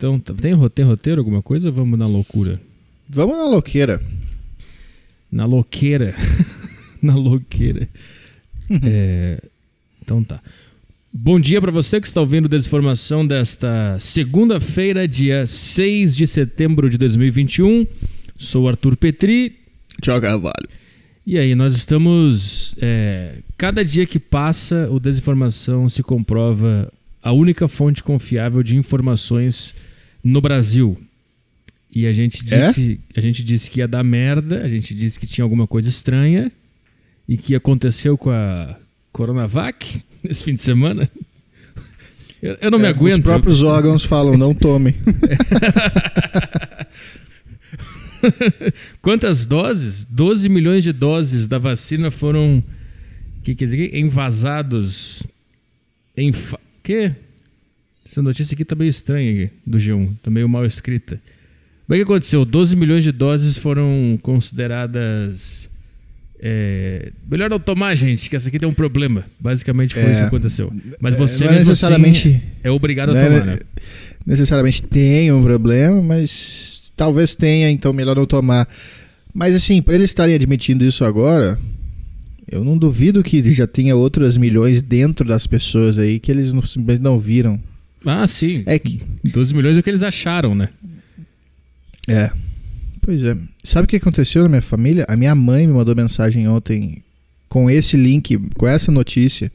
Então, tá, tem, tem roteiro, alguma coisa ou vamos na loucura? Vamos na louqueira. Na louqueira. na louqueira. é, então tá. Bom dia para você que está ouvindo Desinformação desta segunda-feira, dia 6 de setembro de 2021. Sou Arthur Petri. Tchau, Carvalho. E aí, nós estamos. É, cada dia que passa, o Desinformação se comprova a única fonte confiável de informações no Brasil. E a gente é? disse, é? a gente disse que ia dar merda, a gente disse que tinha alguma coisa estranha e que aconteceu com a Coronavac nesse fim de semana. Eu, eu não é, me aguento. Os próprios órgãos falam, não tome. Quantas doses? 12 milhões de doses da vacina foram que quer dizer, envasados em fa... que essa notícia aqui tá meio estranha do G1, tá meio mal escrita. Como o é que aconteceu? 12 milhões de doses foram consideradas. É... Melhor não tomar, gente, que essa aqui tem um problema. Basicamente foi é, isso que aconteceu. Mas é, você é assim necessariamente assim é obrigado a é tomar, né? Necessariamente tem um problema, mas talvez tenha, então melhor não tomar. Mas assim, para eles estarem admitindo isso agora, eu não duvido que já tenha outras milhões dentro das pessoas aí que eles não, não viram. Ah, sim. É que... 12 milhões é o que eles acharam, né? É. Pois é. Sabe o que aconteceu na minha família? A minha mãe me mandou mensagem ontem com esse link, com essa notícia,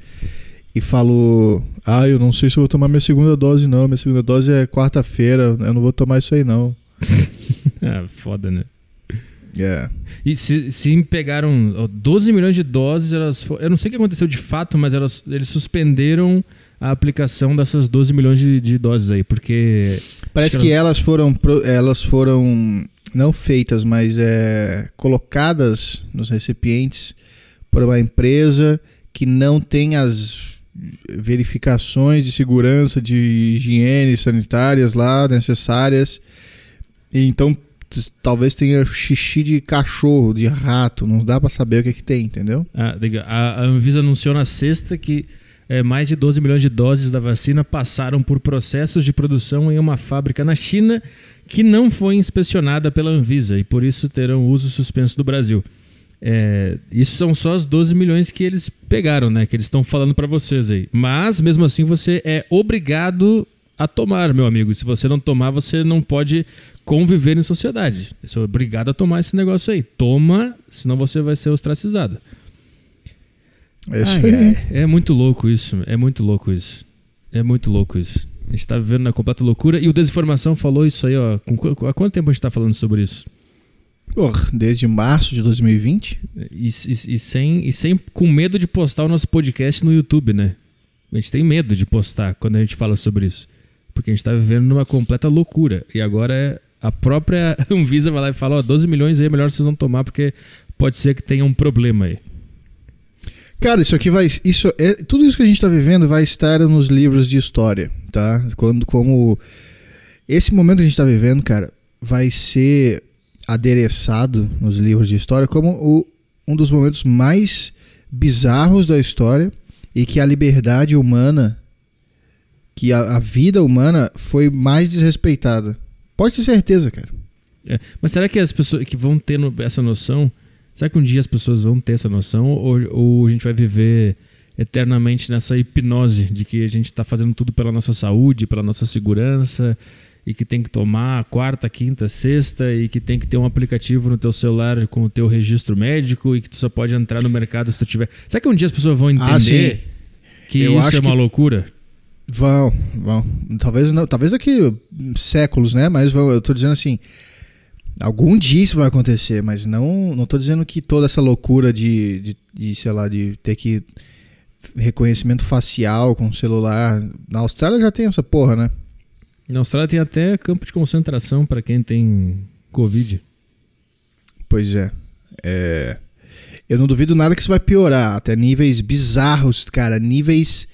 e falou: Ah, eu não sei se vou tomar minha segunda dose, não. Minha segunda dose é quarta-feira, eu não vou tomar isso aí, não. ah, foda, né? É. E se, se pegaram 12 milhões de doses, elas, eu não sei o que aconteceu de fato, mas elas, eles suspenderam a aplicação dessas 12 milhões de, de doses aí, porque... Parece que elas, elas foram... Elas foram não feitas, mas é, colocadas nos recipientes por uma empresa que não tem as verificações de segurança, de higiene sanitárias lá necessárias. E então talvez tenha xixi de cachorro, de rato, não dá para saber o que, é que tem, entendeu? Ah, a Anvisa anunciou na sexta que é, mais de 12 milhões de doses da vacina passaram por processos de produção em uma fábrica na China que não foi inspecionada pela Anvisa e por isso terão uso suspenso do Brasil. É, isso são só os 12 milhões que eles pegaram, né? Que eles estão falando para vocês aí. Mas, mesmo assim, você é obrigado a tomar, meu amigo. Se você não tomar, você não pode conviver em sociedade. Você é obrigado a tomar esse negócio aí. Toma, senão você vai ser ostracizado. É isso aí. é muito louco isso. É muito louco isso. É muito louco isso. A gente está vivendo na completa loucura. E o Desinformação falou isso aí, ó. há quanto tempo a gente está falando sobre isso? Porra, desde março de 2020. E, e, e, sem, e sem com medo de postar o nosso podcast no YouTube, né? A gente tem medo de postar quando a gente fala sobre isso. Porque a gente está vivendo numa completa loucura. E agora a própria Anvisa vai lá e fala: ó, 12 milhões aí é melhor vocês não tomar, porque pode ser que tenha um problema aí. Cara, isso aqui vai. Isso é, tudo isso que a gente está vivendo vai estar nos livros de história, tá? Quando, como. Esse momento que a gente está vivendo, cara, vai ser adereçado nos livros de história como o, um dos momentos mais bizarros da história e que a liberdade humana, que a, a vida humana foi mais desrespeitada. Pode ter certeza, cara. É, mas será que as pessoas que vão ter essa noção Será que um dia as pessoas vão ter essa noção ou, ou a gente vai viver eternamente nessa hipnose de que a gente está fazendo tudo pela nossa saúde, pela nossa segurança e que tem que tomar quarta, quinta, sexta e que tem que ter um aplicativo no teu celular com o teu registro médico e que tu só pode entrar no mercado se tu tiver. Será que um dia as pessoas vão ah, entender ah, que Eu isso é uma que... loucura? Vão, vão. Talvez não, talvez daqui séculos, né? Mas eu estou dizendo assim, Algum dia isso vai acontecer, mas não não tô dizendo que toda essa loucura de, de, de sei lá, de ter que reconhecimento facial com celular. Na Austrália já tem essa porra, né? Na Austrália tem até campo de concentração para quem tem Covid. Pois é. é. Eu não duvido nada que isso vai piorar, até níveis bizarros, cara. Níveis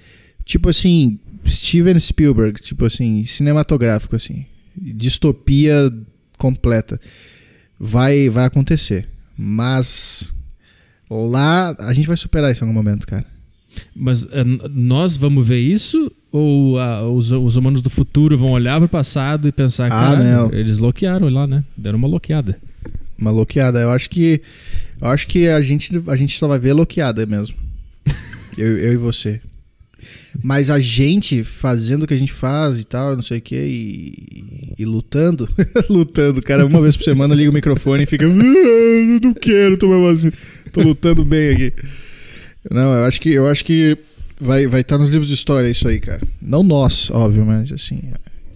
tipo assim, Steven Spielberg, tipo assim, cinematográfico, assim. Distopia completa vai vai acontecer. Mas lá a gente vai superar isso em algum momento, cara. Mas é, nós vamos ver isso ou os, os, humanos do futuro vão olhar para o passado e pensar ah, que eles bloquearam lá, né? Deram uma bloqueada. Uma bloqueada. Eu acho que eu acho que a gente a gente só vai ver bloqueada mesmo. eu, eu e você. Mas a gente fazendo o que a gente faz e tal, não sei o quê, e, e lutando, lutando, cara, uma vez por semana liga o microfone e fica, ah, não quero tomar vacina, tô lutando bem aqui. Não, eu acho que eu acho que vai vai estar tá nos livros de história isso aí, cara. Não nós, óbvio, mas assim,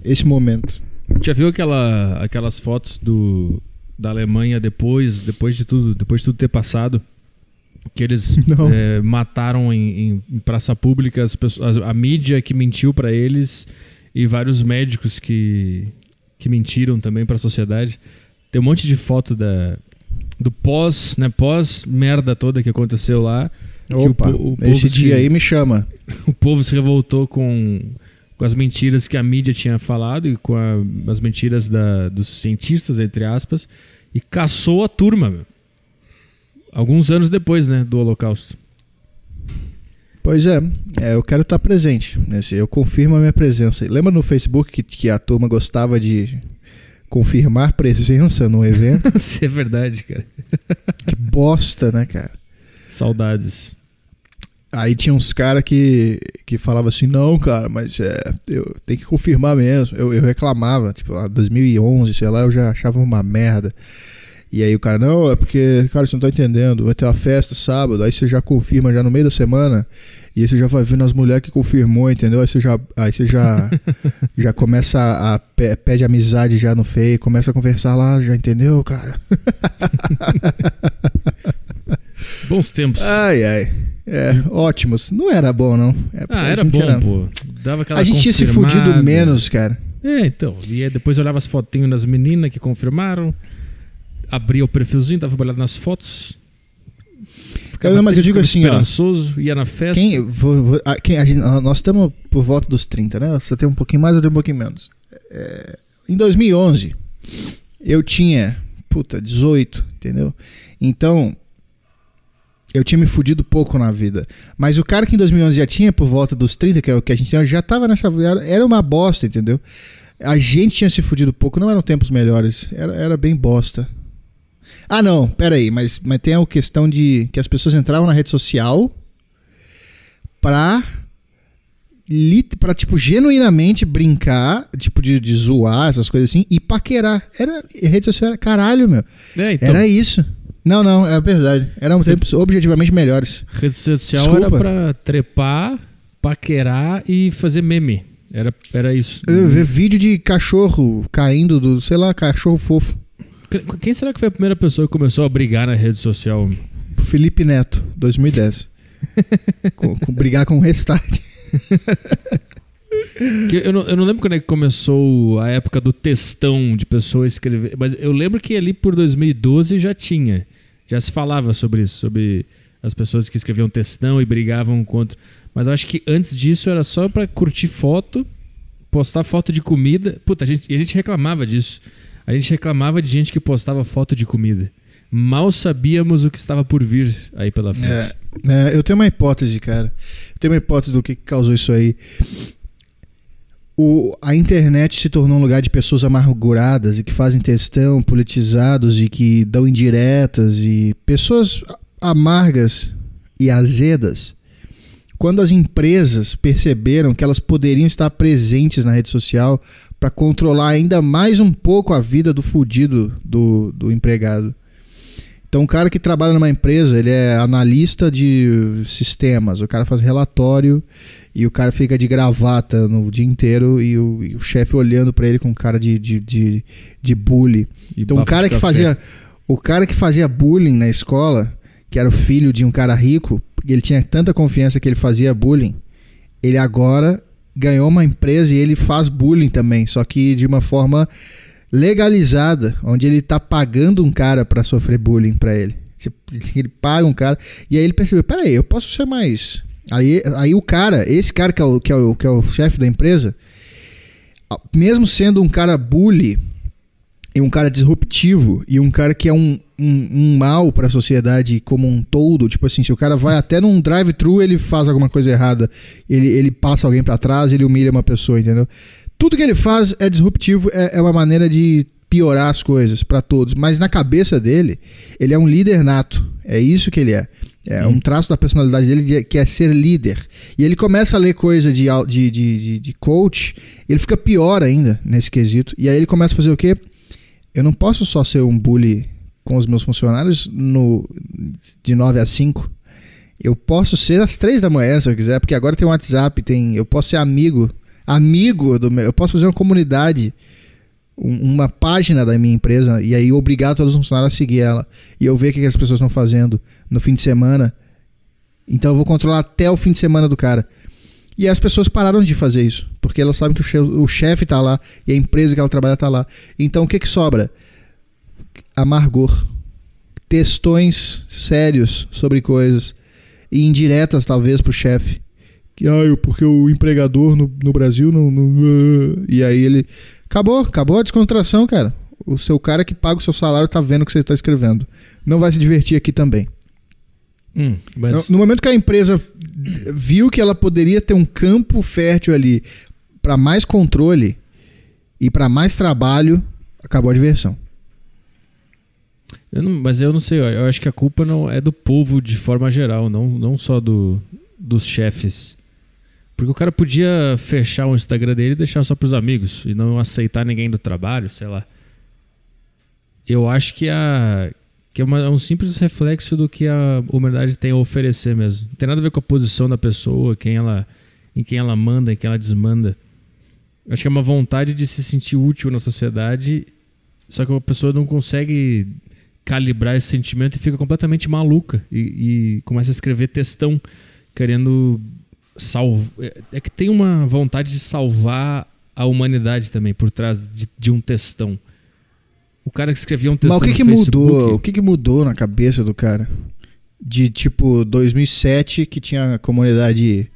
esse momento. Já viu aquela aquelas fotos do da Alemanha depois, depois de tudo, depois de tudo ter passado? que eles é, mataram em, em, praça pública as pessoas, a, mídia que mentiu para eles e vários médicos que, que mentiram também para a sociedade. Tem um monte de foto da, do pós, né, pós merda toda que aconteceu lá. Opa, o, o esse dia aí me chama. O povo se revoltou com, com as mentiras que a mídia tinha falado e com a, as mentiras da, dos cientistas, entre aspas, e caçou a turma, meu alguns anos depois, né, do Holocausto. Pois é, é eu quero estar presente. Nesse, eu confirmo a minha presença. Lembra no Facebook que, que a turma gostava de confirmar presença no evento? Isso é verdade, cara. que bosta, né, cara? Saudades. Aí tinha uns caras que, que falavam assim, não, cara, mas é, eu tenho que confirmar mesmo. Eu, eu reclamava, tipo, 2011, ah, sei lá, eu já achava uma merda. E aí o cara, não, é porque, cara, você não tá entendendo. Vai ter uma festa sábado, aí você já confirma já no meio da semana, e aí você já vai vendo as mulheres que confirmou, entendeu? Aí você já, aí você já, já começa a, a pede amizade já no feio, começa a conversar lá, já entendeu, cara? Bons tempos. Ai, ai. É, ótimos. Não era bom, não. É ah, era bom, era... pô. Dava aquela a gente tinha se fudido menos, cara. É, então. E depois olhava as fotinhas das meninas que confirmaram abria o perfilzinho, dava uma olhada nas fotos. Ficava eu, mas eu digo assim, esperançoso, ó, ia na festa. Quem, vou, vou, a, quem, a gente, nós estamos por volta dos 30, né? Você tem um pouquinho mais, eu tenho um pouquinho menos. É, em 2011, eu tinha, puta, 18, entendeu? Então, eu tinha me fudido pouco na vida. Mas o cara que em 2011 já tinha por volta dos 30, que é o que a gente tem, já tava nessa. Era uma bosta, entendeu? A gente tinha se fudido pouco, não eram tempos melhores, era, era bem bosta. Ah, não, aí, mas, mas tem a questão de que as pessoas entravam na rede social pra para tipo genuinamente brincar, tipo de, de, zoar, essas coisas assim e paquerar. Era rede social era caralho, meu. É, então. Era isso. Não, não, é verdade. Eram tempos objetivamente melhores. Rede social Desculpa. era para trepar, paquerar e fazer meme. Era, era isso. Eu, eu, vídeo de cachorro caindo do, sei lá, cachorro fofo. Quem será que foi a primeira pessoa que começou a brigar na rede social? Felipe Neto, 2010. com, com, brigar com o restart. eu, não, eu não lembro quando é que começou a época do textão de pessoas escrever, mas eu lembro que ali por 2012 já tinha. Já se falava sobre isso, sobre as pessoas que escreviam textão e brigavam contra. Mas acho que antes disso era só para curtir foto, postar foto de comida. Puta, a gente, e a gente reclamava disso. A gente reclamava de gente que postava foto de comida. Mal sabíamos o que estava por vir aí pela é, frente. É, é, eu tenho uma hipótese, cara. Eu tenho uma hipótese do que causou isso aí. O, a internet se tornou um lugar de pessoas amarguradas e que fazem questão, politizados e que dão indiretas e pessoas amargas e azedas quando as empresas perceberam que elas poderiam estar presentes na rede social para controlar ainda mais um pouco a vida do fudido do, do empregado. Então, o cara que trabalha numa empresa, ele é analista de sistemas, o cara faz relatório e o cara fica de gravata no dia inteiro e o, e o chefe olhando para ele com cara de, de, de, de bully. E então, o cara que fazia o cara que fazia bullying na escola, que era o filho de um cara rico, ele tinha tanta confiança que ele fazia bullying, ele agora ganhou uma empresa e ele faz bullying também, só que de uma forma legalizada, onde ele tá pagando um cara para sofrer bullying para ele. Ele paga um cara e aí ele percebeu, peraí, eu posso ser mais. Aí, aí o cara, esse cara que é o, que é o, que é o chefe da empresa, mesmo sendo um cara bully e um cara disruptivo e um cara que é um um, um mal para a sociedade como um todo. Tipo assim, se o cara vai até num drive-thru, ele faz alguma coisa errada, ele, ele passa alguém para trás, ele humilha uma pessoa, entendeu? Tudo que ele faz é disruptivo, é, é uma maneira de piorar as coisas para todos. Mas na cabeça dele, ele é um líder nato. É isso que ele é. É um uhum. traço da personalidade dele que é ser líder. E ele começa a ler coisa de, de, de, de, coach, ele fica pior ainda nesse quesito. E aí ele começa a fazer o quê? Eu não posso só ser um bully com os meus funcionários no, de 9 a 5. Eu posso ser às 3 da manhã, se eu quiser, porque agora tem WhatsApp, tem, eu posso ser amigo, amigo do meu, eu posso fazer uma comunidade, um, uma página da minha empresa e aí obrigar todos os funcionários a seguir ela e eu ver o que, que as pessoas estão fazendo no fim de semana. Então eu vou controlar até o fim de semana do cara. E as pessoas pararam de fazer isso, porque elas sabem que o chefe está lá e a empresa que ela trabalha está lá. Então o que, que sobra? amargor, textões sérios sobre coisas e indiretas talvez pro chefe. Que ah, porque o empregador no, no Brasil não, não, e aí ele acabou, acabou a descontração, cara. O seu cara que paga o seu salário tá vendo o que você está escrevendo. Não vai se divertir aqui também. Hum, mas... no, no momento que a empresa viu que ela poderia ter um campo fértil ali para mais controle e para mais trabalho, acabou a diversão. Eu não, mas eu não sei, eu acho que a culpa não é do povo de forma geral, não, não só do, dos chefes. Porque o cara podia fechar o Instagram dele e deixar só pros amigos e não aceitar ninguém do trabalho, sei lá. Eu acho que, a, que é, uma, é um simples reflexo do que a humanidade tem a oferecer mesmo. Não tem nada a ver com a posição da pessoa, quem ela, em quem ela manda, em quem ela desmanda. acho que é uma vontade de se sentir útil na sociedade, só que a pessoa não consegue calibrar esse sentimento e fica completamente maluca e, e começa a escrever textão querendo salvar. É, é que tem uma vontade de salvar a humanidade também por trás de, de um textão. O cara que escrevia um textão. Mas o que, que mudou? O que, que mudou na cabeça do cara? De tipo 2007, que tinha a comunidade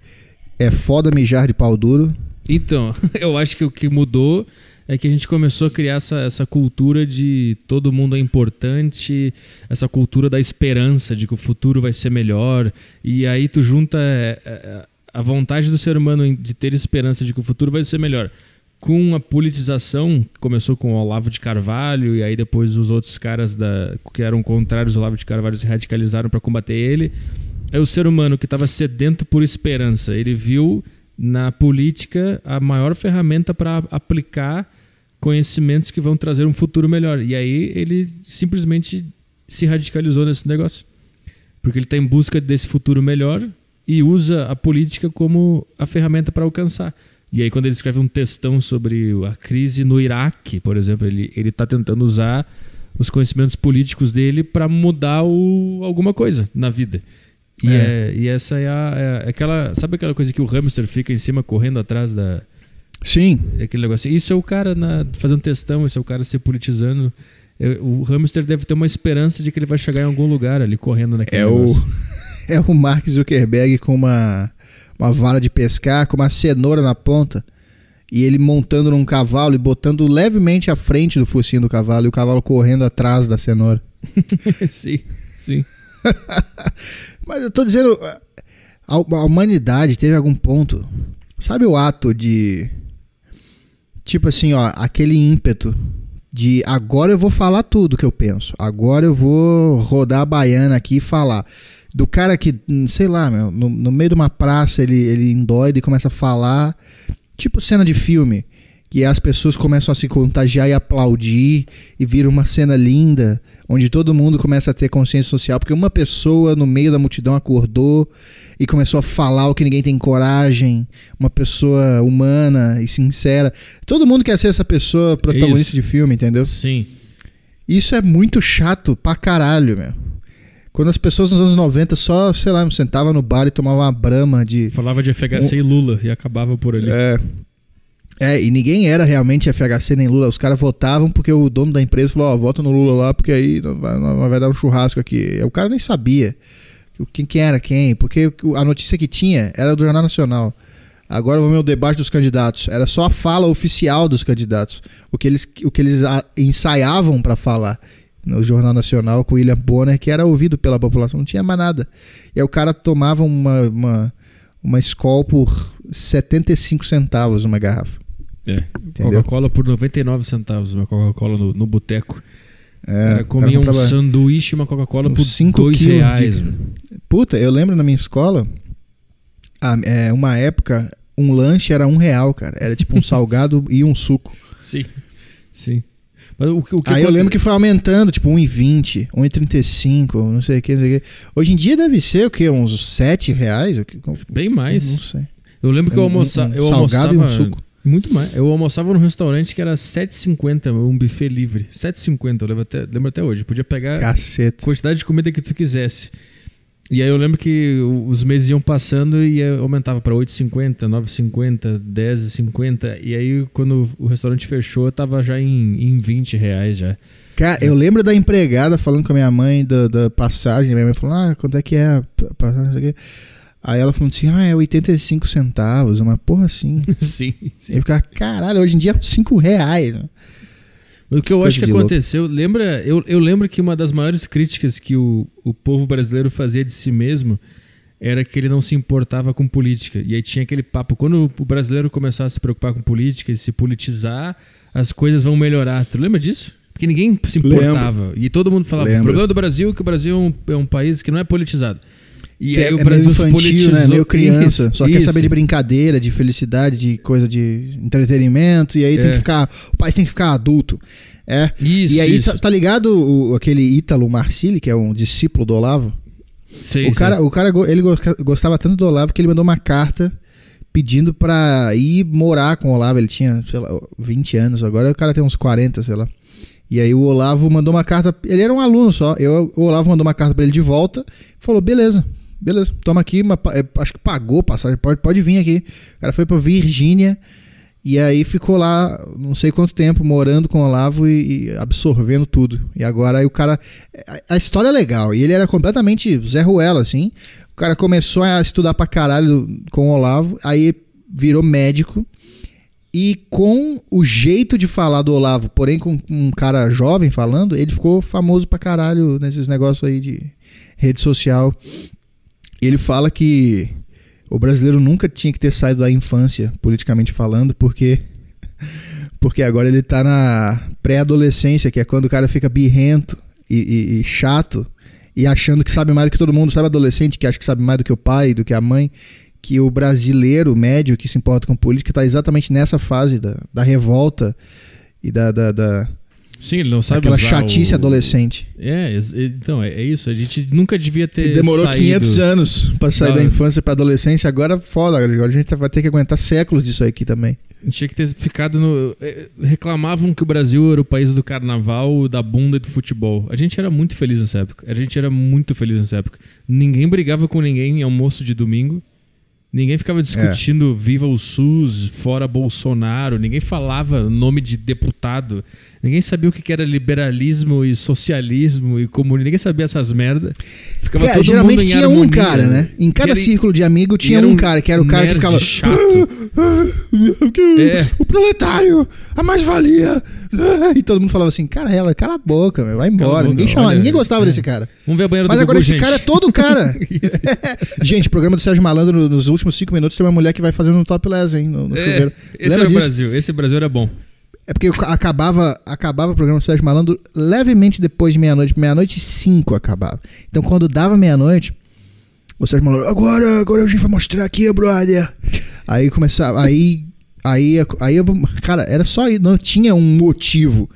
é foda mijar de pau duro. Então, eu acho que o que mudou é que a gente começou a criar essa, essa cultura de todo mundo é importante, essa cultura da esperança de que o futuro vai ser melhor. E aí tu junta é, é, a vontade do ser humano de ter esperança de que o futuro vai ser melhor com a politização, que começou com o Olavo de Carvalho, e aí depois os outros caras da, que eram contrários ao Olavo de Carvalho se radicalizaram para combater ele. É o ser humano que estava sedento por esperança. Ele viu na política a maior ferramenta para aplicar conhecimentos que vão trazer um futuro melhor. E aí ele simplesmente se radicalizou nesse negócio. Porque ele está em busca desse futuro melhor e usa a política como a ferramenta para alcançar. E aí, quando ele escreve um textão sobre a crise no Iraque, por exemplo, ele está tentando usar os conhecimentos políticos dele para mudar o, alguma coisa na vida. E, é. É, e essa é, a, é, é aquela. Sabe aquela coisa que o hamster fica em cima correndo atrás da, Sim. É aquele negócio. Isso é o cara na, fazendo testão, isso é o cara se politizando. É, o hamster deve ter uma esperança de que ele vai chegar em algum lugar ali correndo naquele é negócio. O, é o Mark Zuckerberg com uma, uma vara de pescar, com uma cenoura na ponta, e ele montando num cavalo e botando levemente à frente do focinho do cavalo, e o cavalo correndo atrás da cenoura. sim, sim. Mas eu tô dizendo, a humanidade teve algum ponto. Sabe o ato de Tipo assim, ó, aquele ímpeto de agora eu vou falar tudo que eu penso. Agora eu vou rodar a baiana aqui e falar. Do cara que, hum, sei lá, meu, no, no meio de uma praça ele, ele endoida e começa a falar. Tipo cena de filme que as pessoas começam a se contagiar e aplaudir e vira uma cena linda, onde todo mundo começa a ter consciência social, porque uma pessoa no meio da multidão acordou e começou a falar o que ninguém tem coragem, uma pessoa humana e sincera. Todo mundo quer ser essa pessoa protagonista Isso. de filme, entendeu? Sim. Isso é muito chato pra caralho, meu. Quando as pessoas nos anos 90 só, sei lá, sentava no bar e tomava uma brama de. Falava de FHC um... e Lula e acabava por ali. É, é, e ninguém era realmente FHC nem Lula. Os caras votavam porque o dono da empresa falou: Ó, oh, vota no Lula lá, porque aí vai, vai dar um churrasco aqui. É, o cara nem sabia quem, quem era quem, porque a notícia que tinha era do Jornal Nacional. Agora vamos ao debate dos candidatos. Era só a fala oficial dos candidatos. O que eles, o que eles ensaiavam para falar no Jornal Nacional com o William Bonner, que era ouvido pela população, não tinha mais nada. E aí o cara tomava uma, uma, uma Skol por 75 centavos uma garrafa. É. Coca-Cola por 99 centavos, uma Coca-Cola no, no boteco. É, cara, comia um sanduíche e uma Coca-Cola por 5 reais. De... Puta, eu lembro na minha escola, a, é, uma época, um lanche era um real, cara. Era tipo um salgado e um suco. Sim, sim. Mas o, o que Aí eu lembro que foi aumentando, tipo 1,20, 1,35, não sei o que, não sei o que. Hoje em dia deve ser o quê? Uns 7 reais? Tipo, Bem mais. Não sei. Eu lembro que eu, é, almoçava. Um, é, um é. eu salgado almoçava, e um suco. Muito mais. Eu almoçava num restaurante que era 7,50, um buffet livre. 7,50, eu lembro até, lembro até hoje. Podia pegar a quantidade de comida que tu quisesse. E aí eu lembro que os meses iam passando e aumentava para 8,50, 9,50, 10,50. E aí quando o restaurante fechou, tava já em, em 20 reais já. Cara, eu lembro da empregada falando com a minha mãe da, da passagem. Minha mãe falou, ah, quanto é que é a passagem? Aí ela falando assim, ah, é 85 centavos, uma porra assim. sim, sim. Eu ficava, caralho, hoje em dia é 5 reais. O que eu acho que aconteceu, louco. lembra? Eu, eu lembro que uma das maiores críticas que o, o povo brasileiro fazia de si mesmo era que ele não se importava com política. E aí tinha aquele papo, quando o brasileiro começar a se preocupar com política e se politizar, as coisas vão melhorar. Tu lembra disso? Porque ninguém se importava. Lembro. E todo mundo falava, o problema do Brasil é que o Brasil é um, é um país que não é politizado. E que aí é, o Brasil é meio infantil, né? Meio criança. Isso, só isso. quer saber de brincadeira, de felicidade, de coisa de entretenimento. E aí é. tem que ficar. O país tem que ficar adulto. É. Isso. E aí, isso. Tá, tá, ligado o, aquele Ítalo Marsili, que é um discípulo do Olavo? Sim. O cara, o cara ele gostava tanto do Olavo que ele mandou uma carta pedindo pra ir morar com o Olavo. Ele tinha, sei lá, 20 anos agora. O cara tem uns 40, sei lá. E aí o Olavo mandou uma carta. Ele era um aluno só. Eu, o Olavo mandou uma carta para ele de volta. Falou, beleza, beleza, toma aqui, uma, é, acho que pagou passagem, pode, pode vir aqui. O cara foi pra Virgínia e aí ficou lá não sei quanto tempo morando com o Olavo e, e absorvendo tudo. E agora aí o cara. A, a, história é legal. E ele era completamente Zé Ruela, assim. O cara começou a estudar pra caralho com o Olavo, aí virou médico. E com o jeito de falar do Olavo, porém com um cara jovem falando, ele ficou famoso pra caralho nesses negócios aí de rede social ele fala que o brasileiro nunca tinha que ter saído da infância, politicamente falando, porque porque agora ele tá na pré-adolescência, que é quando o cara fica birrento e, e, e, chato e achando que sabe mais do que todo mundo, sabe adolescente que acha que sabe mais do que o pai, do que a mãe, que o brasileiro médio que se importa com política está exatamente nessa fase da, da revolta e da, da, da Sim, ele não sabe Aquela chatice o... adolescente. É, então, é, é, isso. A gente nunca devia ter. E demorou saído... 500 anos pra sair da infância pra adolescência. Agora foda, agora a gente tá, vai ter que aguentar séculos disso aqui também. Tinha que ter ficado no. É, reclamavam que o Brasil era o país do carnaval, da bunda e do futebol. A gente era muito feliz nessa época. A gente era muito feliz nessa época. Ninguém brigava com ninguém em almoço de domingo. Ninguém ficava discutindo é. viva o SUS, fora Bolsonaro, ninguém falava nome de deputado, Ninguém sabia o que era liberalismo e socialismo e comunismo. Ninguém sabia essas merdas. Ficava cara, é, todo geralmente tinha um cara, né? né? Em cada ele... círculo de amigo tinha um, um cara, que era o cara que ficava. Chato. Ah, ah, é. O proletário, a mais-valia. E todo mundo falava assim: cara, ela, cala a boca, meu, vai embora. Boca, ninguém chamava, ninguém gostava é. desse cara. Vamos ver a banheira Mas do agora Google, esse gente. cara é todo cara. gente, programa do Sérgio Malandro, nos últimos cinco minutos, tem uma mulher que vai fazendo um topless, hein? No, no é, chuveiro. Esse Lembra era disso? o Brasil. Esse Brasil era bom. É porque acabava, acabava o programa do Sérgio Malandro levemente depois de meia-noite. Meia-noite e cinco acabava. Então quando dava meia-noite, o Sérgio Malandro, agora, agora a gente vai mostrar aqui, brother. Aí começava, aí, aí, aí, cara, era só isso, não tinha um motivo.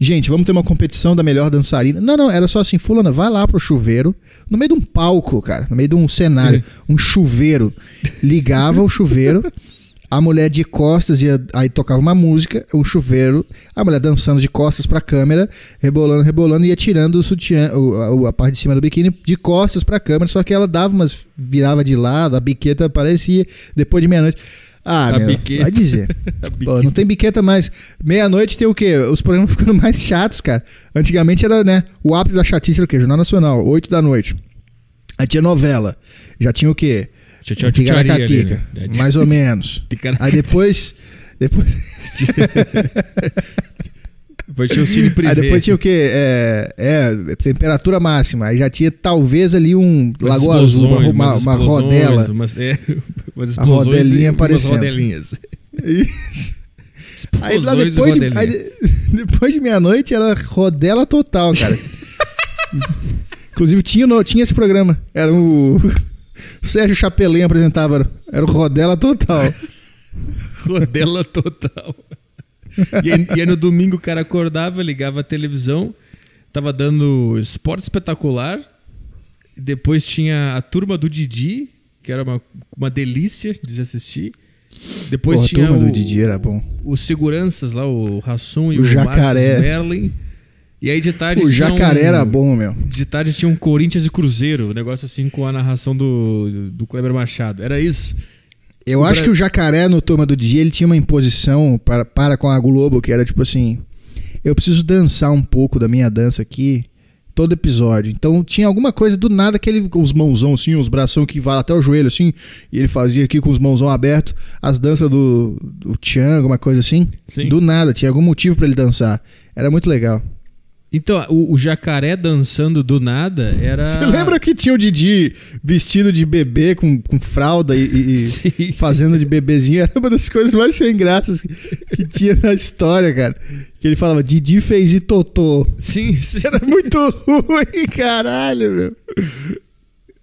Gente, vamos ter uma competição da melhor dançarina. Não, não, era só assim, fulano, vai lá pro chuveiro, no meio de um palco, cara, no meio de um cenário, um chuveiro. Ligava o chuveiro a mulher de costas e aí tocava uma música, o chuveiro, a mulher dançando de costas para a câmera, rebolando, rebolando e ia tirando o sutiã, o, a, a, parte de cima do biquíni de costas para a câmera, só que ela dava umas virava de lado, a biqueta aparecia depois de meia-noite. Ah, meu, vai dizer. Pô, não tem biqueta mais. Meia-noite tem o quê? Os programas ficando mais chatos, cara. Antigamente era, né? O ápice da chatice era o quê? Jornal Nacional, 8 da noite. Aí tinha novela. Já tinha o quê? Ticaracatica, né? É mais ou menos. Aí depois... Depois... Depois tinha o Cine Aí depois tinha o assim. quê? É, é, temperatura máxima. Aí já tinha talvez ali um lago Lagoa Azul, uma, uma, uma rodela. Umas, é, umas rodelinha e, aparecendo. Umas rodelinhas. Isso. aí, lá depois, de, aí, depois de meia-noite era rodela total, cara. Inclusive tinha, no, tinha esse programa. Era o. Sérgio Chapelin apresentava. Era o Rodela Total. rodela Total. E aí, e aí, no domingo o cara acordava, ligava a televisão, tava dando esporte espetacular. Depois tinha a turma do Didi, que era uma, uma delícia de assistir. Depois Porra, tinha a turma o, do Didi era bom. Os seguranças lá, o Rassum e o, o Jacaré. Merlin. E aí de tarde. O jacaré um, era bom, meu. De tarde tinha um Corinthians e Cruzeiro, um negócio assim com a narração do, do Kleber Machado. Era isso. Eu o acho que o jacaré no Turma do Dia ele tinha uma imposição para, para com a Globo, que era tipo assim: eu preciso dançar um pouco da minha dança aqui todo episódio. Então tinha alguma coisa do nada que ele com os mãozão assim, os bração que vai até o joelho assim, e ele fazia aqui com os mãozão abertos as danças do, do tchan, alguma coisa assim. Sim. Do nada, tinha algum motivo para ele dançar. Era muito legal. Então, o, o, jacaré dançando do nada era. Você lembra que tinha o Didi vestido de bebê com, com fralda e, e fazendo de bebezinho? Era uma das coisas mais sem graças que, que tinha na história, cara. Que ele falava Didi fez e Totô. Sim, sim. Era muito ruim, caralho, meu.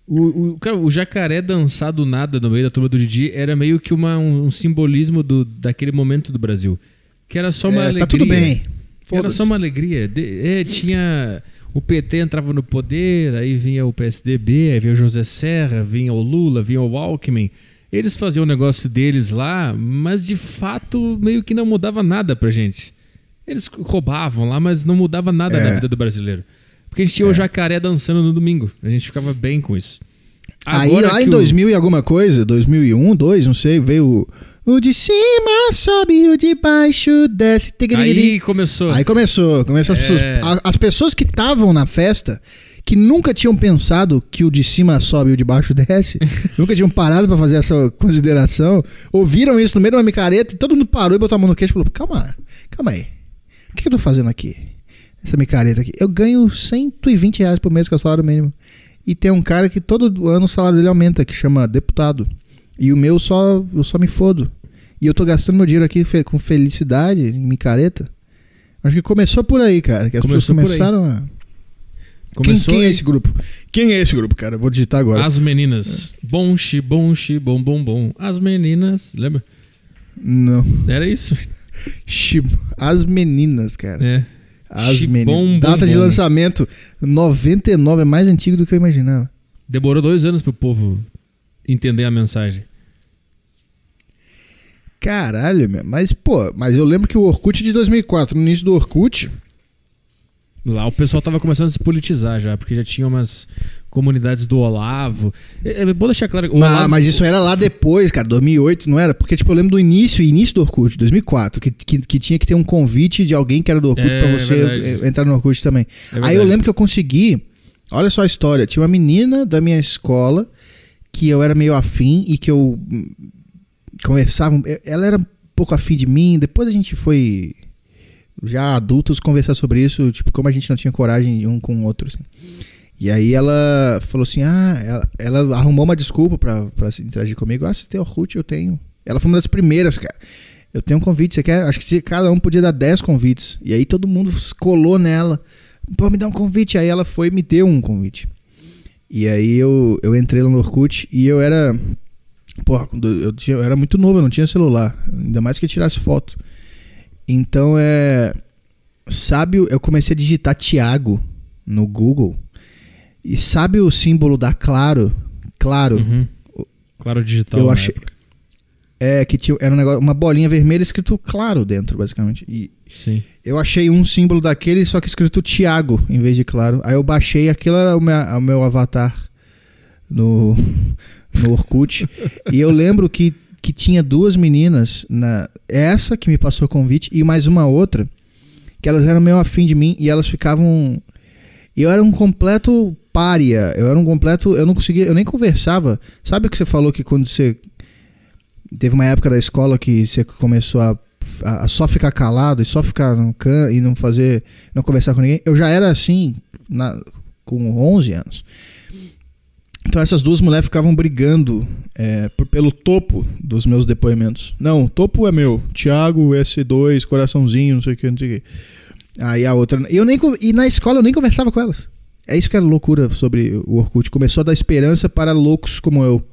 O, o, cara, o jacaré dançar do nada no meio da turma do Didi era meio que uma, um, um simbolismo do, daquele momento do Brasil. Que era só uma é, alegria. Tá tudo bem era só uma alegria. É, tinha. O PT entrava no poder, aí vinha o PSDB, aí vinha o José Serra, vinha o Lula, vinha o Alckmin. Eles faziam o negócio deles lá, mas de fato meio que não mudava nada pra gente. Eles roubavam lá, mas não mudava nada é. na vida do brasileiro. Porque a gente tinha é. o jacaré dançando no domingo. A gente ficava bem com isso. Agora aí lá em 2000 o... e alguma coisa, 2001, 2, não sei, veio o o de cima sobe, o de baixo desce. Aí começou. Aí começou. começou as, é. pessoas, as pessoas que estavam na festa, que nunca tinham pensado que o de cima sobe e o de baixo desce, nunca tinham parado para fazer essa consideração, ouviram isso no meio de uma micareta e todo mundo parou e botou a mão no queixo e falou: calma, calma aí. O que eu tô fazendo aqui? Essa micareta aqui. Eu ganho 120 reais por mês, que é o salário mínimo. E tem um cara que todo ano o salário dele aumenta, que chama deputado. E o meu só, eu só me fodo. E eu tô gastando meu dinheiro aqui fe com felicidade, em micareta. Acho que começou por aí, cara. Que as começou pessoas começaram a. Começou quem, quem é esse grupo? Quem é esse grupo, cara? vou digitar agora. As meninas. É. Bom, xi, bom, xi, bom, bom, bom. As meninas. Lembra? Não. Era isso. As meninas, cara. É. As meninas. Data de lançamento 99 é mais antigo do que eu imaginava. Demorou dois anos pro povo entender a mensagem. Caralho, meu. Mas, pô, mas eu lembro que o Orkut é de 2004, no início do Orkut. Lá o pessoal tava começando a se politizar já, porque já tinha umas comunidades do Olavo. É, é bom deixar claro. Mas, Olavo... mas isso era lá depois, cara, 2008, não era? Porque, tipo, eu lembro do início, início do Orkut, 2004, que, que, que tinha que ter um convite de alguém que era do Orkut é, pra você é eh, entrar no Orkut também. É Aí eu lembro que eu consegui. Olha só a história. Tinha uma menina da minha escola que eu era meio afim e que eu conversavam. Eh, ela era um pouco afim de mim. Depois a gente foi, já adultos, conversar sobre isso, tipo, como a gente não tinha coragem um com o outro. Assim. E aí ela falou assim: ah, ela, ela arrumou uma desculpa para se interagir comigo. Ah, você tem Orkut? Eu tenho. Ela foi uma das primeiras, cara. Eu tenho um convite, você quer? Acho que cada um podia dar 10 convites. E aí todo mundo colou nela. Pô, me dá um convite. Aí ela foi e me deu um convite. E aí eu, eu entrei lá no Orkut e eu era Porra, eu, tinha, eu era muito novo, eu não tinha celular. Ainda mais que eu tirasse foto. Então é. sabe eu comecei a digitar Tiago no Google. E sabe o símbolo da Claro? Claro. Uhum. Claro digital. Eu achei. Época. É, que tinha, era um negócio, uma bolinha vermelha escrito claro dentro, basicamente. E Sim. Eu achei um símbolo daquele, só que escrito Tiago, em vez de claro. Aí eu baixei, aquilo era o meu, o meu avatar no, no Orkut. e eu lembro que, que tinha duas meninas, na, essa que me passou o convite e mais uma outra, que elas eram meio afim de mim e elas ficavam. Eu era um completo pária, eu era um completo. Eu não conseguia, eu nem conversava. Sabe o que você falou que quando você. Teve uma época da escola que você começou a a, só ficar calado e só ficar no can e não fazer, não conversar com ninguém. Eu já era assim na, com 11 anos. Então essas duas mulheres ficavam brigando é, por, pelo topo dos meus depoimentos. Não, topo é meu. Tiago, S2, coraçãozinho, não sei o que, não sei o que. Aí a outra. Eu nem, e na escola eu nem conversava com elas. É isso que era loucura sobre o Orkut. Começou a dar esperança para loucos como eu.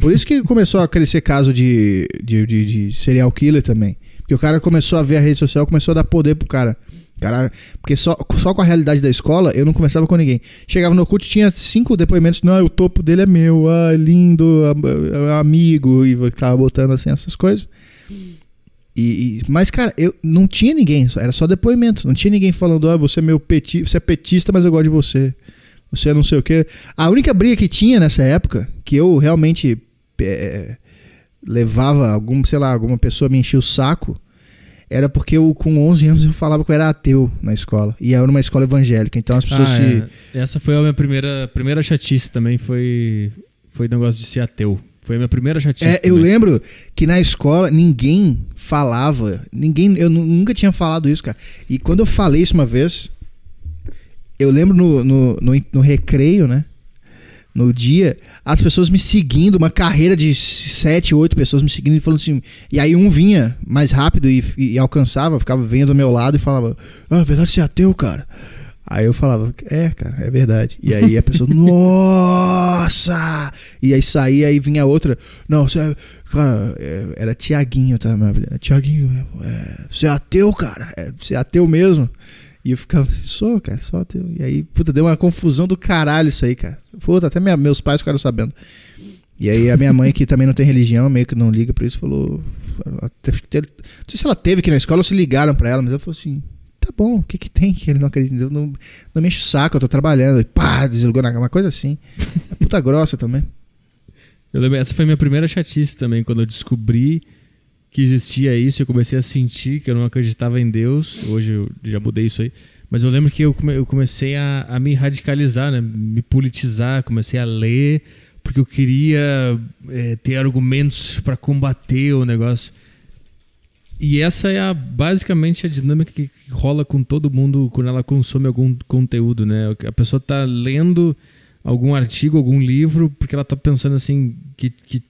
Por isso que começou a crescer caso de, de, de, de serial killer também. Porque o cara começou a ver a rede social, começou a dar poder pro cara. Cara, porque só, só com a realidade da escola eu não conversava com ninguém. Chegava no Orkut, tinha cinco depoimentos. Não, o topo dele é meu, ah, lindo, é amigo, e ficava botando assim essas coisas. E, e, mas, cara, eu não tinha ninguém, era só depoimento. Não tinha ninguém falando, ah, você é meu peti, você é petista, mas eu gosto de você. Você é não sei o quê. A única briga que tinha nessa época, que eu realmente é, levava algum, sei lá, alguma pessoa me enchia o saco, era porque eu, com 11 anos, eu falava que eu era ateu na escola. E era uma escola evangélica, então as pessoas ah, se... É. Essa foi a minha primeira, primeira chatice também, foi, foi negócio de ser ateu. Foi a minha primeira chatice. É, eu lembro que na escola ninguém falava, ninguém, eu nunca tinha falado isso, cara. E quando eu falei isso uma vez, eu lembro no, no, no, no recreio, né? no dia, as pessoas me seguindo, uma carreira de sete, oito pessoas me seguindo e falando assim. E aí um vinha mais rápido e, e alcançava, ficava vendo ao meu lado e falava: Ah, é verdade, você é ateu, cara. Aí eu falava, é, cara, é verdade. E aí a pessoa, nossa! E aí saía e vinha outra, não, você é, cara, é, era Tiaguinho, tá? Tiaguinho, é, é, você é ateu, cara, é, você é ateu mesmo. E eu ficava, assim, sou, cara, só teu. E aí, puta, deu uma confusão do caralho isso aí, cara. Puta, até minha, meus pais ficaram sabendo. E aí a minha mãe, que também não tem religião, meio que não liga pra isso, falou. não sei se ela teve aqui na escola ou se ligaram pra ela, mas ela falou assim: tá bom, o que que tem que ele não acredita? Não, não me o saco, eu tô trabalhando. E pá, desligou na cama, uma coisa assim. É puta grossa também. Eu lembro, essa foi minha primeira chatice também, quando eu descobri que existia isso, eu comecei a sentir que eu não acreditava em Deus. Hoje eu já mudei isso aí. Mas eu lembro que eu, come, eu comecei a, a, me radicalizar, né? me politizar, comecei a ler, porque eu queria é, ter argumentos para combater o negócio. E essa é a, basicamente a dinâmica que, que rola com todo mundo quando ela consome algum conteúdo. Né? A pessoa está lendo algum artigo, algum livro, porque ela está pensando assim que, que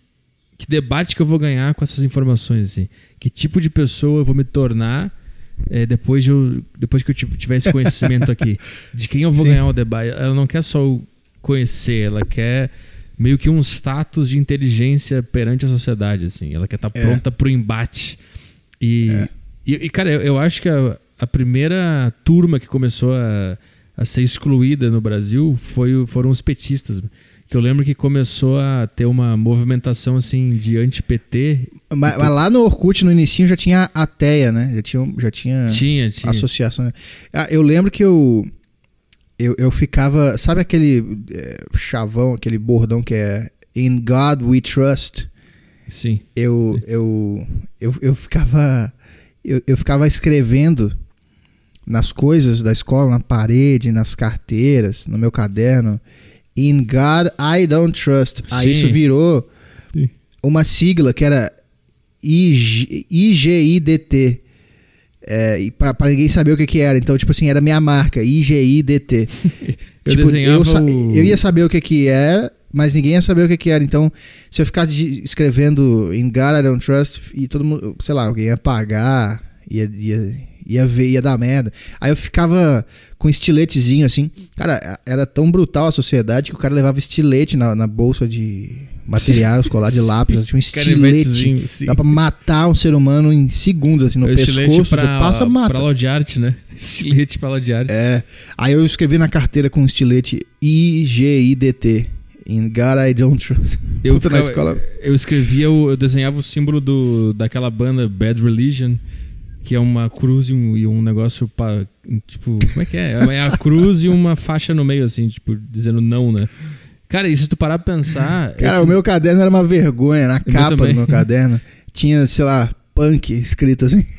que debate que eu vou ganhar com essas informações, assim? Que tipo de pessoa eu vou me tornar é, depois, de eu, depois que eu tiver esse conhecimento aqui? De quem eu vou Sim. ganhar o debate? Ela não quer só conhecer, ela quer meio que um status de inteligência perante a sociedade, assim. Ela quer estar tá é. pronta para o embate. E, é. e, e, cara, eu, eu acho que a, a, primeira turma que começou a, a ser excluída no Brasil foi, foram os petistas que eu lembro que começou a ter uma movimentação assim de anti-PT. Mas, mas, lá no Orkut, no início já tinha a teia, né? Já tinha, já tinha, tinha, tinha. associação. Né? Ah, eu lembro que eu, eu, eu ficava. Sabe aquele é, chavão, aquele bordão que é In God We Trust? Sim. Eu, eu, eu, eu ficava. Eu, eu ficava escrevendo nas coisas da escola, na parede, nas carteiras, no meu caderno. In God I Don't Trust. Aí ah, isso virou Sim. uma sigla que era IG, IGIDT. É, pra, pra, ninguém saber o que, que era. Então, tipo assim, era minha marca, IGIDT. eu tipo, eu, o... eu, ia saber o que, que era, mas ninguém ia saber o que, que era. Então, se eu ficasse escrevendo In God I Don't Trust, e todo mundo, sei lá, alguém ia pagar, ia, ia ia ver, ia dar merda. Aí eu ficava com estiletezinho assim. Cara, é, era tão brutal a sociedade que o cara levava estilete na, na bolsa de material escolar de lápis. Assim, tinha um estilete. Assim, Dá pra matar um ser humano em segundos, assim, no é pescoço. Pra, passa, mata. Pra aula de arte, né? Estilete pra aula de arte. É. Aí eu escrevi na carteira com estilete IGIDT. In God I Don't Trust. Eu, Puta, ficava, na escola. eu escrevia, eu, eu desenhava o símbolo do, daquela banda Bad Religion que é uma cruz e um, e um negócio pra, tipo, como é que é? É, é a cruz e uma faixa no meio, assim, tipo, dizendo não, né? Cara, e se tu parar pra pensar. Cara, esse... o meu caderno era uma vergonha. Na capa do meu caderno tinha, sei lá, punk escrito assim.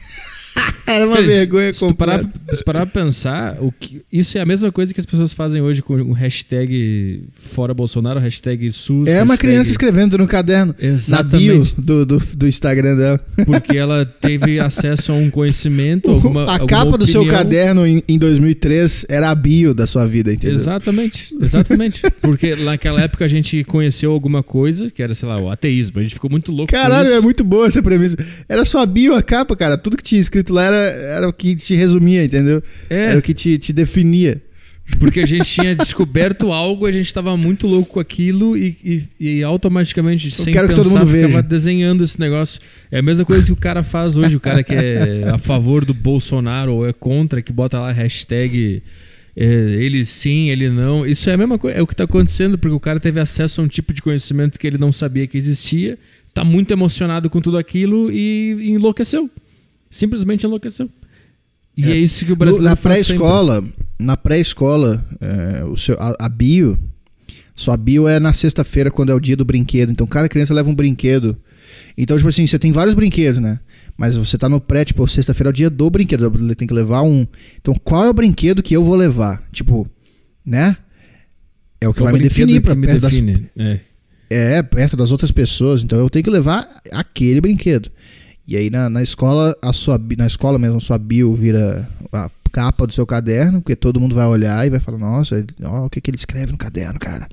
Era uma Cara, vergonha se completa. parar, se parar pra pensar, o que, isso é a mesma coisa que as pessoas fazem hoje com o hashtag fora Bolsonaro, hashtag SUS. É uma criança escrevendo no caderno, Exatamente. na bio do, do, do, Instagram dela. Porque ela teve acesso a um conhecimento, alguma, A capa do seu caderno em, em, 2003 era a bio da sua vida, entendeu? Exatamente, exatamente. Porque naquela época a gente conheceu alguma coisa, que era, sei lá, o ateísmo. A gente ficou muito louco Caralho, é muito boa essa premissa. Era só a bio, a capa, cara. Tudo que tinha escrito escrito lá era, era o que te resumia, entendeu? É. Era o que te, te definia. Porque a gente tinha descoberto algo, a gente estava muito louco com aquilo e, e, e automaticamente, sem quero pensar, que todo mundo ficava veja. desenhando esse negócio. É a mesma coisa que o cara faz hoje, o cara que é a favor do Bolsonaro ou é contra, que bota lá hashtag é, ele sim, ele não. Isso é a mesma coisa, é o que está acontecendo, porque o cara teve acesso a um tipo de conhecimento que ele não sabia que existia, está muito emocionado com tudo aquilo e enlouqueceu simplesmente enlouqueceu. E é, é isso que o brasileiro Na pré-escola, na pré-escola, é, o seu, a, a bio, sua bio é na sexta-feira, quando é o dia do brinquedo. Então, cada criança leva um brinquedo. Então, tipo assim, você tem vários brinquedos, né? Mas você tá no pré, tipo, sexta-feira é o dia do brinquedo, tem que levar um. Então, qual é o brinquedo que eu vou levar? Tipo, né? É o que qual é vai me definir pra me perto define. das... É. é, perto das outras pessoas. Então, eu tenho que levar aquele brinquedo. E aí na, na escola, a sua, na escola mesmo, a sua bio vira a capa do seu caderno, porque todo mundo vai olhar e vai falar, nossa, ó, o que, que ele escreve no caderno, cara.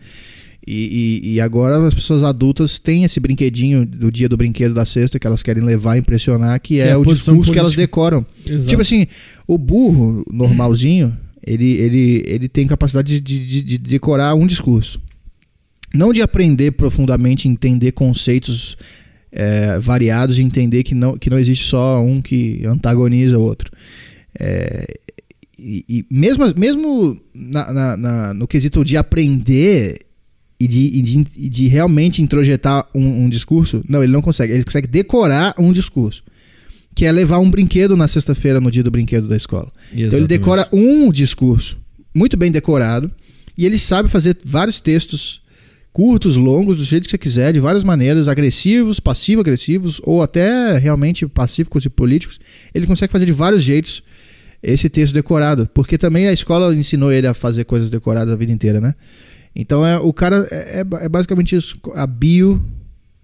E, e, e, agora as pessoas adultas têm esse brinquedinho do dia do brinquedo da sexta que elas querem levar, impressionar, que, que é, é o discurso política. que elas decoram. Exato. Tipo assim, o burro normalzinho, ele, ele, ele tem capacidade de, de, de decorar um discurso. Não de aprender profundamente, entender conceitos é, variados e entender que não, que não existe só um que antagoniza o outro. É, e, e, mesmo, mesmo na, na, na, no quesito de aprender e de, e de, e de realmente introjetar um, um, discurso, não, ele não consegue. Ele consegue decorar um discurso. Que é levar um brinquedo na sexta-feira, no dia do brinquedo da escola. Exatamente. Então ele decora um discurso, muito bem decorado, e ele sabe fazer vários textos curtos, longos, do jeito que você quiser, de várias maneiras, agressivos, passivo-agressivos ou até realmente pacíficos e políticos. Ele consegue fazer de vários jeitos esse texto decorado, porque também a escola ensinou ele a fazer coisas decoradas a vida inteira, né? Então é, o cara é, é, é basicamente isso. A bio.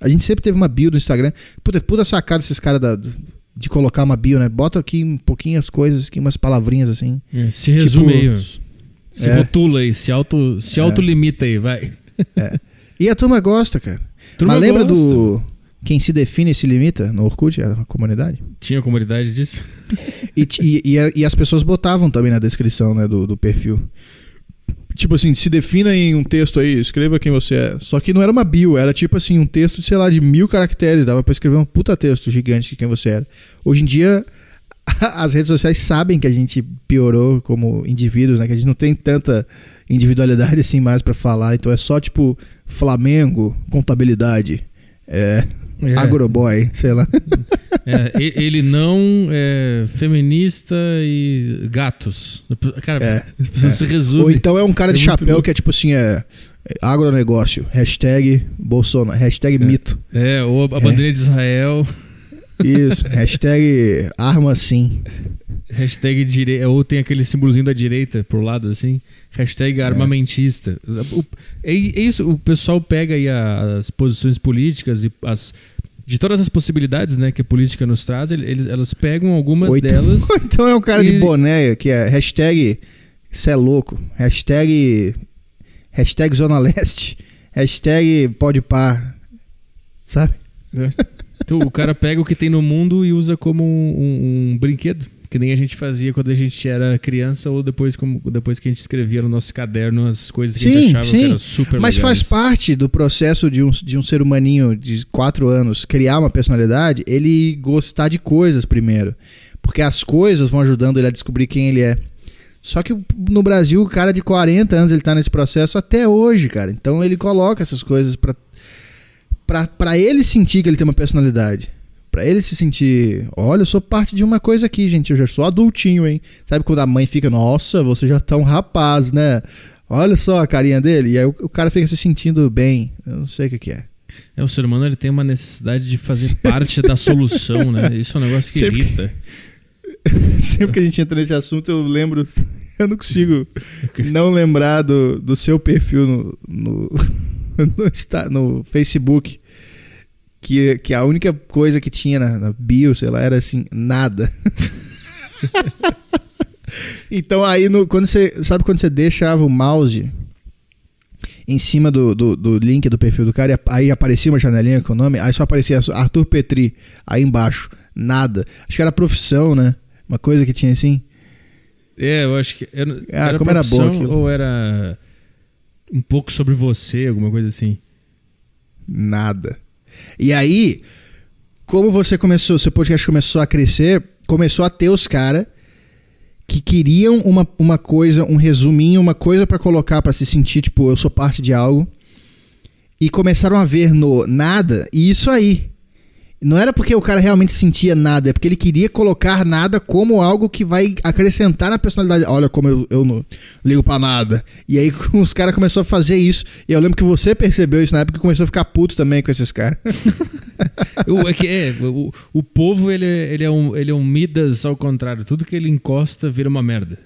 A gente sempre teve uma bio no Instagram. Puta, puta sacada esses caras da, de colocar uma bio, né? Bota aqui um pouquinho as coisas, aqui umas palavrinhas assim. É, se resume tipo, aí. Se é. rotula aí, se auto, se é. limita aí, vai. É. E a turma gosta, cara. Turma Mas lembra gosta. do Quem se define se limita no Orkut, a comunidade? Tinha comunidade disso. E, e, e, e as pessoas botavam também na descrição né, do, do perfil. Tipo assim, se defina em um texto aí, escreva quem você é. Só que não era uma bio, era tipo assim, um texto, sei lá, de mil caracteres. Dava pra escrever um puta texto gigante de quem você era. Hoje em dia, as redes sociais sabem que a gente piorou como indivíduos, né? Que a gente não tem tanta individualidade assim mais para falar. Então é só tipo Flamengo, contabilidade, é, é. agroboy, sei lá. É, ele não é feminista e gatos. Cara, as é, se é. resume Ou então é um cara de é chapéu que é tipo assim, é agronegócio, hashtag Bolsonaro, hashtag mito. É, ou a bandeira de Israel. Isso, hashtag arma sim. Hashtag direita, ou tem aquele símbolozinho da direita pro lado assim. Hashtag é. armamentista. É. é, isso, o pessoal pega aí as posições políticas e as de todas as possibilidades né, que a política nos traz, eles, elas pegam algumas Oito. Então- delas. então é um cara e... de boné, que é hashtag cê é louco, hashtag, hashtag Zona Leste, hashtag pode par, sabe? É. Então o cara pega o que tem no mundo e usa como um, um, um brinquedo que nem a gente fazia quando a gente era criança ou depois, como, depois que a gente escrevia no nosso caderno as coisas sim, que a gente achava sim. que super Mas legais. faz parte do processo de um, de um ser humaninho de quatro anos criar uma personalidade, ele gostar de coisas primeiro. Porque as coisas vão ajudando ele a descobrir quem ele é. Só que no Brasil, o cara de 40 anos, ele tá nesse processo até hoje, cara. Então ele coloca essas coisas para para ele sentir que ele tem uma personalidade para ele se sentir, olha, eu sou parte de uma coisa aqui, gente, eu já sou adultinho, hein? Sabe quando a mãe fica, nossa, você já tá um rapaz, né? Olha só a carinha dele. E aí o, o cara fica se sentindo bem. Eu não sei o que, que é. É, o ser humano ele tem uma necessidade de fazer parte da solução, né? Isso é um negócio que Sempre irrita. Que... Sempre que a gente entra nesse assunto, eu lembro eu não consigo não lembrar do, do seu perfil no, no, no, no, Facebook que, que a única coisa que tinha na, na bio, sei lá, era assim, nada. então aí, no, quando você. Sabe quando você deixava o mouse em cima do, do, do, link do perfil do cara, aí aparecia uma janelinha com o nome, aí só aparecia Arthur Petri, aí embaixo, nada. Acho que era profissão, né? Uma coisa que tinha assim. É, eu acho que. Era, ah, era como era boa aquilo. Ou era um pouco sobre você, alguma coisa assim? Nada. E aí, como você começou, seu podcast começou a crescer, começou a ter os caras que queriam uma, uma coisa, um resuminho, uma coisa para colocar para se sentir, tipo, eu sou parte de algo. E começaram a ver no nada e isso aí. Não era porque o cara realmente sentia nada, é porque ele queria colocar nada como algo que vai acrescentar na personalidade. Olha como eu, eu não ligo pra nada. E aí os caras começaram a fazer isso. E eu lembro que você percebeu isso na época e começou a ficar puto também com esses caras. o, é que é, o, o povo, ele, ele, é um, ele é um Midas ao contrário. Tudo que ele encosta vira uma merda.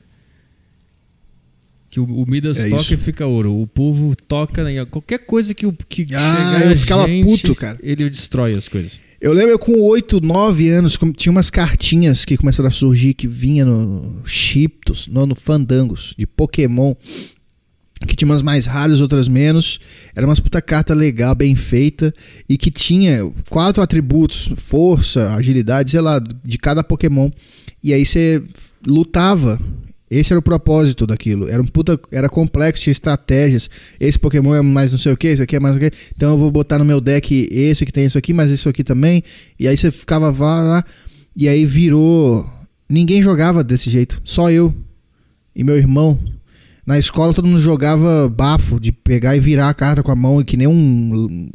Que o, o Midas é toca e fica ouro. O povo toca, né? qualquer coisa que, que ah, chegar eu ficava gente, puto, cara. ele destrói as coisas. Eu lembro eu com 8, 9 anos, tinha umas cartinhas que começaram a surgir que vinha no Chiptos, no, no Fandangos, de Pokémon. Que tinha umas mais raras, outras menos. Era umas puta carta legal, bem feita. E que tinha quatro atributos: força, agilidade, sei lá, de cada Pokémon. E aí você lutava esse era o propósito daquilo. Era um puta, era complexo, tinha estratégias. Esse Pokémon é mais não sei o que, esse aqui é mais o que. Então eu vou botar no meu deck esse que tem isso aqui, mas isso aqui também. E aí você ficava lá, lá e aí virou. Ninguém jogava desse jeito, só eu e meu irmão. Na escola todo mundo jogava bafo de pegar e virar a carta com a mão, e que nem um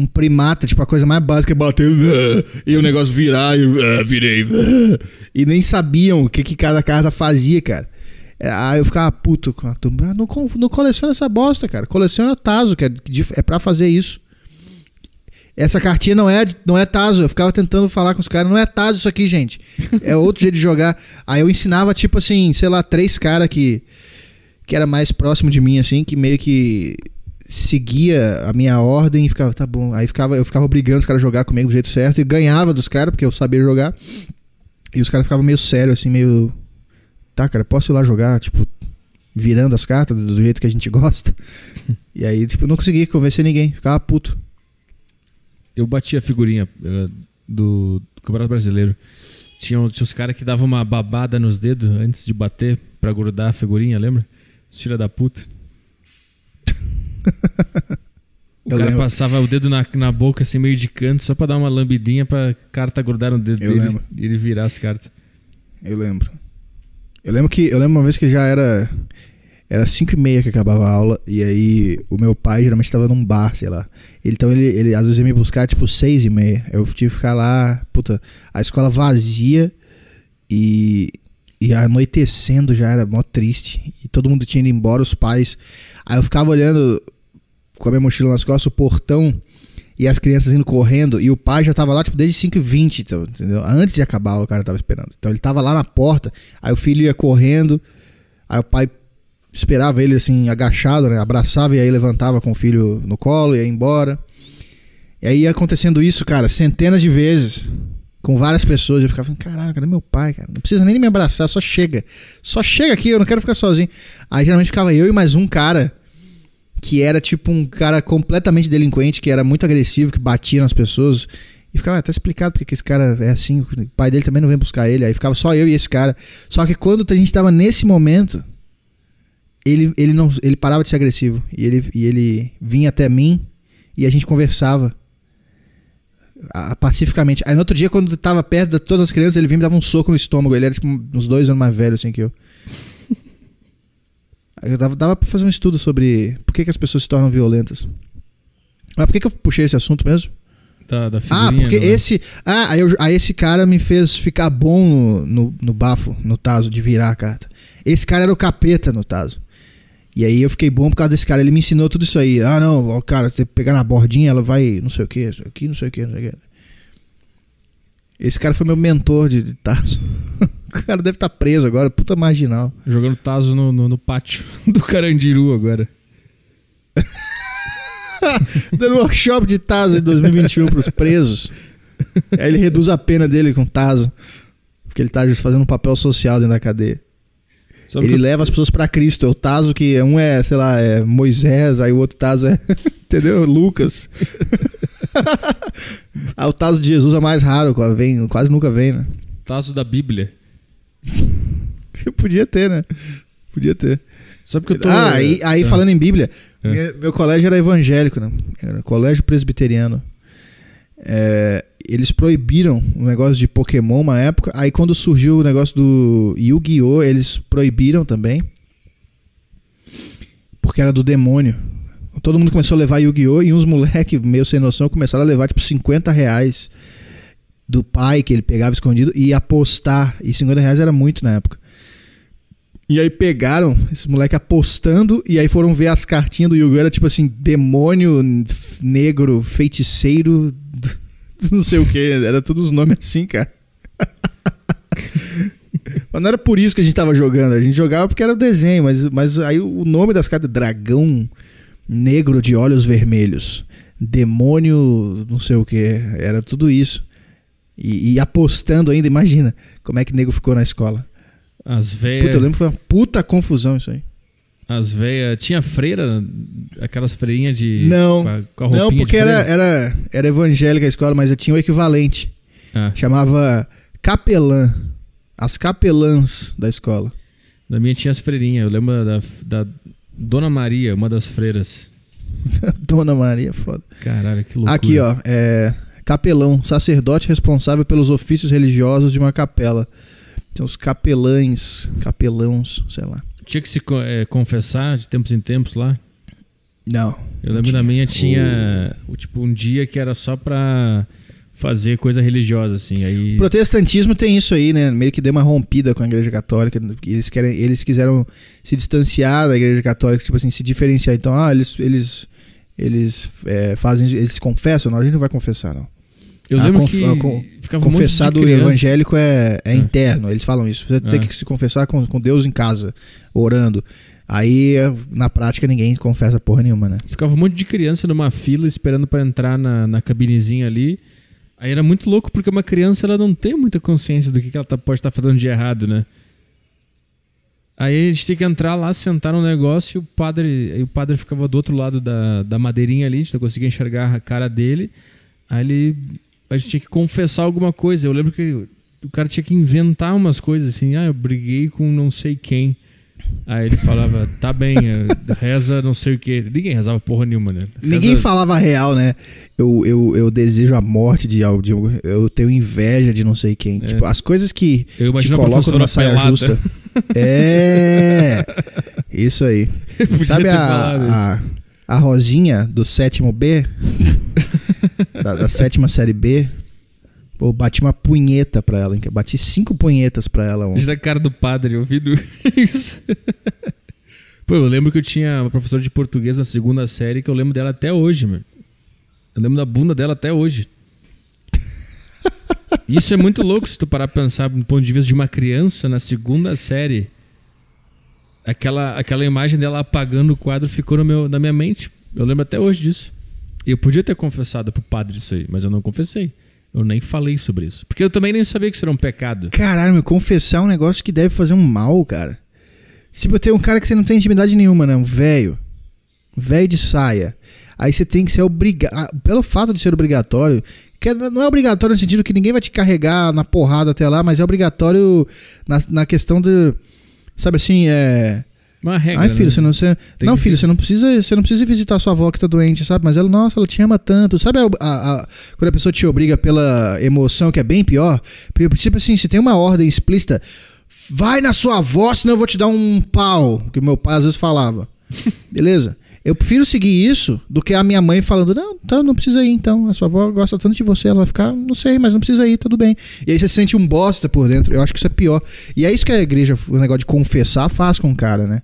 um primata, tipo, a coisa mais básica é bater e o negócio virar e virei. E nem sabiam o que, que cada carta fazia, cara. É, aí eu ficava puto com a turma. Ah, não, coleciona essa bosta, cara. Coleciona Tazo, que é, é pra fazer isso. Essa cartinha não é, não é Tazo. Eu ficava tentando falar com os caras. Não é Tazo isso aqui, gente. É outro jeito de jogar. Aí eu ensinava, tipo assim, sei lá, três caras que, que era mais próximo de mim, assim, que meio que seguia a minha ordem e ficava, tá bom. Aí ficava, eu ficava brigando os caras jogar comigo do jeito certo e ganhava dos caras, porque eu sabia jogar. E os caras ficavam meio sério, assim, meio. Tá, cara, posso ir lá jogar? Tipo, virando as cartas do jeito que a gente gosta. e aí, tipo, não conseguia convencer ninguém, ficava puto. Eu bati a figurinha uh, do, do Campeonato Brasileiro. Tinha, tinha os caras que davam uma babada nos dedos antes de bater pra grudar a figurinha, lembra? Os filha da puta. O eu cara lembro. passava o dedo na, na boca, assim, meio de canto, só pra dar uma lambidinha pra carta grudar no dedo eu dele e ele virar as cartas. Eu lembro. Eu lembro que eu lembro uma vez que já era. Era 5 e meia que acabava a aula, e aí o meu pai geralmente estava num bar, sei lá. Então ele, ele às vezes ia me buscar tipo 6 e meia. Eu tive que ficar lá, puta, a escola vazia e e anoitecendo já era mó triste. E todo mundo tinha ido embora, os pais. Aí eu ficava olhando com a minha mochila nas costas, o portão e as crianças indo correndo, e o pai já tava lá, tipo, desde 5 e 20 então, entendeu? Antes de acabar, o cara tava esperando. Então ele tava lá na porta, aí o filho ia correndo, aí o pai esperava ele, assim, agachado, né? Abraçava e aí levantava com o filho no colo, e ia embora. E aí ia acontecendo isso, cara, centenas de vezes com várias pessoas. Eu ficava falando, caralho, cadê meu pai, cara? Não precisa nem me abraçar, só chega. Só chega aqui, eu não quero ficar sozinho. Aí geralmente ficava eu e mais um cara, que era tipo um cara completamente delinquente, que era muito agressivo, que batia nas pessoas. E ficava, até ah, tá explicado porque que esse cara é assim, o pai dele também não vem buscar ele. Aí ficava só eu e esse cara. Só que quando a gente tava nesse momento, ele, ele, não, ele parava de ser agressivo. E ele, e ele vinha até mim e a gente conversava a, pacificamente. Aí no outro dia, quando tava perto de todas as crianças, ele vinha e me dava um soco no estômago. Ele era tipo uns dois anos mais velho assim que eu. dava, dava pra fazer um estudo sobre por que, que as pessoas se tornam violentas. Mas ah, por que, que eu puxei esse assunto mesmo? Da, da ah, porque né? esse. Ah, aí, eu, aí, esse cara me fez ficar bom no, no, no bafo, no Taso, de virar a carta. Esse cara era o capeta no Taso. E aí eu fiquei bom por causa desse cara. Ele me ensinou tudo isso aí. Ah, não, ó, cara, você pegar na bordinha, ela vai não sei o que, aqui, não sei o que, não sei o que. Esse cara foi meu mentor de, de o cara deve estar tá preso agora, puta marginal. Jogando Tazo no, no, no pátio do Carandiru agora. Dando workshop de Tazo em 2021 para os presos. Aí ele reduz a pena dele com Tazo. Porque ele tá fazendo um papel social dentro da cadeia ele leva as pessoas para Cristo. É o Taso que um é, sei lá, é Moisés, aí o outro Taso é, entendeu? Lucas. ah, o Taso de Jesus é mais raro, vem, quase nunca vem, né? Taso da Bíblia. Podia ter, né? Podia ter. Sabe que eu tô... Ah, aí, aí ah. falando em Bíblia, é. meu, meu colégio era evangélico, né? Era colégio presbiteriano. É, eles proibiram o negócio de Pokémon uma época. Aí quando surgiu o negócio do Yu-Gi-Oh, eles proibiram também. Porque era do demônio. Todo mundo começou a levar Yu-Gi-Oh! e uns moleques meio sem noção começaram a levar tipo 50 reais do pai que ele pegava escondido e apostar. E 50 reais era muito na época. E aí pegaram esse moleque apostando e aí foram ver as cartinhas do Yu-Gi-Oh! Era tipo assim, demônio, negro, feiticeiro, não sei o que. Era todos os nomes assim, cara. mas não era por isso que a gente tava jogando. A gente jogava porque era o desenho, mas, mas aí o nome das cartas, dragão negro de olhos vermelhos, demônio, não sei o que, era tudo isso. E, e, apostando ainda, imagina como é que o nego ficou na escola. As velhas. Puta, eu lembro que foi uma puta confusão isso aí as velhas. Tinha freira, aquelas freirinhas de. Não, com a, com a não porque era, era, era evangélica a escola, mas tinha o equivalente. Ah. Chamava capelã. As capelãs da escola. na minha tinha as freirinhas. Eu lembro da, da Dona Maria, uma das freiras. Dona Maria, foda. Caralho, que loucura. Aqui, ó. É, capelão, sacerdote responsável pelos ofícios religiosos de uma capela. Tem os capelães, capelãos, sei lá tinha que se é, confessar de tempos em tempos lá? Não. Eu lembro da minha tinha o... tipo um dia que era só pra fazer coisa religiosa assim. Aí... O protestantismo tem isso aí, né? Meio que deu uma rompida com a Igreja Católica. Eles querem, eles quiseram se distanciar da Igreja Católica, tipo assim, se diferenciar. Então, ah, eles eles eles é, fazem, eles confessam, não, a gente não vai confessar não. Eu ah, lembro conf, que ah, con, confessar um do evangélico é, é, é, interno, eles falam isso. Você é. tem que se confessar com, com Deus em casa, orando. Aí, na prática, ninguém confessa porra nenhuma, né? Ficava um monte de criança numa fila esperando para entrar na, na cabinezinha ali. Aí era muito louco porque uma criança ela não tem muita consciência do que, que ela tá, pode estar tá fazendo de errado, né? Aí a gente tinha que entrar lá, sentar no negócio e o padre, e o padre ficava do outro lado da, da madeirinha ali, a gente não conseguia enxergar a cara dele. Aí ele a gente tinha que confessar alguma coisa. Eu lembro que o cara tinha que inventar umas coisas assim. Ah, eu briguei com não sei quem. Aí ele falava, tá bem, reza não sei o que. Ninguém rezava porra nenhuma, né? Reza... Ninguém falava real, né? Eu, eu, eu desejo a morte de alguém, eu tenho inveja de não sei quem. É. Tipo, as coisas que eu te colocam numa saia justa. É! Isso aí. Sabe a, a, a Rosinha do sétimo B, da, da, sétima série B, pô, bati uma punheta pra ela. Bati cinco punhetas pra ela ontem. Isso é cara do padre, ouvido isso. pô, eu lembro que eu tinha uma professora de português na segunda série que eu lembro dela até hoje, meu. Eu lembro da bunda dela até hoje. Isso é muito louco se tu parar pra pensar do ponto de vista de uma criança na segunda série Aquela, aquela imagem dela apagando o quadro ficou no meu, na minha mente. Eu lembro até hoje disso. Eu podia ter confessado pro padre isso aí, mas eu não confessei. Eu nem falei sobre isso. Porque eu também nem sabia que isso era um pecado. Caralho, meu, confessar é um negócio que deve fazer um mal, cara. Se você tem é um cara que você não tem intimidade nenhuma, né? Um velho. Velho de saia. Aí você tem que ser obrigado. Ah, pelo fato de ser obrigatório, que é, não é obrigatório no sentido que ninguém vai te carregar na porrada até lá, mas é obrigatório na, na questão de Sabe assim, é. Uma regra, Ai, né? filho, né? você não. Você... não, filho, que... você não precisa. Você não precisa visitar sua avó que tá doente, sabe? Mas ela, nossa, ela te ama tanto. Sabe a, a, a... quando a pessoa te obriga pela emoção, que é bem pior? Porque, tipo assim, se tem uma ordem explícita, vai na sua avó, senão eu vou te dar um pau. Que o meu pai às vezes falava. Beleza? Eu prefiro seguir isso do que a minha mãe falando, não, então não precisa ir então. A sua avó gosta tanto de você, ela vai ficar, não sei, mas não precisa ir, tá tudo bem. E aí você se sente um bosta por dentro. Eu acho que isso é pior. E é isso que a igreja, o negócio de confessar, faz com o cara, né?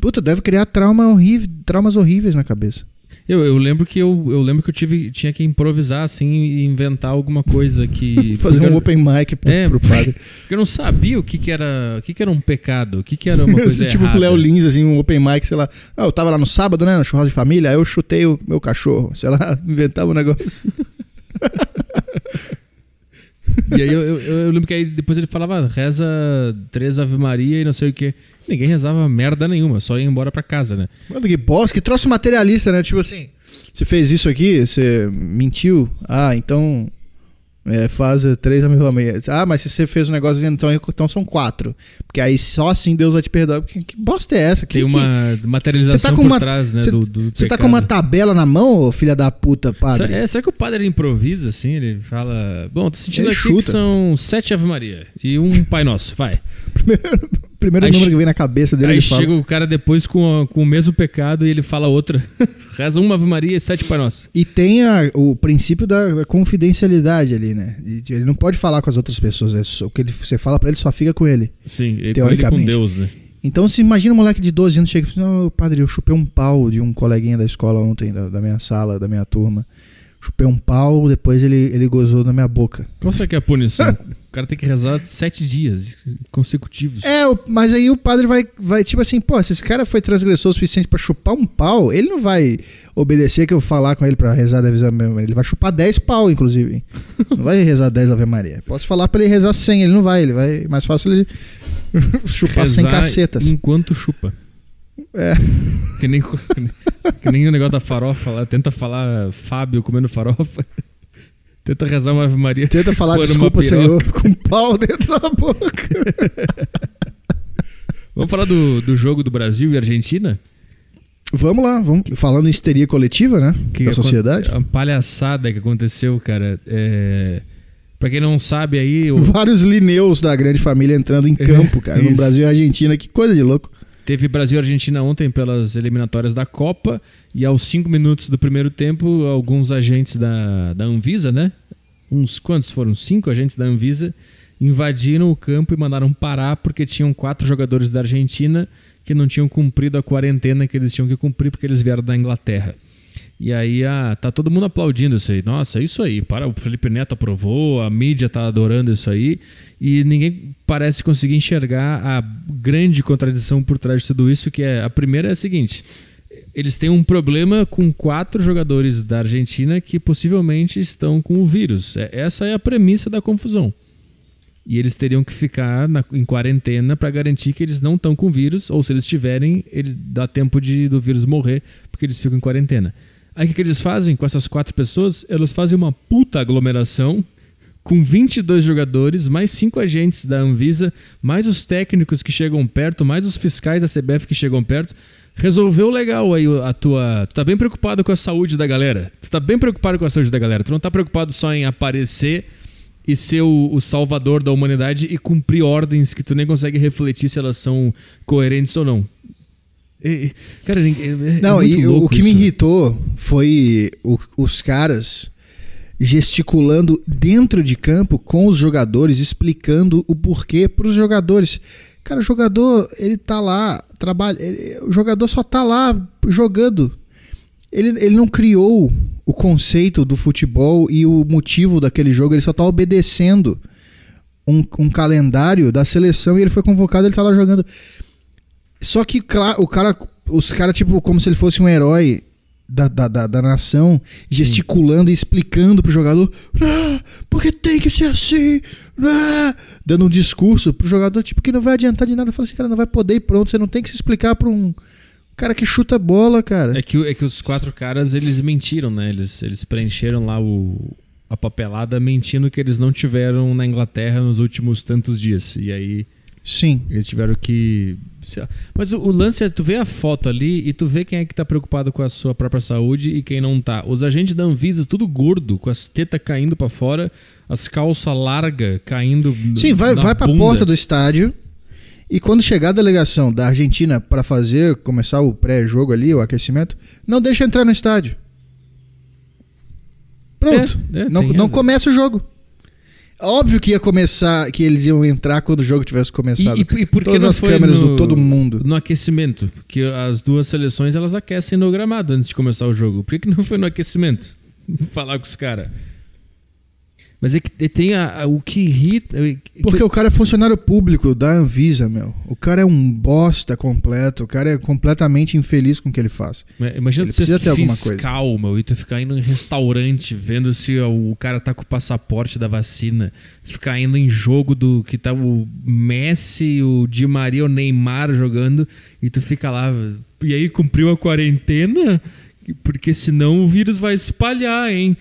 Puta, deve criar trauma horrível, traumas horríveis na cabeça. Eu, eu lembro que eu, eu lembro que eu tive, tinha que improvisar, assim, e inventar alguma coisa que. Fazer um open mic pro, é, pro padre. Porque eu não sabia o que, que era. O que, que era um pecado, o que, que era uma coisa. Assim, tipo errada. o Léo Lins, assim, um open mic, sei lá. Ah, eu tava lá no sábado, né? No churrasco de família, aí eu chutei o meu cachorro, sei lá, inventava um negócio. e aí eu, eu, eu, lembro que aí depois ele falava, ah, reza três Ave Maria e não sei o que. Ninguém rezava merda nenhuma, só ia embora pra casa, né? Mano, que bosta, que troço materialista, né? Tipo assim, você fez isso aqui, você mentiu, ah, então é, faz três amigas. Ah, mas se você fez um negócio, assim, então, então são quatro. Porque aí só assim Deus vai te perdoar. Que, que bosta é essa? Que, Tem uma que... materialização tá por uma... trás, né? Você tá com uma tabela na mão, filha da puta, padre? Será, é, será que o padre improvisa assim? Ele fala. Bom, tô sentindo ele aqui chuta. que são sete Ave Maria e um Pai Nosso. Vai. Primeiro primeiro aí número que vem na cabeça dele. Aí chega o cara depois com, a, com o mesmo pecado e ele fala outra. Reza uma Ave Maria e sete para nós. E tem a, o princípio da, confidencialidade ali, né? ele não pode falar com as outras pessoas. É só, o que ele, você fala para ele só fica com ele. Sim, ele, teoricamente. Ele com Deus, né? Então, se imagina um moleque de 12 anos chega e fala: Não, padre, eu chupei um pau de um coleguinha da escola ontem, da, da minha sala, da minha turma chupei um pau, depois ele, ele gozou na minha boca. Qual será que é a punição? o cara tem que rezar sete dias consecutivos. É, mas aí o padre vai, vai tipo assim, pô, se esse cara foi transgressor o suficiente para chupar um pau, ele não vai obedecer que eu falar com ele para rezar da Ave Maria. Ele vai chupar dez pau, inclusive. não vai rezar dez Ave Maria. Posso falar para ele rezar cem, ele não vai. Ele vai, é mais fácil ele chupar sem cacetas. enquanto chupa. É. Que nem, que nem o negócio da farofa lá. Tenta falar Fábio comendo farofa. Tenta rezar uma Ave Maria. Tenta falar desculpa, Senhor, com um pau dentro da boca. vamos falar do, do jogo do Brasil e Argentina? Vamos lá, vamos. Falando em histeria coletiva, né? Que da sociedade. A palhaçada que aconteceu, cara. É... Pra quem não sabe aí. O... Vários lineus da grande família entrando em campo, cara, no Brasil e Argentina. Que coisa de louco. Teve Brasil e Argentina ontem pelas eliminatórias da Copa e aos cinco minutos do primeiro tempo, alguns agentes da, da Anvisa, né? Uns quantos foram? Cinco agentes da Anvisa invadiram o campo e mandaram parar porque tinham quatro jogadores da Argentina que não tinham cumprido a quarentena que eles tinham que cumprir porque eles vieram da Inglaterra. E aí ah, tá todo mundo aplaudindo isso aí. Nossa, é isso aí. Para, o Felipe Neto aprovou, a mídia tá adorando isso aí. E ninguém parece conseguir enxergar a grande contradição por trás de tudo isso, que é a primeira é a seguinte. Eles têm um problema com quatro jogadores da Argentina que possivelmente estão com o vírus. É, essa é a premissa da confusão. E eles teriam que ficar na, em quarentena para garantir que eles não estão com o vírus, ou se eles tiverem, ele dá tempo de, do vírus morrer, porque eles ficam em quarentena. Aí o que, que eles fazem com essas quatro pessoas? Elas fazem uma puta aglomeração com 22 jogadores, mais cinco agentes da Anvisa, mais os técnicos que chegam perto, mais os fiscais da CBF que chegam perto. Resolveu legal aí a tua. Tu tá bem preocupado com a saúde da galera. Tu tá bem preocupado com a saúde da galera. Tu não tá preocupado só em aparecer e ser o, o salvador da humanidade e cumprir ordens que tu nem consegue refletir se elas são coerentes ou não. Cara, é, é, Não, e o que me irritou foi o, os caras gesticulando dentro de campo com os jogadores, explicando o porquê para os jogadores. Cara, o jogador, ele tá lá, trabalha, ele, o jogador só tá lá jogando. Ele, ele não criou o conceito do futebol e o motivo daquele jogo, ele só tá obedecendo um, um calendário da seleção e ele foi convocado, ele tá lá jogando. Só que claro, o cara, os caras, tipo, como se ele fosse um herói da, da, da, da nação, gesticulando Sim. e explicando pro jogador, ah, porque tem que ser assim, ah, dando um discurso pro jogador, tipo, que não vai adiantar de nada. Fala assim, cara, não vai poder e pronto, você não tem que se explicar pra um cara que chuta bola, cara. É que, é que os quatro caras, eles mentiram, né? Eles, eles preencheram lá o, a papelada mentindo que eles não tiveram na Inglaterra nos últimos tantos dias. E aí... Sim. Eles tiveram que mas o, o, lance é, tu vê a foto ali e tu vê quem é que tá preocupado com a sua própria saúde e quem não tá. Os agentes da Anvisa, tudo gordo, com as tetas caindo para fora, as calças largas caindo. Sim, vai, vai pra porta do estádio. E quando chegar a delegação da Argentina para fazer, começar o pré-jogo ali, o aquecimento, não deixa entrar no estádio. Pronto. É, é, não não começa o jogo. Óbvio que ia começar, que eles iam entrar quando o jogo tivesse começado. E, e, e por que Todas as câmeras no, do todo mundo. No aquecimento, porque as duas seleções elas aquecem no gramado antes de começar o jogo. Por que, que não foi no aquecimento? Falar com os caras. Mas é que tem a, a, o que irrita. Porque o cara é funcionário público da Anvisa, meu. O cara é um bosta completo. O cara é completamente infeliz com o que ele faz. Imagina ele precisa ter alguma coisa. calma e tu ficar indo em restaurante vendo se o cara tá com o passaporte da vacina. Ficar indo em jogo do que tá o Messi, o Di Maria, o Neymar jogando e tu fica lá. E aí cumpriu a quarentena? Porque senão o vírus vai espalhar, hein?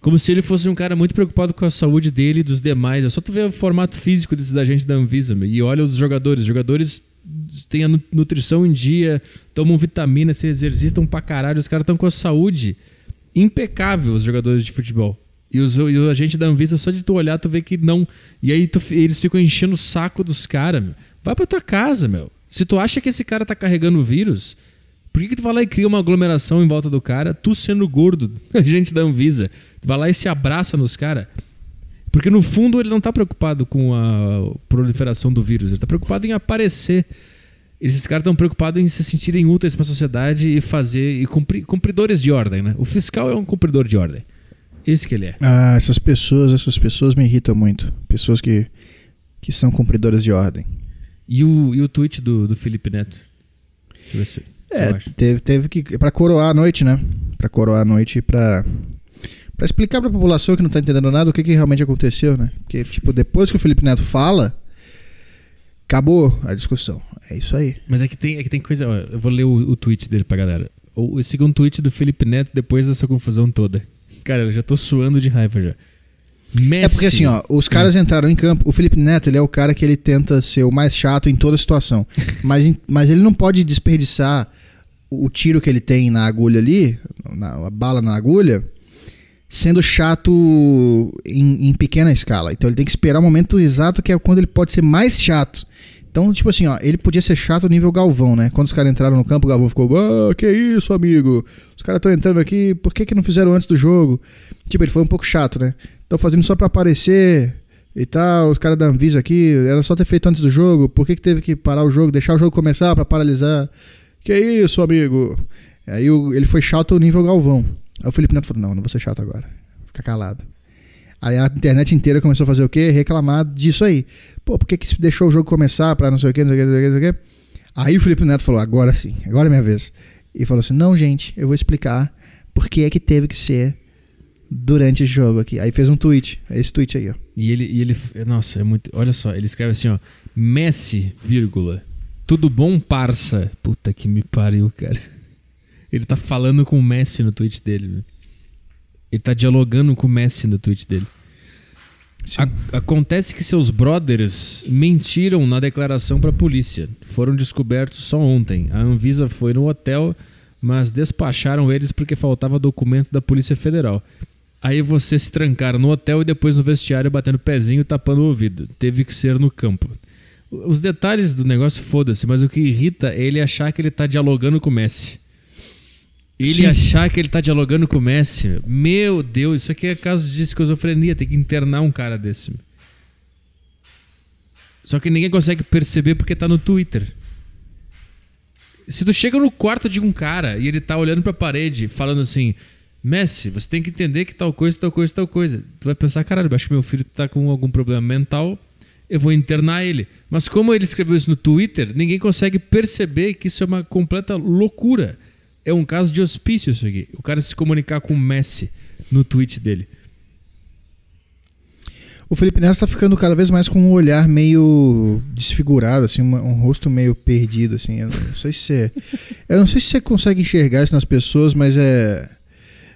Como se ele fosse um cara muito preocupado com a saúde dele e dos demais. É só tu ver o formato físico desses agentes da Anvisa meu, e olha os jogadores. Os jogadores têm a nutrição em dia, tomam vitamina, se exercitam pra caralho. Os caras estão com a saúde impecável, os jogadores de futebol. E os, e os agentes da Anvisa, só de tu olhar, tu vê que não. E aí tu, eles ficam enchendo o saco dos caras, meu. Vai pra tua casa, meu. Se tu acha que esse cara tá carregando o vírus, por que, que tu vai lá e cria uma aglomeração em volta do cara, tu sendo gordo, agente da Anvisa? vai lá e se abraça nos caras. Porque no fundo ele não está preocupado com a proliferação do vírus, ele está preocupado em aparecer. Esses caras estão preocupados em se sentirem úteis para a sociedade e fazer e cumprir cumpridores de ordem, né? O fiscal é um cumpridor de ordem. Esse que ele é. Ah, essas pessoas, essas pessoas me irritam muito. Pessoas que, que são cumpridoras de ordem. E o, e o tweet do, do Felipe Neto? Deixa eu ver se, é, teve, teve que para coroar a noite, né? Para coroar a noite e para para explicar para a população que não está entendendo nada o que, que realmente aconteceu, né? Porque, tipo, depois que o Felipe Neto fala, acabou a discussão. É isso aí. Mas é que tem, é que tem coisa. Ó, eu vou ler o, o tweet dele pra galera. O, o segundo tweet do Felipe Neto depois dessa confusão toda. Cara, eu já tô suando de raiva já. Messi. É porque assim, ó, os caras entraram em campo. O Felipe Neto, ele é o cara que ele tenta ser o mais chato em toda situação. mas, mas ele não pode desperdiçar o tiro que ele tem na agulha ali, na, a bala na agulha, sendo chato em, em, pequena escala. Então ele tem que esperar o momento exato que é quando ele pode ser mais chato. Então, tipo assim, ó, ele podia ser chato nível Galvão, né? Quando os caras entraram no campo, o Galvão ficou, ah, que isso, amigo? Os caras estão entrando aqui, por que, que não fizeram antes do jogo? Tipo, ele foi um pouco chato, né? Estão fazendo só para aparecer e tal, os caras da Anvisa aqui, era só ter feito antes do jogo, por que, que teve que parar o jogo, deixar o jogo começar para paralisar? Que isso, amigo? Aí ele foi chato nível Galvão. Aí o Felipe Neto falou: não, não vou ser chato agora. Fica calado. Aí a internet inteira começou a fazer o quê? Reclamar disso aí. Pô, por que, que deixou o jogo começar pra não sei o quê, não sei o quê, não sei o quê, não sei o quê? Aí o Felipe Neto falou: agora sim, agora é minha vez. E falou assim: não, gente, eu vou explicar por que é que teve que ser durante o jogo aqui. Aí fez um tweet, é esse tweet aí, ó. E ele, e ele nossa, é muito. Olha só, ele escreve assim, ó: Messi, vírgula. Tudo bom, parça? Puta que me pariu, cara. Ele tá falando com o Messi no tweet dele. Véio. Ele tá dialogando com o Messi no tweet dele. A acontece que seus brothers mentiram na declaração para a polícia. Foram descobertos só ontem. A Anvisa foi no hotel, mas despacharam eles porque faltava documento da Polícia Federal. Aí você se trancaram no hotel e depois no vestiário batendo pezinho e tapando o ouvido. Teve que ser no campo. Os detalhes do negócio, foda-se, mas o que irrita é ele achar que ele está dialogando com o Messi. Ele Sim. achar que ele tá dialogando com o Messi. Meu Deus, isso aqui é caso de esquizofrenia. Tem que internar um cara desse. Só que ninguém consegue perceber porque tá no Twitter. Se tu chega no quarto de um cara e ele tá olhando pra parede, falando assim: Messi, você tem que entender que tal coisa, tal coisa, tal coisa. Tu vai pensar: caralho, acho que meu filho tá com algum problema mental, eu vou internar ele. Mas como ele escreveu isso no Twitter, ninguém consegue perceber que isso é uma completa loucura é um caso de hospício isso aqui. O cara se comunicar com o Messi no tweet dele. O Felipe Neto está ficando cada vez mais com um olhar meio desfigurado, assim, um, um rosto meio perdido, assim. Eu não sei se você, é, eu não sei se você consegue enxergar isso nas pessoas, mas é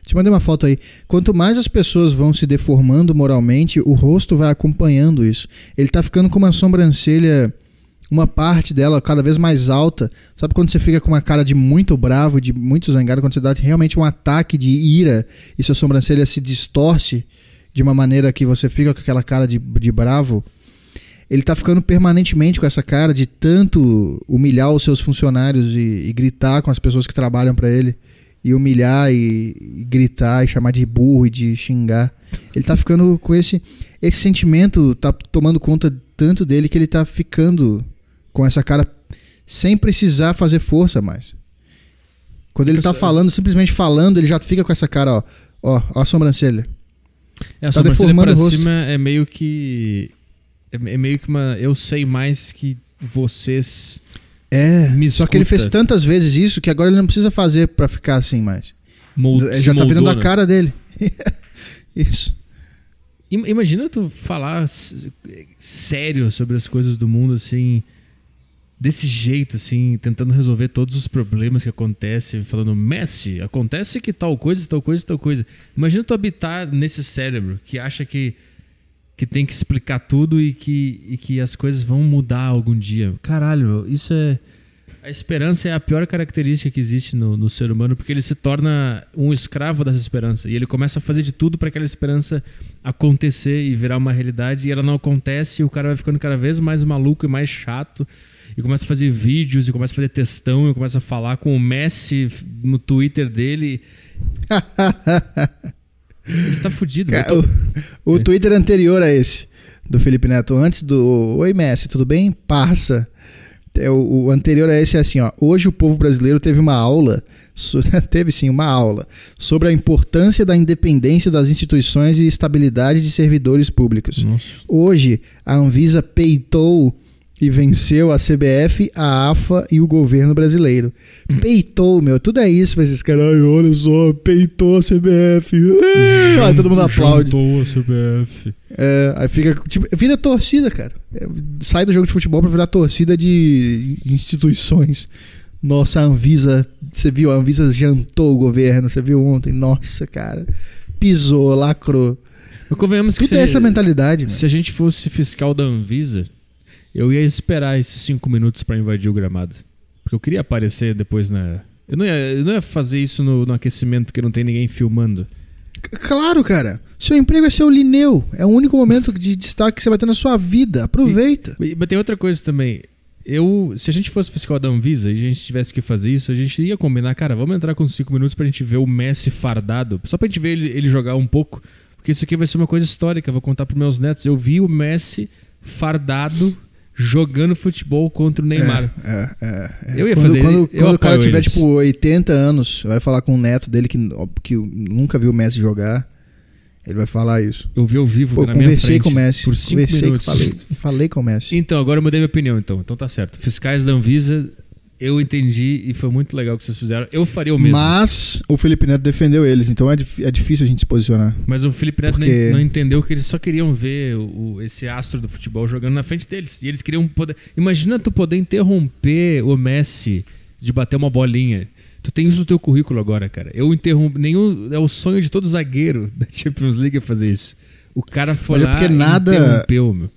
te mandei uma foto aí. Quanto mais as pessoas vão se deformando moralmente, o rosto vai acompanhando isso. Ele tá ficando com uma sobrancelha uma parte dela cada vez mais alta. Sabe quando você fica com uma cara de muito bravo, de muito zangado, quando você dá realmente um ataque de ira e sua sobrancelha se distorce de uma maneira que você fica com aquela cara de, de bravo? Ele tá ficando permanentemente com essa cara de tanto humilhar os seus funcionários e, e gritar com as pessoas que trabalham para ele e humilhar e, e, gritar e chamar de burro e de xingar. Ele tá ficando com esse esse sentimento tá tomando conta tanto dele que ele tá ficando com essa cara sem precisar fazer força mais. Quando ele tá falando, simplesmente falando, ele já fica com essa cara, ó. Ó, ó a sobrancelha. É, a tá sobrancelha deformando o rosto. cima é meio que. É, é meio que uma. Eu sei mais que vocês. É, me só que ele fez tantas vezes isso que agora ele não precisa fazer para ficar assim mais. Mold, já tá virando a cara dele. isso. Imagina tu falar sério sobre as coisas do mundo assim desse jeito, assim, tentando resolver todos os problemas que acontecem, falando, Messi, acontece que tal coisa, tal coisa, tal coisa. Imagina tu habitar nesse cérebro que acha que, que tem que explicar tudo e que, e que as coisas vão mudar algum dia. Caralho, isso é. A esperança é a pior característica que existe no, no ser humano, porque ele se torna um escravo dessa esperança. E ele começa a fazer de tudo para aquela esperança acontecer e virar uma realidade. E ela não acontece, e o cara vai ficando cada vez mais maluco e mais chato e começa a fazer vídeos, e começa a fazer textão, e começa a falar com o Messi no Twitter dele. Você tá fudido. Cara, tô... o, o é. Twitter anterior a esse, do Felipe Neto, antes do Oi Messi, tudo bem? Parça. É, o, o, anterior a esse é assim, ó. Hoje o povo brasileiro teve uma aula, so, teve sim uma aula, sobre a importância da independência das instituições e estabilidade de servidores públicos. Nossa. Hoje, a Anvisa peitou e venceu a CBF, a AFA e o governo brasileiro. Peitou, meu. Tudo é isso pra esses caras. Ai, olha só, peitou a CBF. aí todo mundo aplaude. Peitou a CBF. É, aí fica. Tipo, vira torcida, cara. É, sai do jogo de futebol pra virar torcida de instituições. Nossa, a Anvisa. Você viu? A Anvisa jantou o governo. Você viu ontem? Nossa, cara. Pisou, lacrou. Mas convenhamos Tudo que. Tudo é essa mentalidade, Se mano. a gente fosse fiscal da Anvisa eu ia esperar esses cinco minutos para invadir o gramado. Porque eu queria aparecer depois na. Eu não ia, eu não ia fazer isso no, no aquecimento que não tem ninguém filmando. C claro, cara. Seu emprego é ser o lineu. É o único momento de destaque que você vai ter na sua vida. Aproveita. E, mas tem outra coisa também. Eu, se a gente fosse fiscal da Anvisa e a gente tivesse que fazer isso, a gente ia combinar, cara, vamos entrar com cinco minutos pra gente ver o Messi fardado. Só pra gente ver ele, ele jogar um pouco. Porque isso aqui vai ser uma coisa histórica. Vou contar pros meus netos. Eu vi o Messi fardado jogando futebol contra o Neymar. É, é, é. é. Eu ia quando, fazer Quando, eu quando o cara tiver, eles. tipo, 80 anos, vai falar com o neto dele que, que nunca viu o Messi jogar. Ele vai falar isso. Eu vi ao vivo Pô, na conversei minha frente, com o Messi. Por cinco conversei minutos. Com, falei, falei com o Messi. Então, agora eu mudei minha opinião, então. Então tá certo. Fiscais da Anvisa eu entendi e foi muito legal o que vocês fizeram. Eu faria o mesmo. Mas o Felipe Neto defendeu eles, então é, é difícil a gente se posicionar. Mas o Felipe Neto porque... não entendeu que eles só queriam ver o, esse astro do futebol jogando na frente deles. E eles queriam poder. Imagina tu poder interromper o Messi de bater uma bolinha. Tu tem isso no teu currículo agora, cara. Eu interrompo. Nenhum, é o sonho de todo zagueiro da Champions League é fazer isso. O cara foi Mas é lá é porque nada, e interrompeu, meu.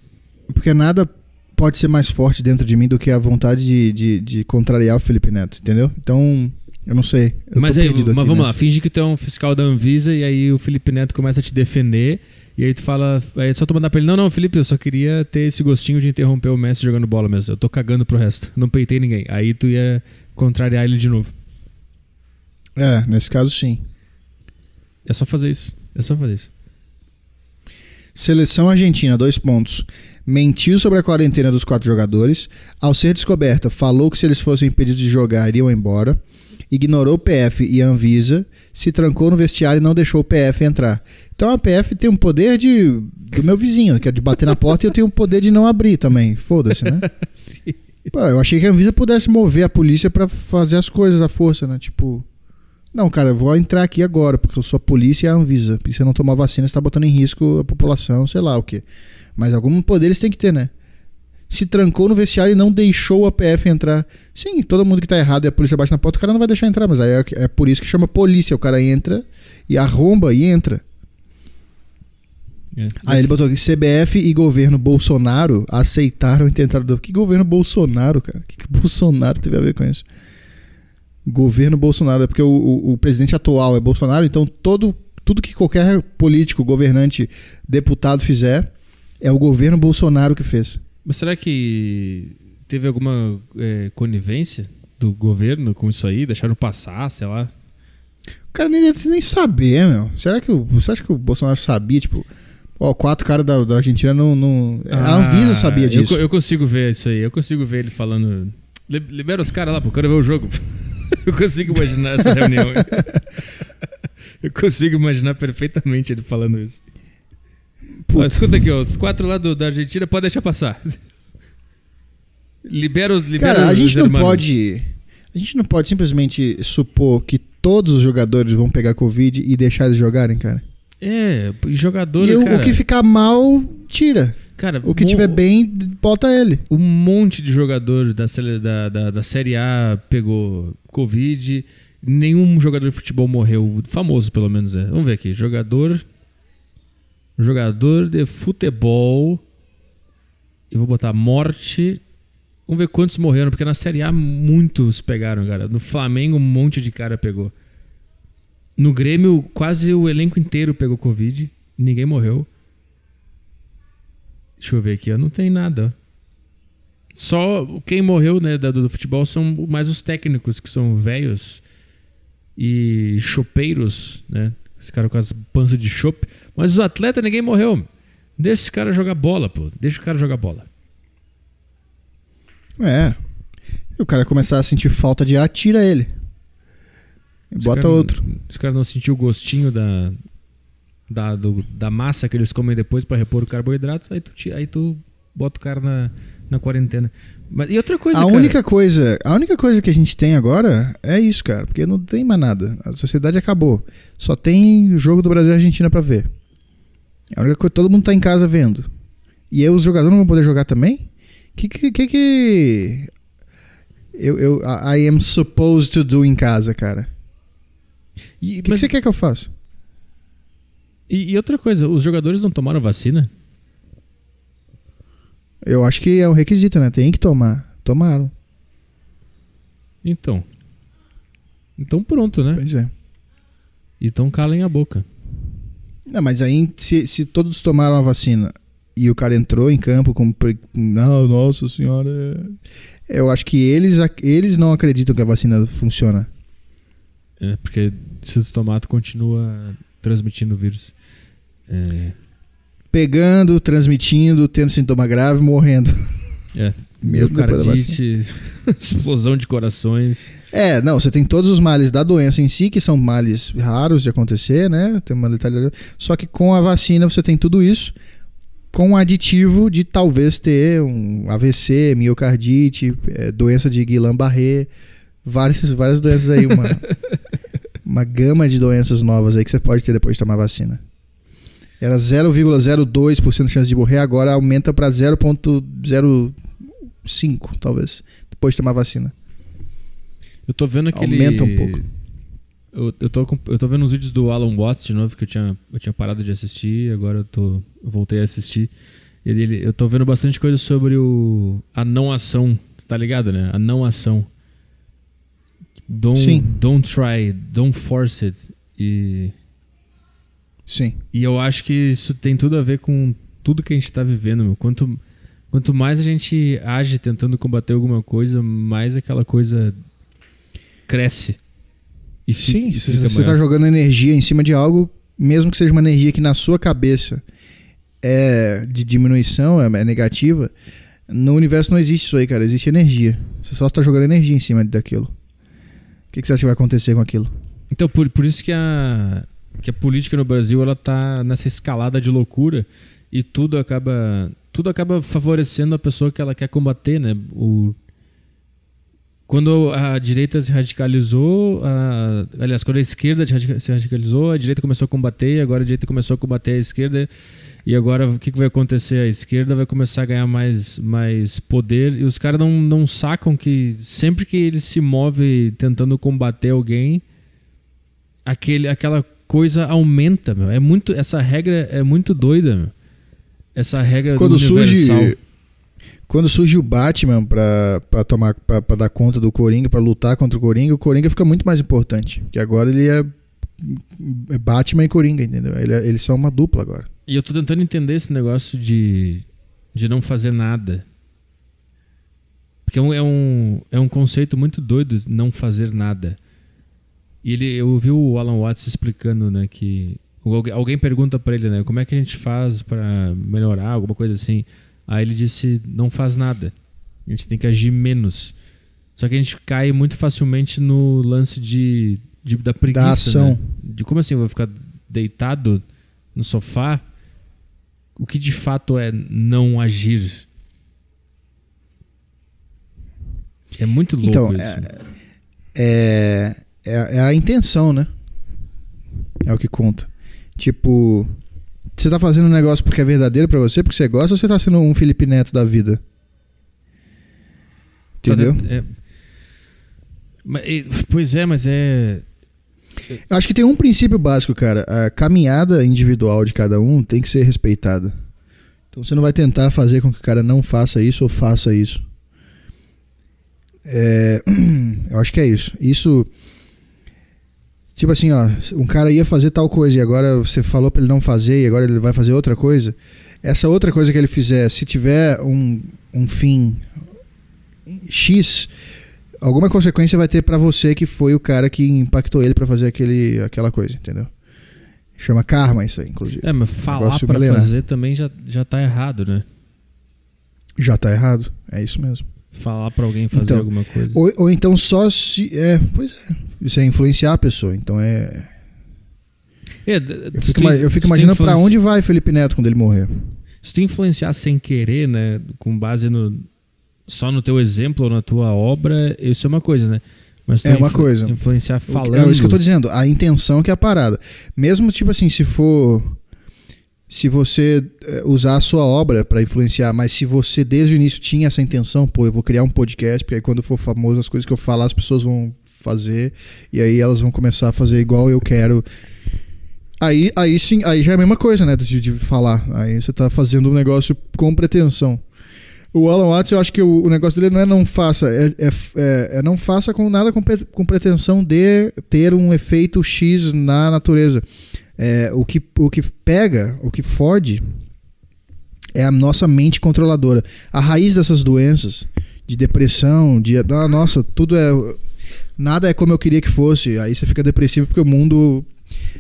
Porque nada pode ser mais forte dentro de mim do que a vontade de, de, de contrariar o Felipe Neto, entendeu? Então, eu não sei. Eu mas aí, mas vamos nessa. lá, finge que tu é um fiscal da Anvisa e aí o Felipe Neto começa a te defender. E aí tu fala, aí é só tu mandar pra ele, não, não, Felipe, eu só queria ter esse gostinho de interromper o Messi jogando bola mesmo. Eu tô cagando pro resto. Não peitei ninguém. Aí tu ia contrariar ele de novo. É, nesse caso sim. É só fazer isso. É só fazer isso. Seleção Argentina, dois pontos mentiu sobre a quarentena dos quatro jogadores. Ao ser descoberta, falou que se eles fossem impedidos de jogar, iriam embora. Ignorou o PF e a Anvisa, se trancou no vestiário e não deixou o PF entrar. Então a PF tem um poder de do meu vizinho, que é de bater na porta, e eu tenho o um poder de não abrir também. Foda-se, né? Sim. Pô, eu achei que a Anvisa pudesse mover a polícia para fazer as coisas à força, né? Tipo, não, cara, eu vou entrar aqui agora, porque eu sou a polícia e a Anvisa. se você não tomar vacina, você tá botando em risco a população, sei lá o quê. Mas algum poder eles têm que ter, né? Se trancou no vestiário e não deixou a PF entrar. Sim, todo mundo que tá errado e a polícia bate na porta, o cara não vai deixar entrar, mas aí é, é por isso que chama polícia. O cara entra e arromba e entra. É. Aí ele botou aqui: CBF e governo Bolsonaro aceitaram e tentaram. Que governo Bolsonaro, cara? O que, que Bolsonaro teve a ver com isso? Governo Bolsonaro, é porque o, o, o, presidente atual é Bolsonaro, então todo, tudo que qualquer político, governante, deputado fizer, é o governo Bolsonaro que fez. Mas será que teve alguma é, conivência do governo com isso aí? Deixaram passar, sei lá? O cara nem deve nem saber, meu. Será que o, você acha que o Bolsonaro sabia, tipo... Ó, quatro caras da, da, Argentina não... não ah, a Anvisa sabia disso. Eu, eu, consigo ver isso aí. Eu consigo ver ele falando... Libera os caras lá, pô. Eu quero ver o jogo. eu consigo imaginar essa reunião. eu consigo imaginar perfeitamente ele falando isso puto. escuta aqui, os quatro lá do, da Argentina pode deixar passar. Libera os libera Cara, a gente não pode. A gente não pode simplesmente supor que todos os jogadores vão pegar Covid e deixar eles jogarem, cara. É, jogador. E o, cara, o que ficar mal, tira. Cara, o que mo... tiver bem, bota ele. Um monte de jogador da, da, da, da Série A pegou Covid. Nenhum jogador de futebol morreu. Famoso, pelo menos é. Vamos ver aqui. Jogador Jogador de futebol. Eu vou botar morte. Vamos ver quantos morreram, porque na Série A muitos pegaram, cara. No Flamengo, um monte de cara pegou. No Grêmio, quase o elenco inteiro pegou Covid. Ninguém morreu. Deixa eu ver aqui, ó. Não tem nada. Só quem morreu, né, do, do futebol são mais os técnicos, que são velhos e chopeiros, né? Esse cara com as panças de chope. Mas os atletas, ninguém morreu. Deixa esse cara jogar bola, pô. Deixa o cara jogar bola. É. E o cara começar a sentir falta de ar, tira ele. E bota cara, outro. Os caras não sentiu o gostinho da, da, do, da massa que eles comem depois para repor o carboidrato, aí tu, aí tu bota o cara na, na quarentena. Mas, e outra coisa, a cara... única coisa, a única coisa que a gente tem agora é isso, cara, porque não tem mais nada. A sociedade acabou. Só tem o jogo do Brasil e Argentina para ver. É a que todo mundo tá em casa vendo. E aí os jogadores não vão poder jogar também? Que que, que, que... Eu, eu, I am supposed to do em casa, cara? O que, que, você quer que eu faça? E, e, outra coisa, os jogadores não tomaram vacina? Eu acho que é um requisito, né? Tem que tomar. Tomaram. Então. Então pronto, né? Pois é. Então calem a boca. Não, mas aí se, se todos tomaram a vacina e o cara entrou em campo com. Não, nossa senhora. É, eu acho que eles, eles não acreditam que a vacina funciona. É, porque se o tomar, continua transmitindo o vírus. É. Pegando, transmitindo, tendo sintoma grave, morrendo. É. Meu Deus, explosão de corações. É, não, você tem todos os males da doença em si, que são males raros de acontecer, né? Tem uma letalidade. Só que com a vacina você tem tudo isso com um aditivo de talvez ter um AVC, miocardite, é, doença de Guillain-Barré, várias, várias doenças aí, uma, uma gama de doenças novas aí que você pode ter depois de tomar vacina. Era 0,02% de chance de morrer, agora aumenta para 0,05, talvez, depois de tomar vacina. Eu tô vendo aquele. Aumenta um pouco. Eu, eu, tô, eu tô vendo uns vídeos do Alan Watts de novo, que eu tinha, eu tinha parado de assistir, agora eu, tô, eu voltei a assistir. Ele, ele, eu tô vendo bastante coisa sobre o, a não ação, tá ligado, né? A não ação. Don't, Sim. don't try, don't force it. E. Sim. E eu acho que isso tem tudo a ver com tudo que a gente tá vivendo, meu. Quanto, quanto mais a gente age tentando combater alguma coisa, mais aquela coisa cresce. E Sim, fica, você está jogando energia em cima de algo, mesmo que seja uma energia que na sua cabeça é de diminuição, é, é negativa. No universo não existe isso aí, cara. Existe energia. Você só está jogando energia em cima daquilo. O que, que, você acha que vai acontecer com aquilo? Então, por, por isso que a, que a política no Brasil ela está nessa escalada de loucura e tudo acaba tudo acaba favorecendo a pessoa que ela quer combater, né? O, quando a direita se radicalizou, a, aliás, quando a esquerda se radicalizou, a direita começou a combater, agora a direita começou a combater a esquerda. E agora o que, que vai acontecer? A esquerda vai começar a ganhar mais, mais poder. E os caras não, não sacam que sempre que ele se move tentando combater alguém, aquele, aquela coisa aumenta. Meu. É muito, essa regra é muito doida. Meu. Essa regra quando do surge, universal. Quando surge o Batman para tomar, para dar conta do Coringa, para lutar contra o Coringa, o Coringa fica muito mais importante. Que agora ele é, é Batman e Coringa, entendeu? Ele, é, eles são uma dupla agora. E eu tô tentando entender esse negócio de, de não fazer nada. Porque é um, é, um, é um conceito muito doido não fazer nada. E ele, eu ouvi o Alan Watts explicando, né, que alguém pergunta para ele, né, como é que a gente faz para melhorar, alguma coisa assim. Aí ele disse: não faz nada. A gente tem que agir menos. Só que a gente cai muito facilmente no lance de, de da preguiça. Da né? ação. Né? De como assim eu vou ficar deitado no sofá? O que de fato é não agir? É muito louco então, isso. É, é, é, é a intenção, né? É o que conta. Tipo, você tá fazendo um negócio porque é verdadeiro para você, porque você gosta, ou você tá sendo um Felipe Neto da vida? Entendeu? Tá, é, é, pois é, mas é, é. Acho que tem um princípio básico, cara. A caminhada individual de cada um tem que ser respeitada. Então você não vai tentar fazer com que o cara não faça isso ou faça isso. É, eu acho que é isso. Isso Tipo assim, ó, um cara ia fazer tal coisa e agora você falou para ele não fazer e agora ele vai fazer outra coisa. Essa outra coisa que ele fizer, se tiver um, um fim X, alguma consequência vai ter para você que foi o cara que impactou ele para fazer aquele, aquela coisa, entendeu? Chama karma isso aí, inclusive. É, mas falar pra fazer né. também já, já tá errado, né? Já tá errado, é isso mesmo falar para alguém fazer então, alguma coisa. Ou, ou, então só se. É, pois é. Isso é influenciar a pessoa. Então é. é eu, fico, eu fico imaginando influenci... para onde vai Felipe Neto quando ele morrer. Se tu influenciar sem querer, né? Com base no. Só no teu exemplo ou na tua obra, isso é uma coisa, né? Mas é uma influ, coisa. Influenciar é falando. É isso que eu tô dizendo. A intenção que é a parada. Mesmo, tipo assim, se for se você eh, usar a sua obra para influenciar, mas se você desde o início tinha essa intenção, pô, eu vou criar um podcast, porque aí quando for famoso as coisas que eu falar as pessoas vão fazer e aí elas vão começar a fazer igual eu quero. Aí, aí sim, aí já é a mesma coisa, né, de, de falar. Aí você tá fazendo um negócio com pretensão. O Alan Watts, eu acho que o, o negócio dele não é não faça, é, é, é, é não faça com nada com, com pretensão de ter um efeito X na natureza. É, o, que, o que pega, o que fode, é a nossa mente controladora. A raiz dessas doenças, de depressão, de. Ah, nossa, tudo é. Nada é como eu queria que fosse. Aí você fica depressivo porque o mundo.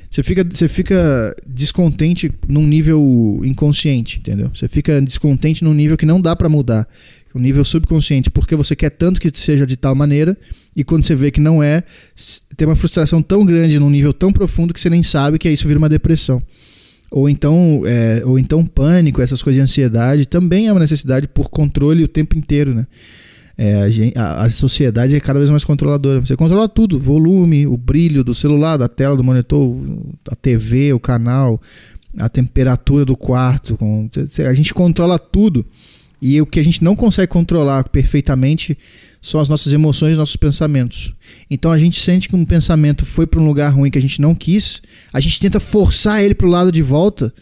Você fica, você fica descontente num nível inconsciente, entendeu? Você fica descontente num nível que não dá para mudar, o nível subconsciente, porque você quer tanto que seja de tal maneira, e quando você vê que não é, tem uma frustração tão grande num nível tão profundo que você nem sabe que é isso vira uma depressão. Ou então, é, ou então pânico, essas coisas de ansiedade, também é uma necessidade por controle o tempo inteiro, né? É, a, gente, a, a, sociedade é cada vez mais controladora. Você controla tudo: volume, o brilho do celular, da tela, do monitor, a TV, o canal, a temperatura do quarto. Com, a gente controla tudo. E o que a gente não consegue controlar perfeitamente são as nossas emoções, nossos pensamentos. Então a gente sente que um pensamento foi para um lugar ruim que a gente não quis, a gente tenta forçar ele para o lado de volta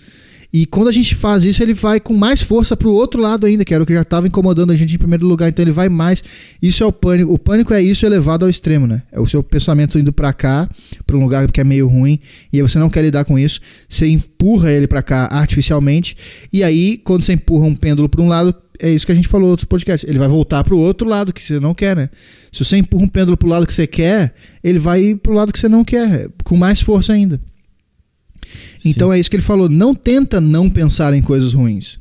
e quando a gente faz isso, ele vai com mais força para o outro lado ainda, que era o que já estava incomodando a gente em primeiro lugar. Então ele vai mais. Isso é o pânico. O pânico é isso elevado ao extremo, né? É o seu pensamento indo para cá, para um lugar que é meio ruim, e aí você não quer lidar com isso. Você empurra ele para cá artificialmente. E aí, quando você empurra um pêndulo para um lado, é isso que a gente falou outros podcasts. Ele vai voltar para o outro lado que você não quer, né? Se você empurra um pêndulo para o lado que você quer, ele vai para o lado que você não quer, com mais força ainda. Então é isso que ele falou. Não tenta não pensar em coisas ruins.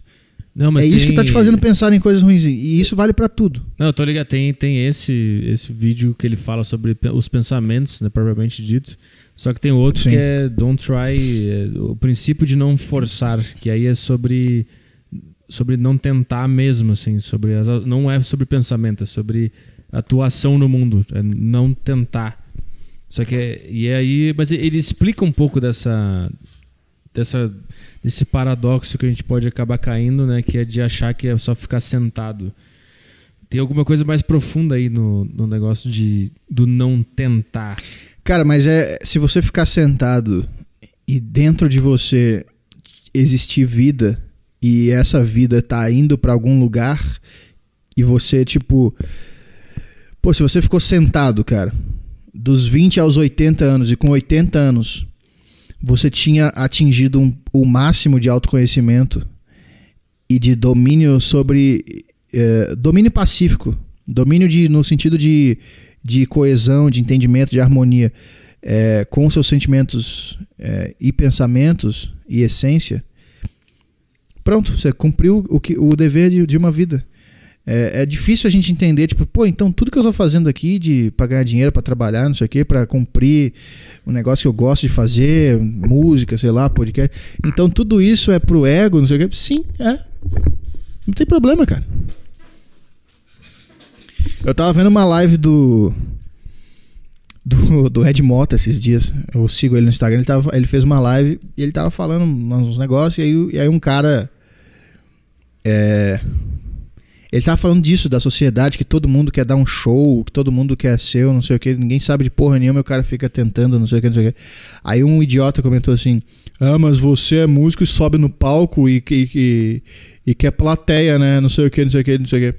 Não, mas é tem... isso que tá te fazendo pensar em coisas ruins. E isso vale para tudo. Não, eu tô ligado. Tem, tem esse, esse vídeo que ele fala sobre os pensamentos, né, propriamente dito. Só que tem outro Sim. que é Don't Try, é o princípio de não forçar, que aí é sobre sobre não tentar mesmo, assim, sobre as, não é sobre pensamento, é sobre atuação no mundo, é não tentar. Só que é, e aí, mas ele explica um pouco dessa dessa, desse paradoxo que a gente pode acabar caindo, né? Que é de achar que é só ficar sentado. Tem alguma coisa mais profunda aí no, no negócio de, do não tentar. Cara, mas é se você ficar sentado e dentro de você existir vida e essa vida tá indo para algum lugar e você tipo Pô, se você ficou sentado, cara, dos 20 aos 80 anos e com 80 anos, você tinha atingido um, o máximo de autoconhecimento e de domínio sobre. Eh, domínio pacífico. Domínio de, no sentido de, de coesão, de entendimento, de harmonia eh, com seus sentimentos eh, e pensamentos e essência. Pronto, você cumpriu o, que, o dever de, de uma vida. É, é, difícil a gente entender, tipo, pô, então tudo que eu tô fazendo aqui de pra ganhar dinheiro, para trabalhar, não sei o quê, pra cumprir um negócio que eu gosto de fazer, música, sei lá, podcast. Então tudo isso é pro ego, não sei o quê. Sim, é. Não tem problema, cara. Eu tava vendo uma live do. Do, do Red Mota esses dias. Eu sigo ele no Instagram. Ele, tava, ele fez uma live e ele tava falando uns negócios. E aí, e aí um cara. É, ele estava falando disso, da sociedade, que todo mundo quer dar um show, que todo mundo quer ser, não sei o que, ninguém sabe de porra nenhuma, o cara fica tentando, não sei o que, não sei o que. Aí um idiota comentou assim: Ah, mas você é músico e sobe no palco e, e, e, e quer plateia, né? Não sei o que, não sei o que, não sei o que.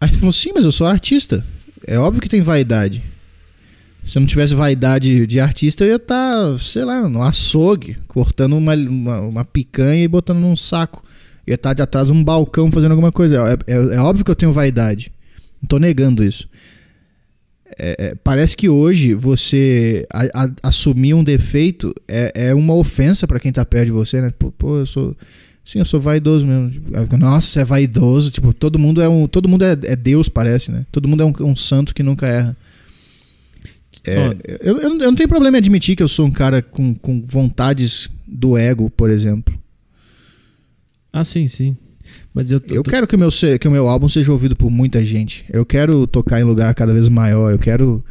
Aí ele falou: Sim, mas eu sou artista. É óbvio que tem vaidade. Se eu não tivesse vaidade de artista, eu ia estar, tá, sei lá, no açougue, cortando uma, uma, uma picanha e botando num saco ia estar de atrás um balcão fazendo alguma coisa. É, é, é, óbvio que eu tenho vaidade. Não tô negando isso. É, é parece que hoje você a, a, assumir um defeito é, é uma ofensa para quem tá perto de você, né? Pô, pô, eu sou. Sim, eu sou vaidoso mesmo. Tipo, nossa, você é vaidoso. Tipo, todo mundo é um. Todo mundo é, é, Deus, parece, né? Todo mundo é um, um santo que nunca erra. É, eu, eu, não tenho problema em admitir que eu sou um cara com, com vontades do ego, por exemplo. Ah, sim, sim. Mas eu, tô, eu tô... quero que o, meu, que o meu álbum seja ouvido por muita gente. Eu quero tocar em lugar cada vez maior. Eu quero.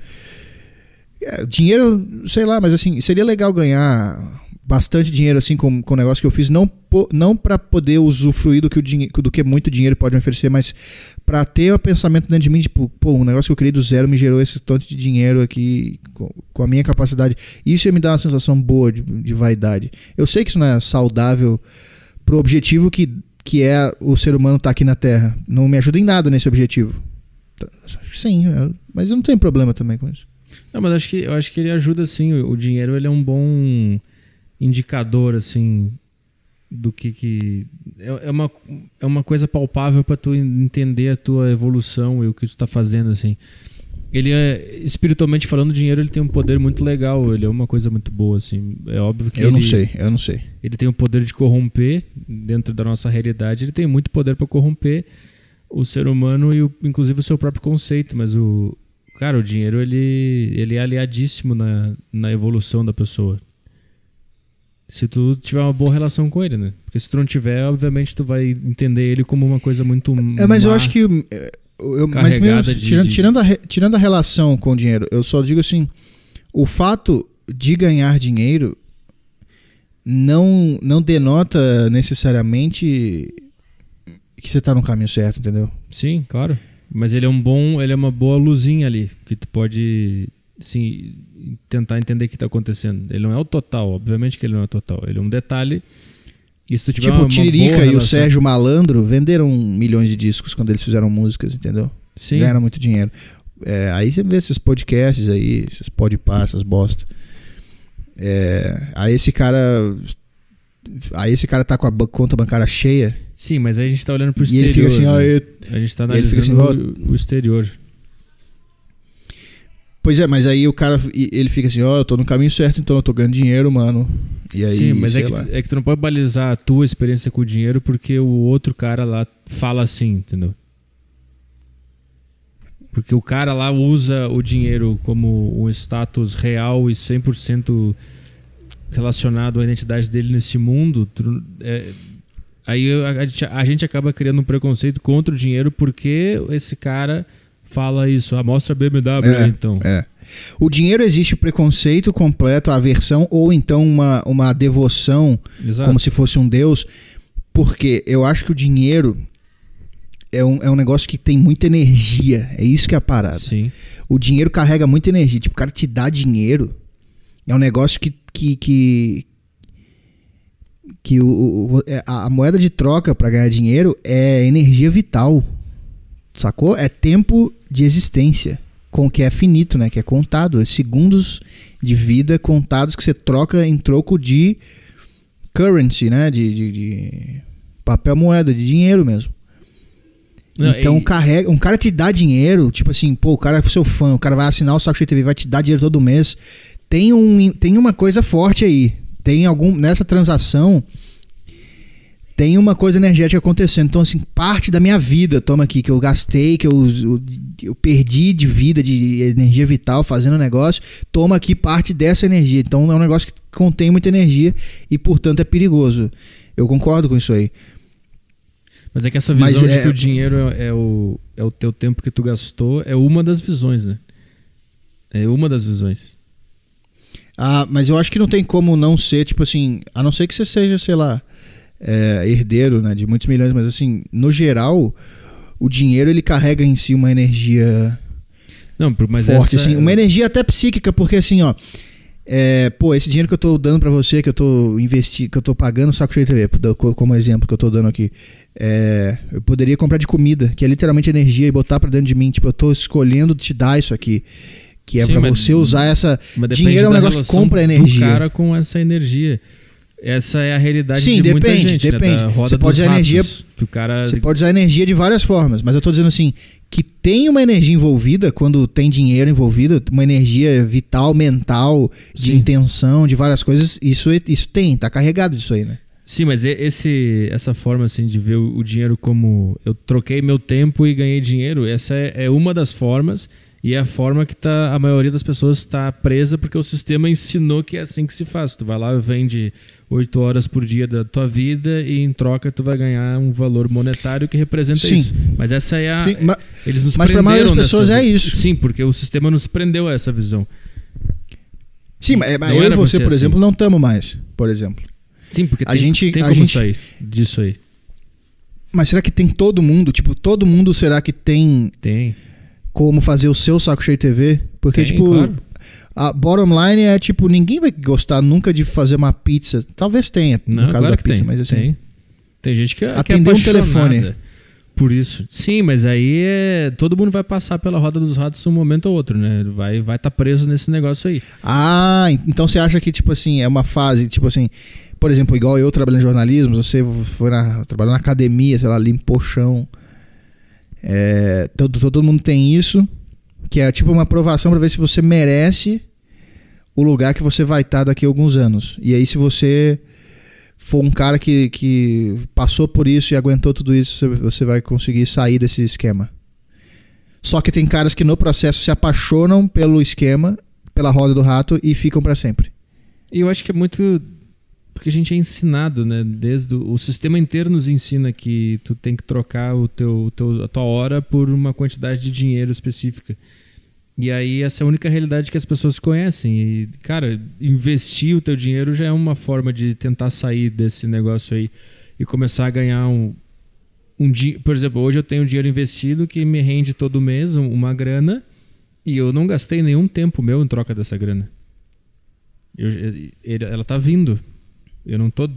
É, dinheiro, sei lá, mas assim, seria legal ganhar bastante dinheiro assim com, com o negócio que eu fiz, não, po, não para poder usufruir do que, o do que muito dinheiro pode me oferecer, mas para ter o pensamento dentro de mim, tipo, pô, um negócio que eu criei do zero me gerou esse tanto de dinheiro aqui com, com a minha capacidade. Isso ia me dá uma sensação boa de, de vaidade. Eu sei que isso não é saudável para o objetivo que, que é o ser humano estar tá aqui na Terra. Não me ajuda em nada nesse objetivo. Tá, sim, é, mas eu não tenho problema também com isso. Não, mas acho que, eu acho que ele ajuda sim. O, o dinheiro ele é um bom indicador assim do que, que é, é, uma, é uma coisa palpável para tu entender a tua evolução e o que tu está fazendo assim ele é, espiritualmente falando, o dinheiro ele tem um poder muito legal, ele é uma coisa muito boa, assim. É óbvio que Eu ele, não sei, eu não sei. Ele tem o poder de corromper dentro da nossa realidade, ele tem muito poder para corromper o ser humano e o, inclusive o seu próprio conceito, mas o cara, o dinheiro ele ele é aliadíssimo na, na evolução da pessoa. Se tu tiver uma boa relação com ele, né? Porque se tu não tiver, obviamente tu vai entender ele como uma coisa muito É, mas má. eu acho que eu, mas mesmo, de, tirando, de... Tirando, a, tirando a relação com o dinheiro, eu só digo assim: o fato de ganhar dinheiro não, não denota necessariamente que você está no caminho certo, entendeu? Sim, claro. Mas ele é um bom, ele é uma boa luzinha ali que tu pode sim tentar entender o que está acontecendo. Ele não é o total, obviamente que ele não é o total. Ele é um detalhe tipo, uma, uma Tiririca e o Sérgio Malandro venderam milhões de discos quando eles fizeram músicas, entendeu? Sim. Ganharam muito dinheiro. É, aí você vê esses podcasts aí, esses podpar, essas bosta. É, aí esse cara. Aí esse cara tá com a conta bancária cheia. Sim, mas aí a gente tá olhando pro exterior. E ele fica assim, ó. Né? Eu... A gente tá analisando assim, o, o exterior. Pois é, mas aí o cara ele fica assim, ó, oh, eu tô no caminho certo, então eu tô ganhando dinheiro, mano. E aí, Sim, mas é que, é que, tu não pode balizar a tua experiência com o dinheiro porque o outro cara lá fala assim, entendeu? Porque o cara lá usa o dinheiro como um status real e 100% relacionado à identidade dele nesse mundo. Tu, é, aí a, a gente acaba criando um preconceito contra o dinheiro porque esse cara fala isso. amostra ah, mostra BMW é, então. É. O dinheiro existe o preconceito completo, aversão ou então uma, uma devoção, Exato. como se fosse um deus. Porque eu acho que o dinheiro é um, é um negócio que tem muita energia. É isso que é a parada. Sim. O dinheiro carrega muita energia. Tipo, o cara te dá dinheiro. É um negócio que. que, que, que o, é, a, a moeda de troca para ganhar dinheiro é energia vital. Sacou? É tempo de existência, com o que é finito, né? Que é contado. É segundos de vida contados que você troca em troco de currency, né? De, de, de papel moeda, de dinheiro mesmo. Não, então e... carrega, um cara te dá dinheiro, tipo assim, pô, o cara é seu fã, o cara vai assinar o Saco de TV, vai te dar dinheiro todo mês. Tem, um, tem uma coisa forte aí. Tem algum. Nessa transação tem uma coisa energética acontecendo. Então, assim, parte da minha vida, toma aqui, que eu gastei, que eu, eu, eu perdi de vida, de energia vital fazendo negócio, toma aqui parte dessa energia. Então, é um negócio que contém muita energia e, portanto, é perigoso. Eu concordo com isso aí. Mas é que essa visão Mas, de é... que o dinheiro é, é o, é o teu tempo que tu gastou é uma das visões, né? É uma das visões. Ah, mas eu acho que não tem como não ser, tipo assim, a não ser que você seja, sei lá, é, herdeiro né, de muitos milhões, mas assim, no geral, o dinheiro ele carrega em si uma energia Não, mas forte, essa... assim, uma é energia até psíquica, porque assim, ó. É, pô, esse dinheiro que eu tô dando para você, que eu tô investindo, que eu tô pagando saco cheio de TV, como exemplo que eu tô dando aqui. É, eu poderia comprar de comida, que é literalmente energia, e botar para dentro de mim. Tipo, eu tô escolhendo te dar isso aqui. Que é para você usar essa. Dinheiro é um negócio que compra energia. cara com essa energia. Essa é a realidade Sim, de depende, muita gente, né, depende. Né? você pode usar energia, que o cara... você pode usar energia de várias formas, mas eu estou dizendo assim que tem uma energia envolvida quando tem dinheiro envolvido, uma energia vital, mental, de Sim. intenção, de várias coisas. Isso isso tem, tá carregado disso aí, né? Sim, mas esse, essa forma assim de ver o dinheiro como eu troquei meu tempo e ganhei dinheiro, essa é, é uma das formas e é a forma que tá, a maioria das pessoas está presa porque o sistema ensinou que é assim que se faz. Tu vai lá, vende oito horas por dia da tua vida e em troca tu vai ganhar um valor monetário que representa Sim. isso. Mas essa é a. Sim, mas, eles nos mas para a maioria das pessoas nessa, é isso. Sim, porque o sistema nos prendeu a essa visão. Sim, mas mas eu e você, por assim. exemplo, não estamos mais, por exemplo. Sim, porque a tem, gente, tem como gente... sair disso aí. Mas será que tem todo mundo? Tipo, todo mundo será que tem. Tem. Como fazer o seu saco cheio TV? Porque, tem, tipo. Claro a bottom line é tipo, ninguém vai gostar nunca de fazer uma pizza. Talvez tenha, Não, no caso claro da pizza, tem, mas assim. Tem. tem gente que, atender é, que é um telefone. Por isso. Sim, mas aí é, todo mundo vai passar pela roda dos ratos um momento ou outro, né? Vai vai estar tá preso nesse negócio aí. Ah, então você acha que tipo assim, é uma fase, tipo assim, por exemplo, igual eu trabalhando em jornalismo, você foi na na academia, sei lá, limpou chão. É, todo, todo mundo tem isso que é tipo uma aprovação para ver se você merece o lugar que você vai estar tá daqui a alguns anos. E aí, se você for um cara que, que passou por isso e aguentou tudo isso, você vai conseguir sair desse esquema. Só que tem caras que no processo se apaixonam pelo esquema, pela roda do rato e ficam para sempre. E eu acho que é muito porque a gente é ensinado, né? Desde o, o, sistema inteiro nos ensina que tu tem que trocar o teu, teu, a tua hora por uma quantidade de dinheiro específica. E aí essa é a única realidade que as pessoas conhecem. E, cara, investir o teu dinheiro já é uma forma de tentar sair desse negócio aí e começar a ganhar um, um Por exemplo, hoje eu tenho dinheiro investido que me rende todo mês uma grana e eu não gastei nenhum tempo meu em troca dessa grana. Eu, ela tá vindo. Eu não tô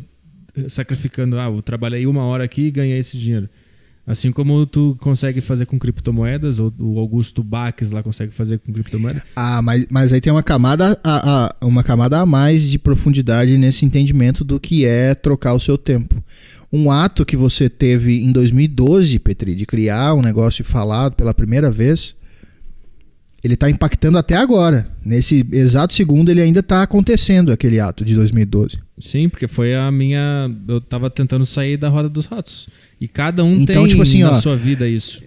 sacrificando, ah, eu trabalhei uma hora aqui e ganhei esse dinheiro. Assim como tu consegue fazer com criptomoedas, ou o Augusto Baques lá consegue fazer com criptomoedas. Ah, mas, mas aí tem uma camada, a, a, uma camada a mais de profundidade nesse entendimento do que é trocar o seu tempo. Um ato que você teve em 2012, Petri, de criar um negócio e falar pela primeira vez, ele está impactando até agora. Nesse exato segundo, ele ainda está acontecendo aquele ato de 2012. Sim, porque foi a minha. Eu estava tentando sair da roda dos ratos. E cada um então, tem tipo assim, na ó, sua vida isso.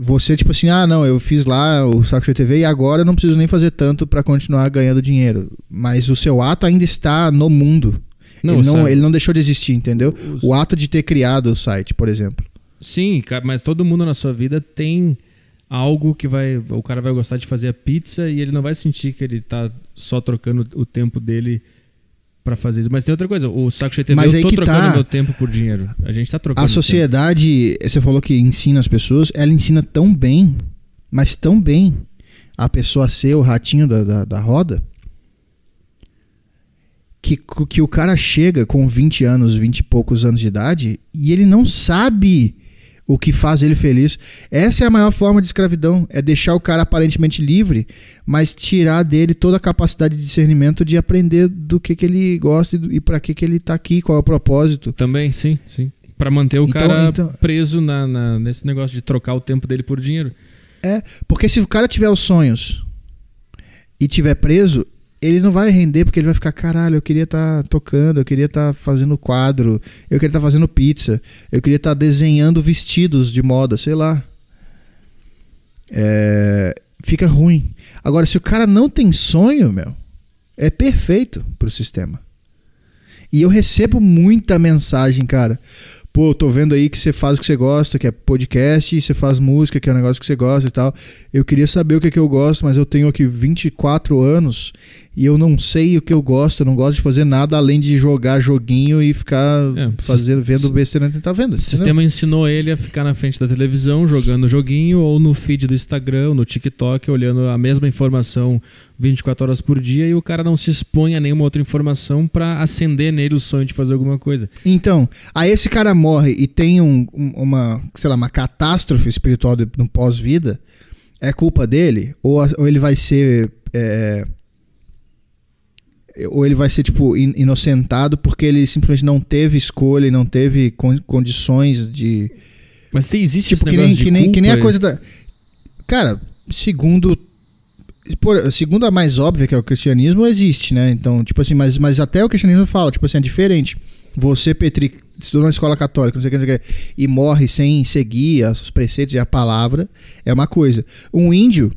Você, tipo assim, ah, não, eu fiz lá o Saco de TV e agora eu não preciso nem fazer tanto para continuar ganhando dinheiro. Mas o seu ato ainda está no mundo. Não, ele, não, ele não deixou de existir, entendeu? O ato de ter criado o site, por exemplo. Sim, mas todo mundo na sua vida tem algo que vai o cara vai gostar de fazer a pizza e ele não vai sentir que ele tá só trocando o tempo dele para fazer isso. Mas tem outra coisa, o saco cheio de TV, Mas eu tô tá. trocando tá... meu tempo por dinheiro. A gente tá trocando. A sociedade, você falou que ensina as pessoas, ela ensina tão bem, mas tão bem, a pessoa ser o ratinho da, da, da roda, que, que o cara chega com 20 anos, 20 e poucos anos de idade, e ele não sabe o que faz ele feliz. Essa é a maior forma de escravidão, é deixar o cara aparentemente livre, mas tirar dele toda a capacidade de discernimento de aprender do que, que ele gosta e, para que, que ele está aqui, qual é o propósito. Também, sim, sim. Para manter o então, cara então... preso na, na, nesse negócio de trocar o tempo dele por dinheiro. É, porque se o cara tiver os sonhos e tiver preso, ele não vai render porque ele vai ficar, caralho, eu queria estar tá tocando, eu queria estar tá fazendo quadro, eu queria estar tá fazendo pizza, eu queria estar tá desenhando vestidos de moda, sei lá. É, fica ruim. Agora, se o cara não tem sonho, meu, é perfeito pro sistema. E eu recebo muita mensagem, cara pô, tô vendo aí que você faz o que você gosta, que é podcast, e você faz música, que é um negócio que você gosta e tal. Eu queria saber o que é que eu gosto, mas eu tenho aqui 24 anos e eu não sei o que eu gosto, eu não gosto de fazer nada além de jogar joguinho e ficar é, fazendo, vendo besteira na tá vendo. O sistema ensinou ele a ficar na frente da televisão jogando joguinho ou no feed do Instagram, no TikTok, olhando a mesma informação 24 horas por dia e o cara não se expõe a nenhuma outra informação para acender nele o sonho de fazer alguma coisa. Então, aí esse cara morre e tem um, uma, sei lá, uma catástrofe espiritual de, no pós-vida, é culpa dele? Ou, ou ele vai ser. É, ou ele vai ser, tipo, in, inocentado porque ele simplesmente não teve escolha e não teve con condições de. Mas tem, existe tipo, esse que nem, que, nem, que nem a coisa da. Cara, segundo por, segundo a mais óbvia, que é o cristianismo, existe, né? Então, tipo assim, mas, mas até o cristianismo fala, tipo assim, é diferente. Você, Petri, estudou na escola católica, não sei o que, não sei o que, e morre sem seguir os preceitos e a palavra, é uma coisa. Um índio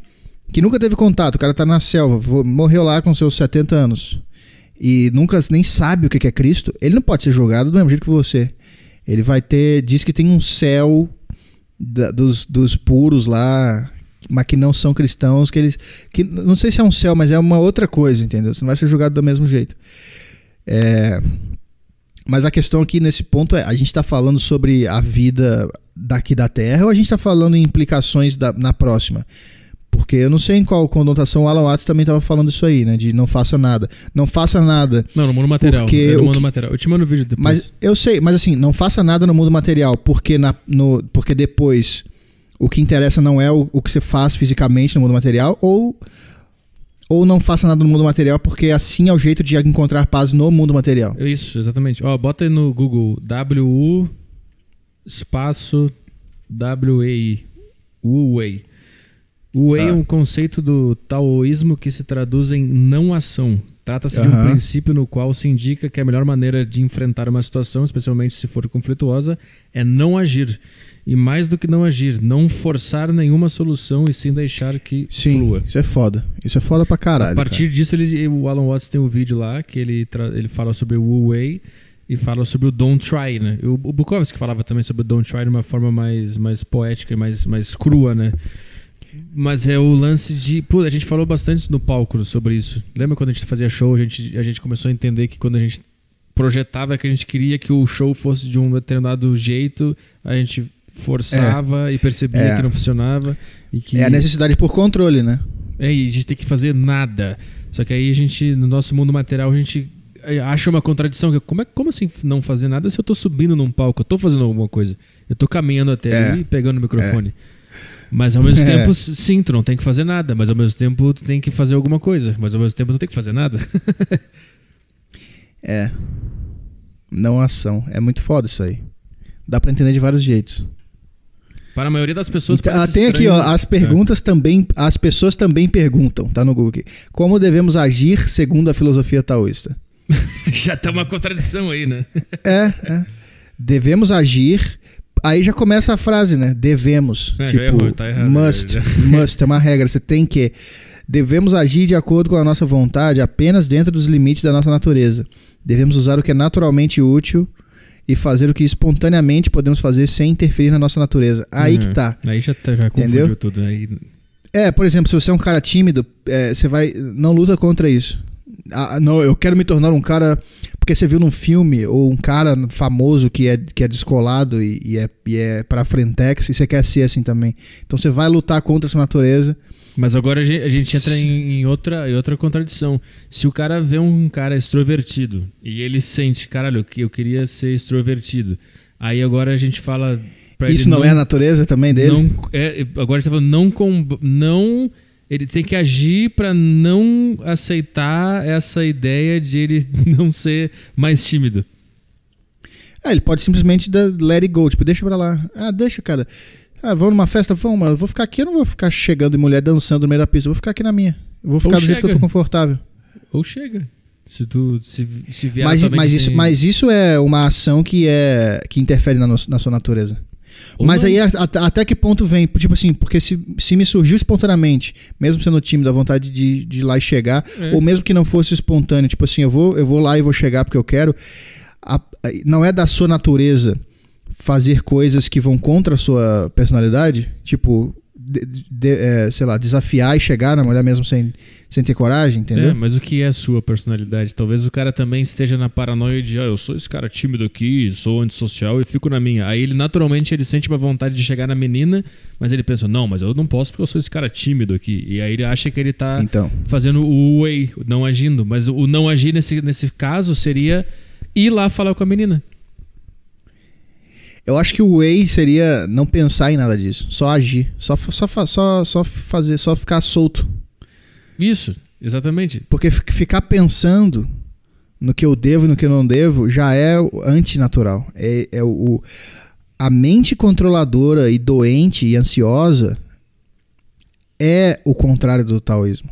que nunca teve contato, o cara tá na selva, morreu lá com seus 70 anos, e nunca nem sabe o que é Cristo, ele não pode ser julgado do mesmo jeito que você. Ele vai ter, diz que tem um céu da, dos, dos puros lá, mas que não são cristãos, que eles. Que, não sei se é um céu, mas é uma outra coisa, entendeu? Você não vai ser julgado do mesmo jeito. É, mas a questão aqui nesse ponto é: a gente está falando sobre a vida daqui da Terra ou a gente está falando em implicações da, na próxima? Porque eu não sei em qual conotação o Alan Watts também estava falando isso aí, né? De não faça nada. Não faça nada. Não, no mundo material. Porque é no mundo que... material. Eu te mando o vídeo depois. Mas eu sei, mas assim, não faça nada no mundo material, porque, na, no, porque depois o que interessa não é o, o que você faz fisicamente no mundo material, ou, ou não faça nada no mundo material, porque assim é o jeito de encontrar paz no mundo material. É isso, exatamente. Ó, bota aí no Google W espaço W Wu-wei. Wu-wei ah. é tá. um conceito do taoísmo que se traduz em não ação. Trata-se uhum. de um princípio no qual se indica que a melhor maneira de enfrentar uma situação, especialmente se for conflituosa, é não agir e mais do que não agir, não forçar nenhuma solução e sim deixar que sim, flua. Isso é foda. Isso é foda pra caralho. A partir cara. disso, ele, o Alan Watts tem um vídeo lá que ele, ele fala sobre o Wu Wei e fala sobre o Don't Try, né? O, o Bukowski falava também sobre o Don't Try de uma forma mais, mais poética e mais, mais crua, né? Mas é o lance de. Pô, a gente falou bastante no palco sobre isso. Lembra quando a gente fazia show, a gente, a gente começou a entender que quando a gente projetava que a gente queria que o show fosse de um determinado jeito, a gente forçava é. e percebia é. que não funcionava. E que... É a necessidade por controle, né? É, e a gente tem que fazer nada. Só que aí a gente, no nosso mundo material, a gente é, acha uma contradição. Como, é, como assim não fazer nada se eu estou subindo num palco? Eu tô fazendo alguma coisa. Eu estou caminhando até é. ali e pegando o microfone. É. Mas ao mesmo é. tempo, sim, tu não tem que fazer nada. Mas ao mesmo tempo, tu tem que fazer alguma coisa. Mas ao mesmo tempo, não tem que fazer nada. é. Não ação. É muito foda isso aí. Dá para entender de vários jeitos. Para a maioria das pessoas. Então, tem aqui, ó, as né? perguntas é. também, as pessoas também perguntam, tá no Google. como devemos agir segundo a filosofia taoísta? já tá uma contradição aí, né? é, é. Devemos agir. Aí já começa a frase, né? Devemos. É, tipo, errou, tá errado, must, é must, é uma regra, você tem que. Devemos agir de acordo com a nossa vontade, apenas dentro dos limites da nossa natureza. Devemos usar o que é naturalmente útil e fazer o que espontaneamente podemos fazer sem interferir na nossa natureza. Aí uhum. que tá. Aí já, tá, já Entendeu? tudo. Aí... É, por exemplo, se você é um cara tímido, é, você vai. Não luta contra isso. Ah, ah, não, eu quero me tornar um cara. Porque você viu num filme, ou um cara famoso que é, que é descolado e, e é, e é pra frentex, e você quer ser assim também. Então você vai lutar contra essa natureza mas agora a gente, a gente entra em, em, outra, em outra contradição. Se o cara vê um cara extrovertido e ele sente, caralho, eu queria ser extrovertido. Aí agora a gente fala. Isso não, não, é a natureza também dele? Não, é, é, agora a gente tá falando, não, com, não ele tem que agir para não aceitar essa ideia de ele não ser mais tímido. Ah, ele pode simplesmente let it go, tipo, deixa pra lá. Ah, deixa, cara. Ah, vamos numa festa? Vamos, mano. Eu vou ficar aqui, eu não vou ficar chegando e mulher dançando no meio da pista. Eu vou ficar aqui na minha. Eu vou ficar Ou do jeito que eu tô confortável. Ou chega. Se tu se, se vier mas, mas isso, tem... mas isso é uma ação que é que interfere na, no, na sua natureza. Ou mas não. aí a, a, até que ponto vem? Tipo assim, porque se, se me surgiu espontaneamente, mesmo sendo tímido, a vontade de, de ir lá e chegar, é. ou mesmo que não fosse espontâneo, tipo assim, eu vou, eu vou lá e vou chegar porque eu quero, a, não é da sua natureza fazer coisas que vão contra a sua personalidade, tipo, de, de, é, sei lá, desafiar e chegar na mulher mesmo sem, sem ter coragem, entendeu? É, mas o que é a sua personalidade? Talvez o cara também esteja na paranoia de, ah, eu sou esse cara tímido aqui, sou antissocial e fico na minha. Aí ele naturalmente ele sente uma vontade de chegar na menina, mas ele pensa, não, mas eu não posso porque eu sou esse cara tímido aqui. E aí ele acha que ele tá então. fazendo o way, não agindo. Mas o não agir nesse, nesse caso seria ir lá falar com a menina. Eu acho que o way seria não pensar em nada disso, só agir, só, só, só, só fazer, só ficar solto. Isso, exatamente. Porque ficar pensando no que eu devo e no que eu não devo já é antinatural. É, é o, a mente controladora e doente e ansiosa é o contrário do taoísmo.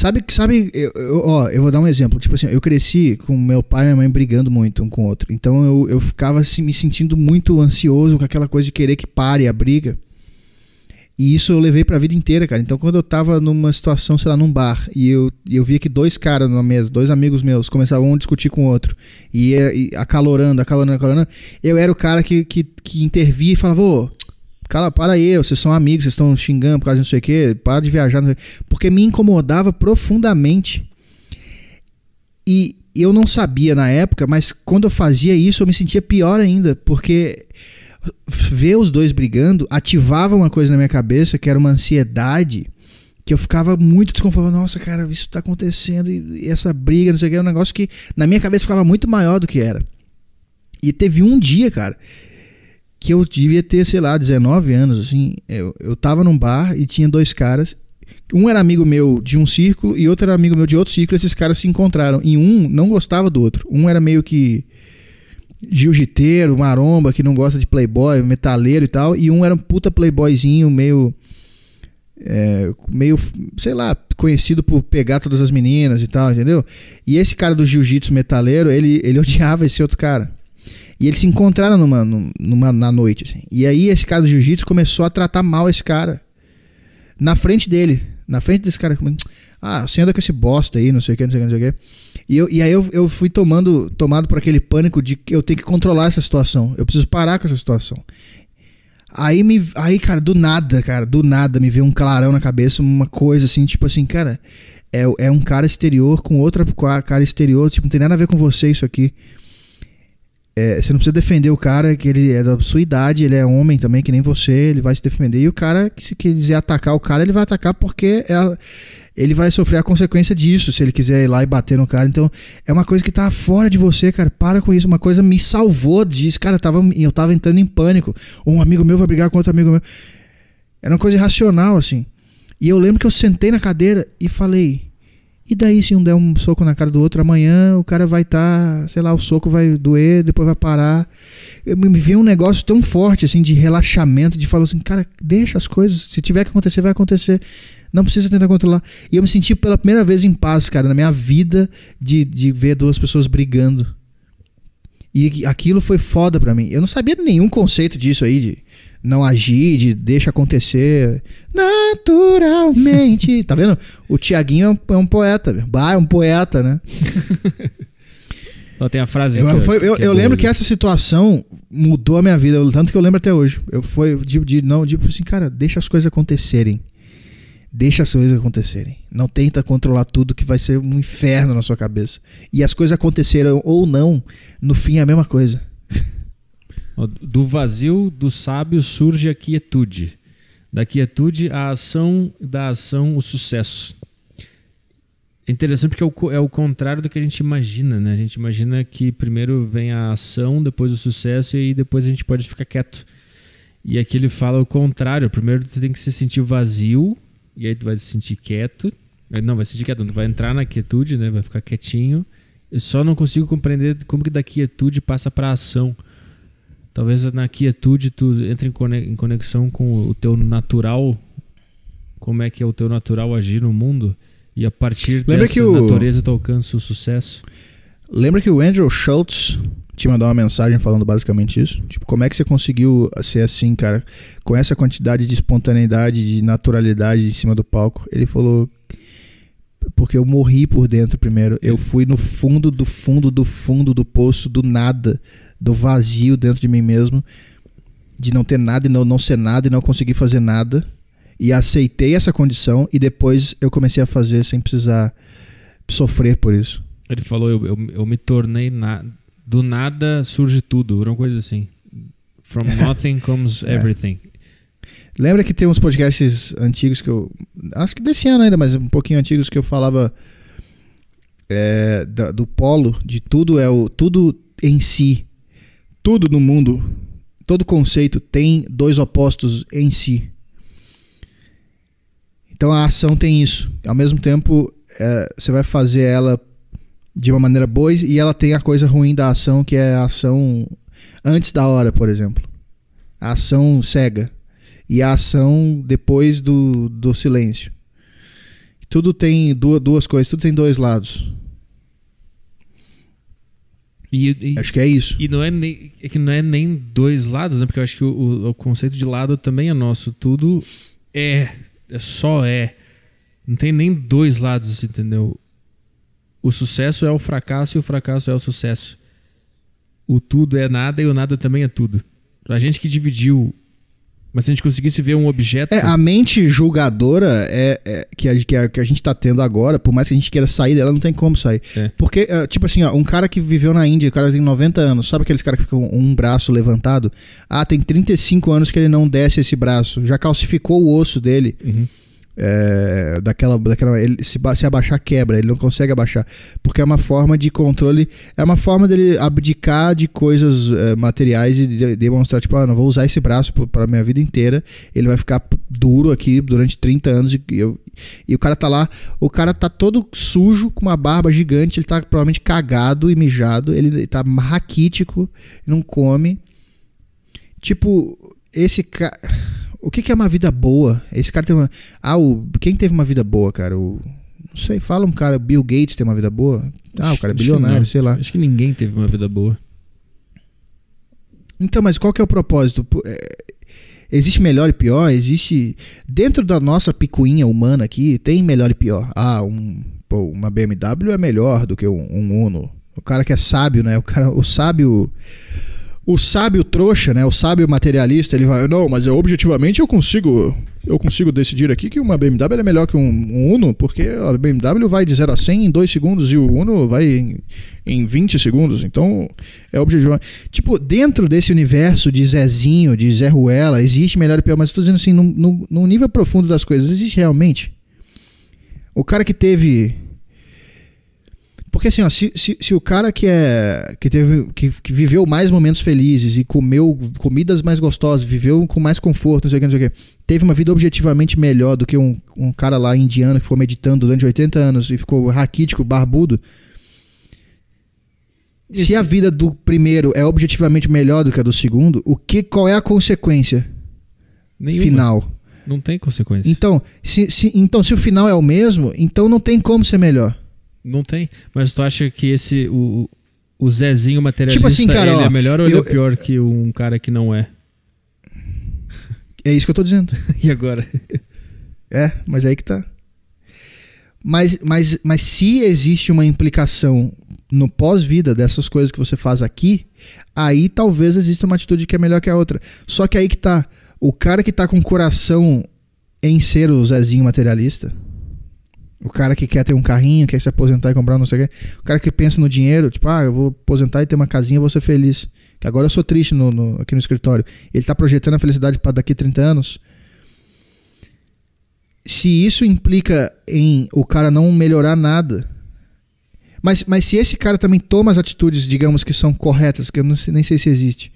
Sabe, sabe eu, eu, ó, eu vou dar um exemplo. Tipo assim, eu cresci com meu pai e minha mãe brigando muito um com o outro. Então eu, eu ficava assim, me sentindo muito ansioso com aquela coisa de querer que pare a briga. E isso eu levei pra vida inteira, cara. Então quando eu tava numa situação, sei lá, num bar, e eu, eu via que dois caras na mesa, dois amigos meus, começavam a discutir com o outro, e, e acalorando, acalorando, acalorando, eu era o cara que, que, que intervia e falava, ô, oh, Cala, para aí, vocês são amigos, vocês estão xingando por causa de não sei o quê, para de viajar. Porque me incomodava profundamente. E eu não sabia na época, mas quando eu fazia isso, eu me sentia pior ainda, porque ver os dois brigando ativava uma coisa na minha cabeça, que era uma ansiedade, que eu ficava muito desconfortável. Nossa, cara, isso tá acontecendo, e essa briga, não sei o que, é um negócio que na minha cabeça ficava muito maior do que era. E teve um dia, cara, que eu devia ter, sei lá, 19 anos, assim. Eu, eu tava num bar e tinha dois caras. Um era amigo meu de um círculo e outro era amigo meu de outro círculo. Esses caras se encontraram. E um não gostava do outro. Um era meio que jiu-jiteiro, maromba, que não gosta de playboy, metaleiro e tal. E um era um puta playboyzinho, meio. É, meio, sei lá, conhecido por pegar todas as meninas e tal, entendeu? E esse cara do jiu-jitsu metaleiro, ele, ele odiava esse outro cara. E eles se encontraram numa, numa, na noite, assim. E aí esse cara do jiu-jitsu começou a tratar mal esse cara. Na frente dele. Na frente desse cara. É ah, você anda com esse bosta aí, não sei o que, não sei o que, não sei o que. E, eu, e aí eu, eu fui tomando, tomado por aquele pânico de que eu tenho que controlar essa situação. Eu preciso parar com essa situação. Aí me. Aí, cara, do nada, cara, do nada me veio um clarão na cabeça, uma coisa assim, tipo assim, cara, é, é um cara exterior com outra cara exterior, tipo, não tem nada a ver com você isso aqui é, você não precisa defender o cara que ele é da sua idade, ele é homem também, que nem você, ele vai se defender. E o cara, se quiser atacar o cara, ele vai atacar porque é, ele vai sofrer a consequência disso, se ele quiser ir lá e bater no cara. Então, é uma coisa que tá fora de você, cara. Para com isso. Uma coisa me salvou disso. Cara, eu tava, eu tava entrando em pânico. Um amigo meu vai brigar com outro amigo meu. Era uma coisa irracional, assim. E eu lembro que eu sentei na cadeira e falei: e daí, se um der um soco na cara do outro, amanhã o cara vai estar, tá, sei lá, o soco vai doer, depois vai parar. Eu me vi um negócio tão forte, assim, de relaxamento, de falar assim, cara, deixa as coisas, se tiver que acontecer, vai acontecer. Não precisa tentar controlar. E eu me senti pela primeira vez em paz, cara, na minha vida, de, de ver duas pessoas brigando. E aquilo foi foda pra mim. Eu não sabia nenhum conceito disso aí, de não agir, de deixa acontecer naturalmente. tá vendo? O Tiaguinho é, um, é um, poeta. Bah, é um poeta, né? Não, tem a frase eu, que, foi, eu, que é eu lembro que essa situação mudou a minha vida, tanto que eu lembro até hoje. Eu fui de, de não, tipo assim, cara, deixa as coisas acontecerem. Deixa as coisas acontecerem. Não tenta controlar tudo que vai ser um inferno na sua cabeça. E as coisas aconteceram ou não, no fim é a mesma coisa. Do vazio do sábio surge a quietude. Da quietude, a ação, da ação, o sucesso. É interessante porque é o, é o contrário do que a gente imagina, né? A gente imagina que primeiro vem a ação, depois o sucesso e aí depois a gente pode ficar quieto. E aqui ele fala o contrário. Primeiro tu tem que se sentir vazio e aí tu vai se sentir quieto. Eh, não, vai se sentir quieto, tu vai entrar na quietude, né? Vai ficar quietinho. Eu só não consigo compreender como que da quietude passa para ação talvez na quietude tu entre em conexão com o teu natural, como é que é o teu natural agir no mundo e a partir Lembra dessa que o... natureza tu alcança o sucesso. Lembra que o Andrew Schultz te mandou uma mensagem falando basicamente isso? Tipo, como é que você conseguiu ser assim, cara? Com essa quantidade de espontaneidade, de naturalidade em cima do palco. Ele falou, porque eu morri por dentro primeiro. Eu fui no fundo do fundo do fundo do poço, do nada, do vazio dentro de mim mesmo, de não ter nada e não, não ser nada e não conseguir fazer nada. E aceitei essa condição e depois eu comecei a fazer sem precisar sofrer por isso. Ele falou, eu, eu, eu me tornei na, do nada surge tudo, uma coisa assim. From nothing comes é. everything. É. Lembra que tem uns podcasts antigos que eu. Acho que desse ano ainda, mas um pouquinho antigos que eu falava é, da, do polo, de tudo é o. Tudo em si tudo no mundo, todo conceito tem dois opostos em si. Então a ação tem isso. Ao mesmo tempo, é, você vai fazer ela de uma maneira boa e ela tem a coisa ruim da ação, que é a ação antes da hora, por exemplo. A ação cega. E a ação depois do, do silêncio. Tudo tem duas, duas coisas, tudo tem dois lados. E, e, acho que é isso. E não é, nem, é que não é nem dois lados, né? Porque eu acho que o, o conceito de lado também é nosso. Tudo é, é só é. Não tem nem dois lados, entendeu? O sucesso é o fracasso e o fracasso é o sucesso. O tudo é nada e o nada também é tudo. A gente que dividiu mas se a gente conseguisse ver um objeto. É, a mente julgadora é, é que, a, que, a, que, a, gente tá tendo agora, por mais que a gente queira sair dela, não tem como sair. É. Porque, é, tipo assim, ó, um cara que viveu na Índia, o cara tem 90 anos, sabe aqueles caras que ficam um braço levantado? Ah, tem 35 anos que ele não desce esse braço, já calcificou o osso dele. Uhum. É, daquela, daquela ele se, se abaixar quebra, ele não consegue abaixar, porque é uma forma de controle, é uma forma dele abdicar de coisas é, materiais e de, demonstrar tipo, ah, não vou usar esse braço para minha vida inteira, ele vai ficar duro aqui durante 30 anos e, eu, e o cara tá lá, o cara tá todo sujo, com uma barba gigante, ele tá provavelmente cagado e mijado, ele, ele tá raquítico, não come. Tipo, esse cara o que, que, é uma vida boa? Esse cara tem uma. Ah, o... quem teve uma vida boa, cara? O... Não sei, fala um cara, Bill Gates tem uma vida boa. Ah, o cara é bilionário, sei lá. Acho que ninguém teve uma vida boa. Então, mas qual que é o propósito? É, existe melhor e pior? Existe. Dentro da nossa picuinha humana aqui, tem melhor e pior. Ah, um, pô, uma BMW é melhor do que um, um Uno. O cara que é sábio, né? O cara, o sábio o sábio trouxa, né? O sábio materialista, ele vai, não, mas eu, objetivamente eu consigo, eu consigo decidir aqui que uma BMW é melhor que um, um Uno, porque a BMW vai de 0 a 100 em 2 segundos e o Uno vai em, em 20 segundos. Então, é objetivo. Tipo, dentro desse universo de Zezinho, de Zé Ruela, existe melhor e pior, mas eu tô dizendo assim, no nível profundo das coisas, existe realmente? O cara que teve porque assim, ó, se, se, se, o cara que é que teve que, que, viveu mais momentos felizes e comeu comidas mais gostosas, viveu com mais conforto, não sei o que, não sei o que, teve uma vida objetivamente melhor do que um, um cara lá indiano que ficou meditando durante 80 anos e ficou raquítico, barbudo. Esse... Se a vida do primeiro é objetivamente melhor do que a do segundo, o que qual é a consequência Nenhuma. final? Não tem consequência. Então se, se, então, se o final é o mesmo, então não tem como ser melhor. Não tem. Mas tu acha que esse. O, o Zezinho materialista tipo assim, cara, ele ó, é melhor ou ele é pior que um cara que não é? É isso que eu tô dizendo. e agora? É, mas é aí que tá. Mas, mas, mas se existe uma implicação no pós-vida dessas coisas que você faz aqui, aí talvez exista uma atitude que é melhor que a outra. Só que aí que tá. O cara que tá com o coração em ser o Zezinho materialista, o cara que quer ter um carrinho, quer se aposentar e comprar não sei o quê. O cara que pensa no dinheiro, tipo, ah, eu vou aposentar e ter uma casinha, vou ser feliz. Que agora eu sou triste no, no, aqui no escritório. Ele está projetando a felicidade para daqui 30 anos. Se isso implica em o cara não melhorar nada. Mas, mas se esse cara também toma as atitudes, digamos, que são corretas, que eu sei, nem sei se existe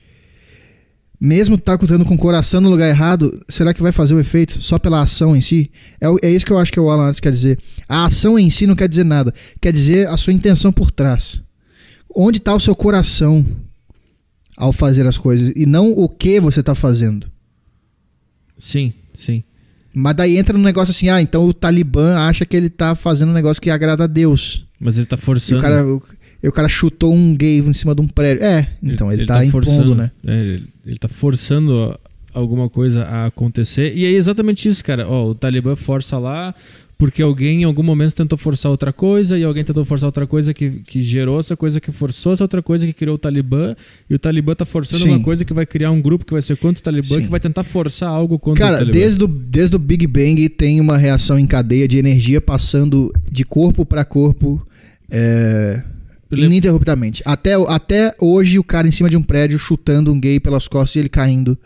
mesmo tá contando com o coração no lugar errado, será que vai fazer o efeito só pela ação em si? É, é isso que eu acho que o Alan Atlas quer dizer. A ação em si não quer dizer nada, quer dizer a sua intenção por trás. Onde está o seu coração ao fazer as coisas e não o que você está fazendo? Sim, sim. Mas daí entra no negócio assim, ah, então o Talibã acha que ele tá fazendo um negócio que agrada a Deus. Mas ele tá forçando. E o cara, e o cara chutou um gay em cima de um prédio. É, então ele, ele, ele tá, tá impondo, forçando, né? É, ele, ele tá forçando alguma coisa a acontecer. E é exatamente isso, cara. Ó, o Talibã força lá porque alguém em algum momento tentou forçar outra coisa e alguém tentou forçar outra coisa que, que gerou essa coisa, que forçou essa outra coisa que criou o Talibã. E o Talibã tá forçando Sim. uma coisa que vai criar um grupo que vai ser contra o Talibã, Sim. que vai tentar forçar algo contra cara, o Talibã. Cara, desde o, desde o Big Bang tem uma reação em cadeia de energia passando de corpo para corpo. É Ininterruptamente. Até, até hoje, o cara em cima de um prédio chutando um gay pelas costas e ele caindo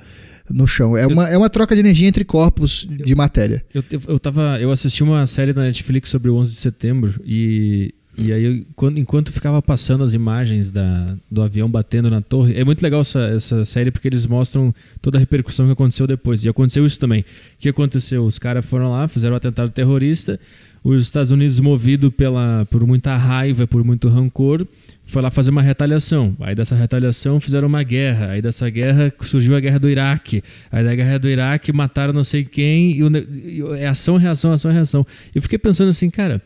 no chão. É, eu, uma, é uma troca de energia entre corpos eu, de matéria. Eu, eu, eu, tava, eu assisti uma série da Netflix sobre o 11 de setembro e e aí, quando, enquanto ficava passando as imagens da, do avião batendo na torre, é muito legal essa, essa série porque eles mostram toda a repercussão que aconteceu depois. E aconteceu isso também. O que aconteceu? Os caras foram lá, fizeram um atentado terrorista. Os Estados Unidos, movido pela, por muita raiva, por muito rancor, foi lá fazer uma retaliação. Aí dessa retaliação fizeram uma guerra. Aí dessa guerra surgiu a guerra do Iraque. Aí da guerra do Iraque mataram não sei quem. E, o, e é ação, reação, ação, reação. Eu fiquei pensando assim, cara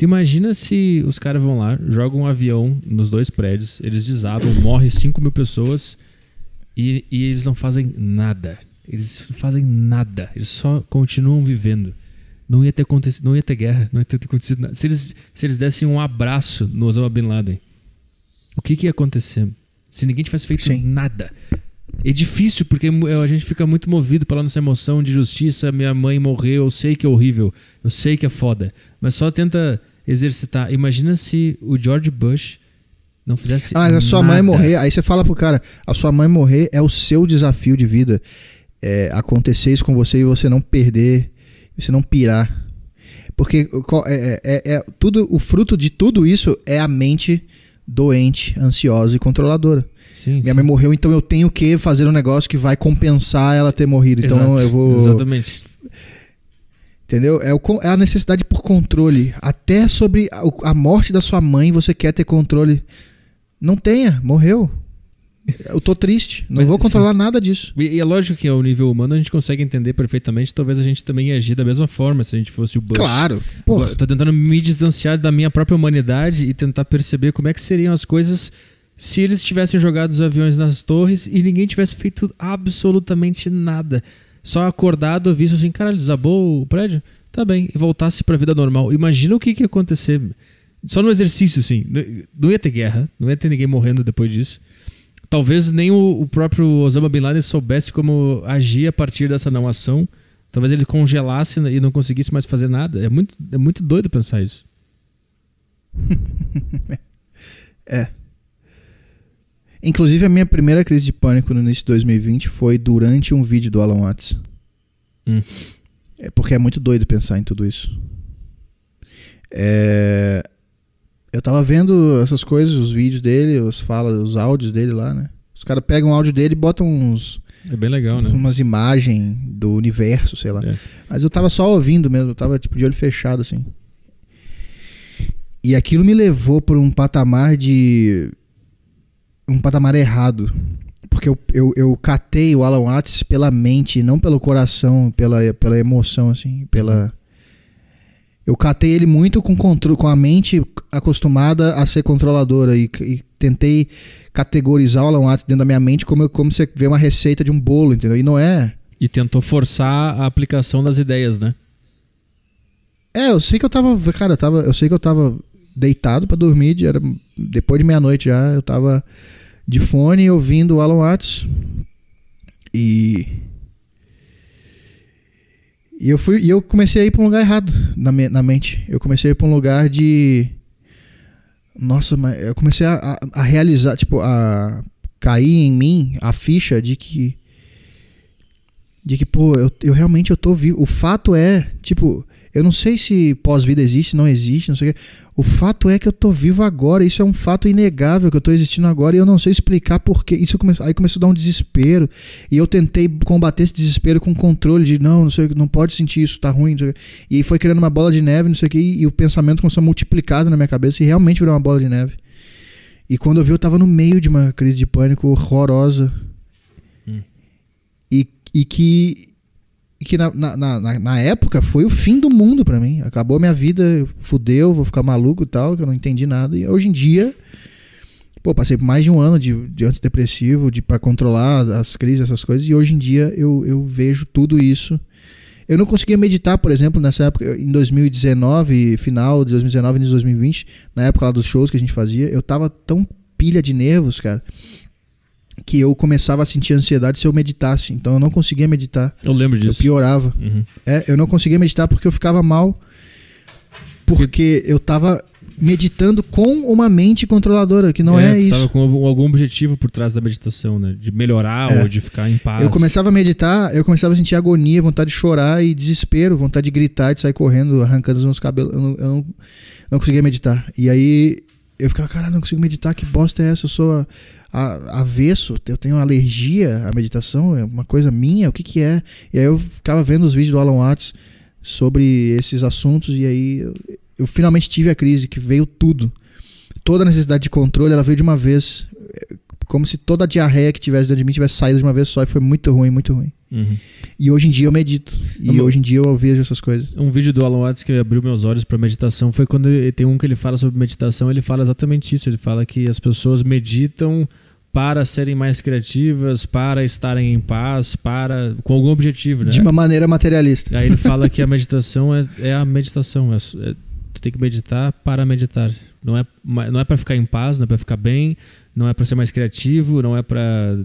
Tu imagina se os caras vão lá, jogam um avião nos dois prédios, eles desabam, morrem 5 mil pessoas e, e, eles não fazem nada. Eles não fazem nada. Eles só continuam vivendo. Não ia ter acontecido, não ia ter guerra, não ia ter acontecido nada. Se eles, se eles dessem um abraço no Osama Bin Laden, o que, que ia acontecer? Se ninguém tivesse feito Sim. nada. É difícil, porque a gente fica muito movido pela nossa emoção de justiça. Minha mãe morreu, eu sei que é horrível, eu sei que é foda. Mas só tenta exercitar. Imagina se o George Bush não fizesse. Ah, mas a sua mãe morrer. Aí você fala pro cara: a sua mãe morrer é o seu desafio de vida. É, acontecer isso com você e você não perder, você não pirar. Porque é, é, é, é, tudo, o fruto de tudo isso é a mente doente, ansiosa e controladora. Sim, Minha sim. mãe morreu, então eu tenho que fazer um negócio que vai compensar ela ter morrido. Então Exato, eu vou exatamente. Entendeu? É, o, é a necessidade por controle. Até sobre a, a, morte da sua mãe você quer ter controle. Não tenha, morreu. Eu tô triste, não Mas, vou assim, controlar sim. nada disso. E, e é lógico que ao nível humano a gente consegue entender perfeitamente, talvez a gente também agir da mesma forma se a gente fosse o Bush. Claro, pô. Tô tentando me distanciar da minha própria humanidade e tentar perceber como é que seriam as coisas se eles tivessem jogado os aviões nas torres e ninguém tivesse feito absolutamente nada só acordado, visto assim, caralho, desabou o prédio? Tá bem, e voltasse pra vida normal. Imagina o que, que ia acontecer. Só no exercício, assim. Não ia ter guerra, não ia ter ninguém morrendo depois disso. Talvez nem o, o próprio Osama Bin Laden soubesse como agir a partir dessa não ação. Talvez ele congelasse e não conseguisse mais fazer nada. É muito, é muito doido pensar isso. é. Inclusive, a minha primeira crise de pânico no início de 2020 foi durante um vídeo do Alan Watts. Hum. É porque é muito doido pensar em tudo isso. É... Eu tava vendo essas coisas, os vídeos dele, os falas, os áudios dele lá, né? Os caras pegam um áudio dele e botam uns. É bem legal, né? Umas imagens do universo, sei lá. É. Mas eu tava só ouvindo mesmo, eu tava tipo de olho fechado, assim. E aquilo me levou por um patamar de um patamar errado. Porque eu, eu, eu catei o Alan Watts pela mente, não pelo coração, pela, pela emoção, assim, pela. Eu catei ele muito com, com a mente acostumada a ser controladora e, e tentei categorizar o Alan Watts dentro da minha mente como, como você vê uma receita de um bolo, entendeu? E não é. E tentou forçar a aplicação das ideias, né? É, eu sei que eu tava. Cara, eu, tava, eu sei que eu tava deitado para dormir, era depois de meia-noite já, eu tava de fone ouvindo o Alan Watts. E e eu fui, e eu comecei a ir para um lugar errado na, me, na mente. Eu comecei a ir para um lugar de Nossa, mas eu comecei a, a, a realizar, tipo, a cair em mim a ficha de que de que, pô, eu, eu realmente eu tô vivo. O fato é, tipo, eu não sei se pós-vida existe, não existe, não sei o quê. O fato é que eu tô vivo agora, isso é um fato inegável que eu tô existindo agora e eu não sei explicar porquê. Isso começou, aí começou a dar um desespero e eu tentei combater esse desespero com controle de não, não sei, não pode sentir isso, tá ruim. e aí foi criando uma bola de neve, não sei o quê, e, e o pensamento começou a multiplicado na minha cabeça e realmente virou uma bola de neve. E quando eu vi, eu tava no meio de uma crise de pânico horrorosa. Hum. E, e que que na, na, na, na, época foi o fim do mundo para mim. Acabou a minha vida, fudeu, vou ficar maluco e tal, que eu não entendi nada. E hoje em dia, pô, passei mais de um ano de, de antidepressivo de, para controlar as crises, essas coisas. E hoje em dia eu, eu vejo tudo isso. Eu não conseguia meditar, por exemplo, nessa época, em 2019, final de 2019 de 2020, na época lá dos shows que a gente fazia, eu tava tão pilha de nervos, cara que eu começava a sentir ansiedade se eu meditasse. Então eu não conseguia meditar. Eu lembro disso. Eu piorava. Uhum. É, eu não conseguia meditar porque eu ficava mal. Porque eu tava meditando com uma mente controladora, que não é, é isso. Tava com algum objetivo por trás da meditação, né? De melhorar é. ou de ficar em paz. Eu começava a meditar, eu começava a sentir agonia, vontade de chorar e desespero, vontade de gritar, de sair correndo, arrancando os meus cabelos. Eu não, eu não, não conseguia meditar. E aí eu ficava, caralho, não consigo meditar, que bosta é essa? Eu sou a, a, avesso, eu tenho alergia à meditação, é uma coisa minha, o que que é? E aí eu ficava vendo os vídeos do Alan Watts sobre esses assuntos e aí eu, eu finalmente tive a crise, que veio tudo. Toda a necessidade de controle, ela veio de uma vez, é, como se toda a diarreia que tivesse dentro de mim tivesse saído de uma vez só e foi muito ruim, muito ruim. Uhum. E hoje em dia eu medito. E hoje em dia eu vejo essas coisas. Um vídeo do Alan Watts que abriu meus olhos para meditação foi quando ele, tem um que ele fala sobre meditação, ele fala exatamente isso. Ele fala que as pessoas meditam para serem mais criativas, para estarem em paz, para com algum objetivo, né? De uma maneira materialista. Aí ele fala que a meditação é, é a meditação, é, é Tu tem que meditar para meditar. Não é, não é para ficar em paz, não é para ficar bem, não é para ser mais criativo, não é para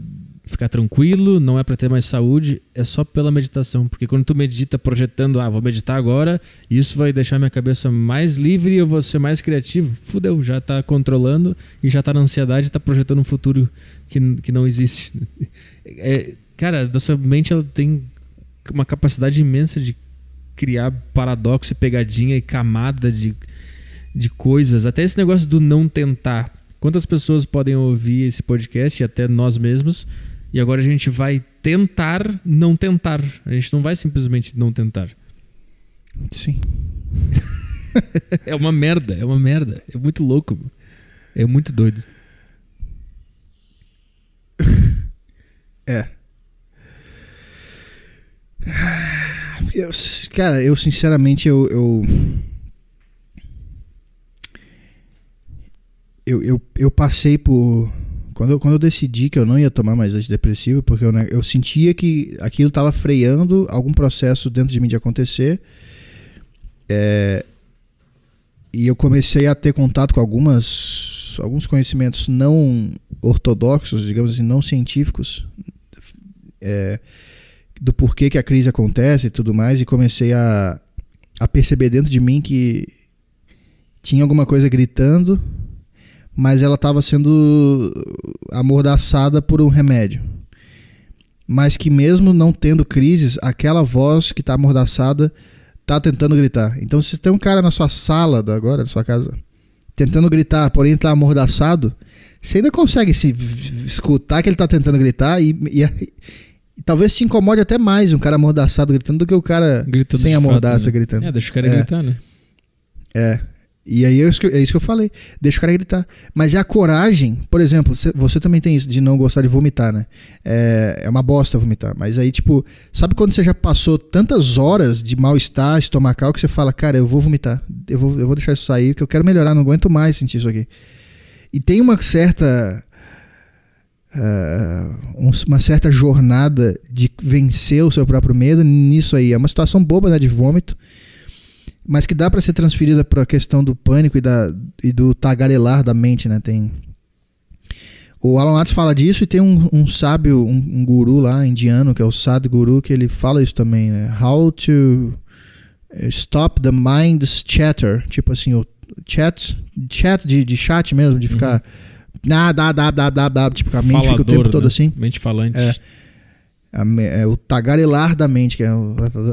ficar tranquilo, não é para ter mais saúde, é só pela meditação. Porque quando tu medita projetando, ah, vou meditar agora, isso vai deixar minha cabeça mais livre, e eu vou ser mais criativo, fudeu, já tá controlando e já tá na ansiedade, tá projetando um futuro que, que não existe. É, cara, nossa mente ela tem uma capacidade imensa de criar paradoxo e pegadinha e camada de, de coisas. Até esse negócio do não tentar. Quantas pessoas podem ouvir esse podcast e até nós mesmos? E agora a gente vai tentar não tentar. A gente não vai simplesmente não tentar. Sim. é uma merda, é uma merda. É muito louco. É muito doido. É eu, cara, eu sinceramente eu, eu eu, eu, eu passei por. Quando eu, quando eu decidi que eu não ia tomar mais antidepressivo, porque eu, né, eu sentia que aquilo estava freando algum processo dentro de mim de acontecer. É, e eu comecei a ter contato com algumas, alguns conhecimentos não ortodoxos, digamos assim, não científicos. É, do porquê que a crise acontece e tudo mais, e comecei a, a perceber dentro de mim que tinha alguma coisa gritando, mas ela estava sendo amordaçada por um remédio. Mas que mesmo não tendo crises, aquela voz que está amordaçada está tentando gritar. Então se tem um cara na sua sala agora, na sua casa, tentando gritar, porém está amordaçado, você ainda consegue se escutar que ele está tentando gritar e, e, e talvez te incomode até mais um cara amordaçado gritando do que o cara gritando sem amordaça fato, né? gritando. É, deixa o cara é. gritar, né? É. E aí é isso, que, eu falei. Deixa o cara gritar. Mas é a coragem, por exemplo, você também tem isso de não gostar de vomitar, né? É, é uma bosta vomitar. Mas aí, tipo, sabe quando você já passou tantas horas de mal-estar estomacal que você fala, cara, eu vou vomitar. Eu vou, eu vou deixar isso sair, porque eu quero melhorar, não aguento mais sentir isso aqui. E tem uma certa uh, uma certa jornada de vencer o seu próprio medo nisso aí. É uma situação boba, né, de vômito, mas que dá para ser transferida para a questão do pânico e, da, e do tagarelar da mente, né? Tem o Alan Watts fala disso e tem um, um sábio, um, um, guru lá indiano, que é o Sadhguru, que ele fala isso também, né? How to stop the mind's chatter. Tipo assim, o chat, chat de, de chat mesmo, de ficar uhum ah, dá, dá, dá, dá, dá. Tipo, a mente Falador, fica o tempo todo né? assim. Mente falante. É, é, o tagarelar da mente, que é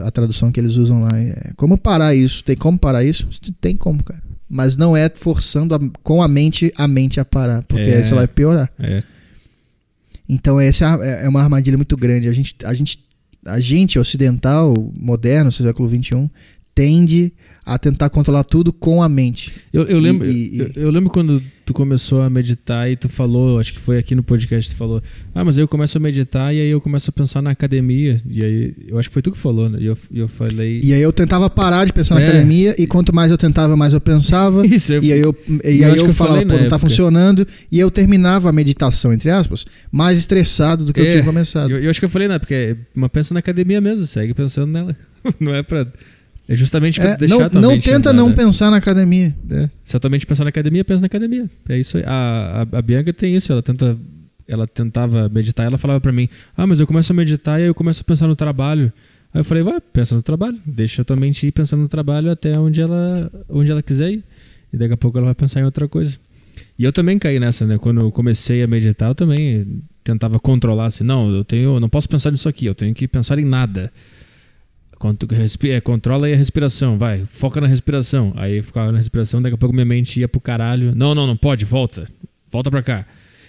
a, tradução que eles usam lá. É, como parar isso? Tem como parar isso? Tem como, cara. Mas não é forçando a, com a mente a mente a parar, porque é, aí você vai piorar. É. Então essa é, é uma armadilha muito grande. A gente, a gente, a gente ocidental, moderno, século XXI, tende a tentar controlar tudo com a mente. Eu, eu lembro, e, e, eu, eu, lembro quando tu começou a meditar e tu falou, acho que foi aqui no podcast que tu falou, ah, mas eu começo a meditar e aí eu começo a pensar na academia. E aí, eu acho que foi tu que falou, né? E eu, eu falei. E aí eu tentava parar de pensar é. na academia e quanto mais eu tentava, mais eu pensava. Isso, eu, E aí eu, e aí eu, eu falava, pô, não tá funcionando. E eu terminava a meditação, entre aspas, mais estressado do que é. eu tinha começado. Eu, eu acho que eu falei, né? Porque, uma pensa na academia mesmo, segue pensando nela. não é pra é justamente pra é, deixar não, Não tenta andar, não né? pensar na academia. É. Se a tua mente pensar na academia, pensa na academia. É isso a, a, a, Bianca tem isso, ela tenta. Ela tentava meditar, ela falava para mim: Ah, mas eu começo a meditar e aí eu começo a pensar no trabalho. Aí eu falei: Vai, pensa no trabalho, deixa a tua mente ir pensando no trabalho até onde ela, onde ela quiser ir. E daqui a pouco ela vai pensar em outra coisa. E eu também caí nessa, né? Quando eu comecei a meditar, eu também tentava controlar assim: Não, eu tenho, não posso pensar nisso aqui, eu tenho que pensar em nada. É, controla aí a respiração, vai, foca na respiração. Aí eu ficava na respiração, daqui a pouco minha mente ia pro caralho. Não, não, não pode, volta. Volta pra cá.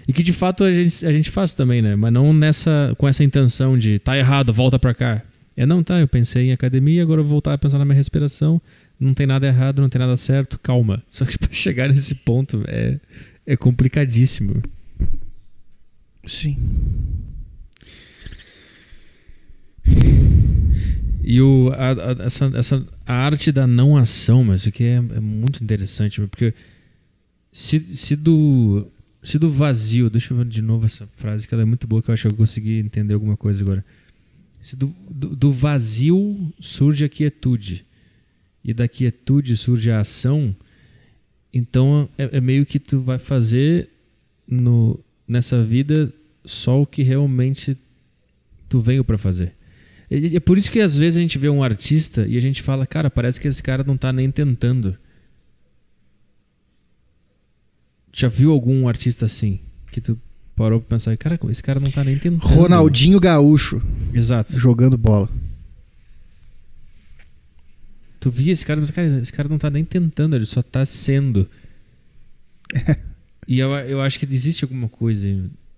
E que de fato a gente, a gente faz também, né? Mas não nessa com essa intenção de tá errado, volta pra cá. É não, tá, eu pensei em academia, agora eu vou voltar a pensar na minha respiração. Não tem nada errado, não tem nada certo, calma. Só que pra chegar nesse ponto é, é complicadíssimo. Sim. E o, a, a, essa, essa a arte da não ação, mas o que é, é muito interessante, porque se, se, do, se do vazio, deixa eu ver de novo essa frase que ela é muito boa, que eu acho que eu consegui entender alguma coisa agora. Se do, do, do vazio surge a quietude, e da quietude surge a ação, então é, é meio que tu vai fazer no, nessa vida só o que realmente tu veio para fazer. É por isso que às vezes a gente vê um artista e a gente fala, cara, parece que esse cara não está nem tentando. Já viu algum artista assim? Que tu parou pra pensar, cara, esse cara não está nem tentando. Ronaldinho Gaúcho. Exato. Jogando bola. Tu via esse cara, mas cara, esse cara não tá nem tentando, ele só tá sendo. É. E eu, eu acho que existe alguma coisa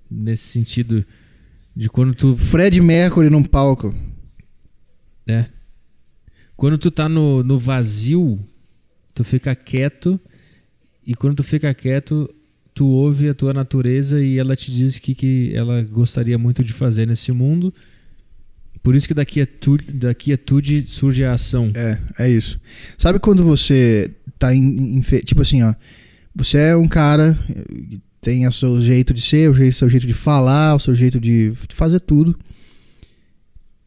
nesse sentido de quando tu. Fred Mercury num palco. Né? Quando tu tá no, no vazio, tu fica quieto e quando tu fica quieto, tu ouve a tua natureza e ela te diz o que, que ela gostaria muito de fazer nesse mundo. Por isso que da quietude, é tudo surge a ação. É, é isso. Sabe quando você tá em, em, tipo assim, ó, você é um cara eh, tem o seu jeito de ser, o seu jeito de falar, o seu jeito de fazer tudo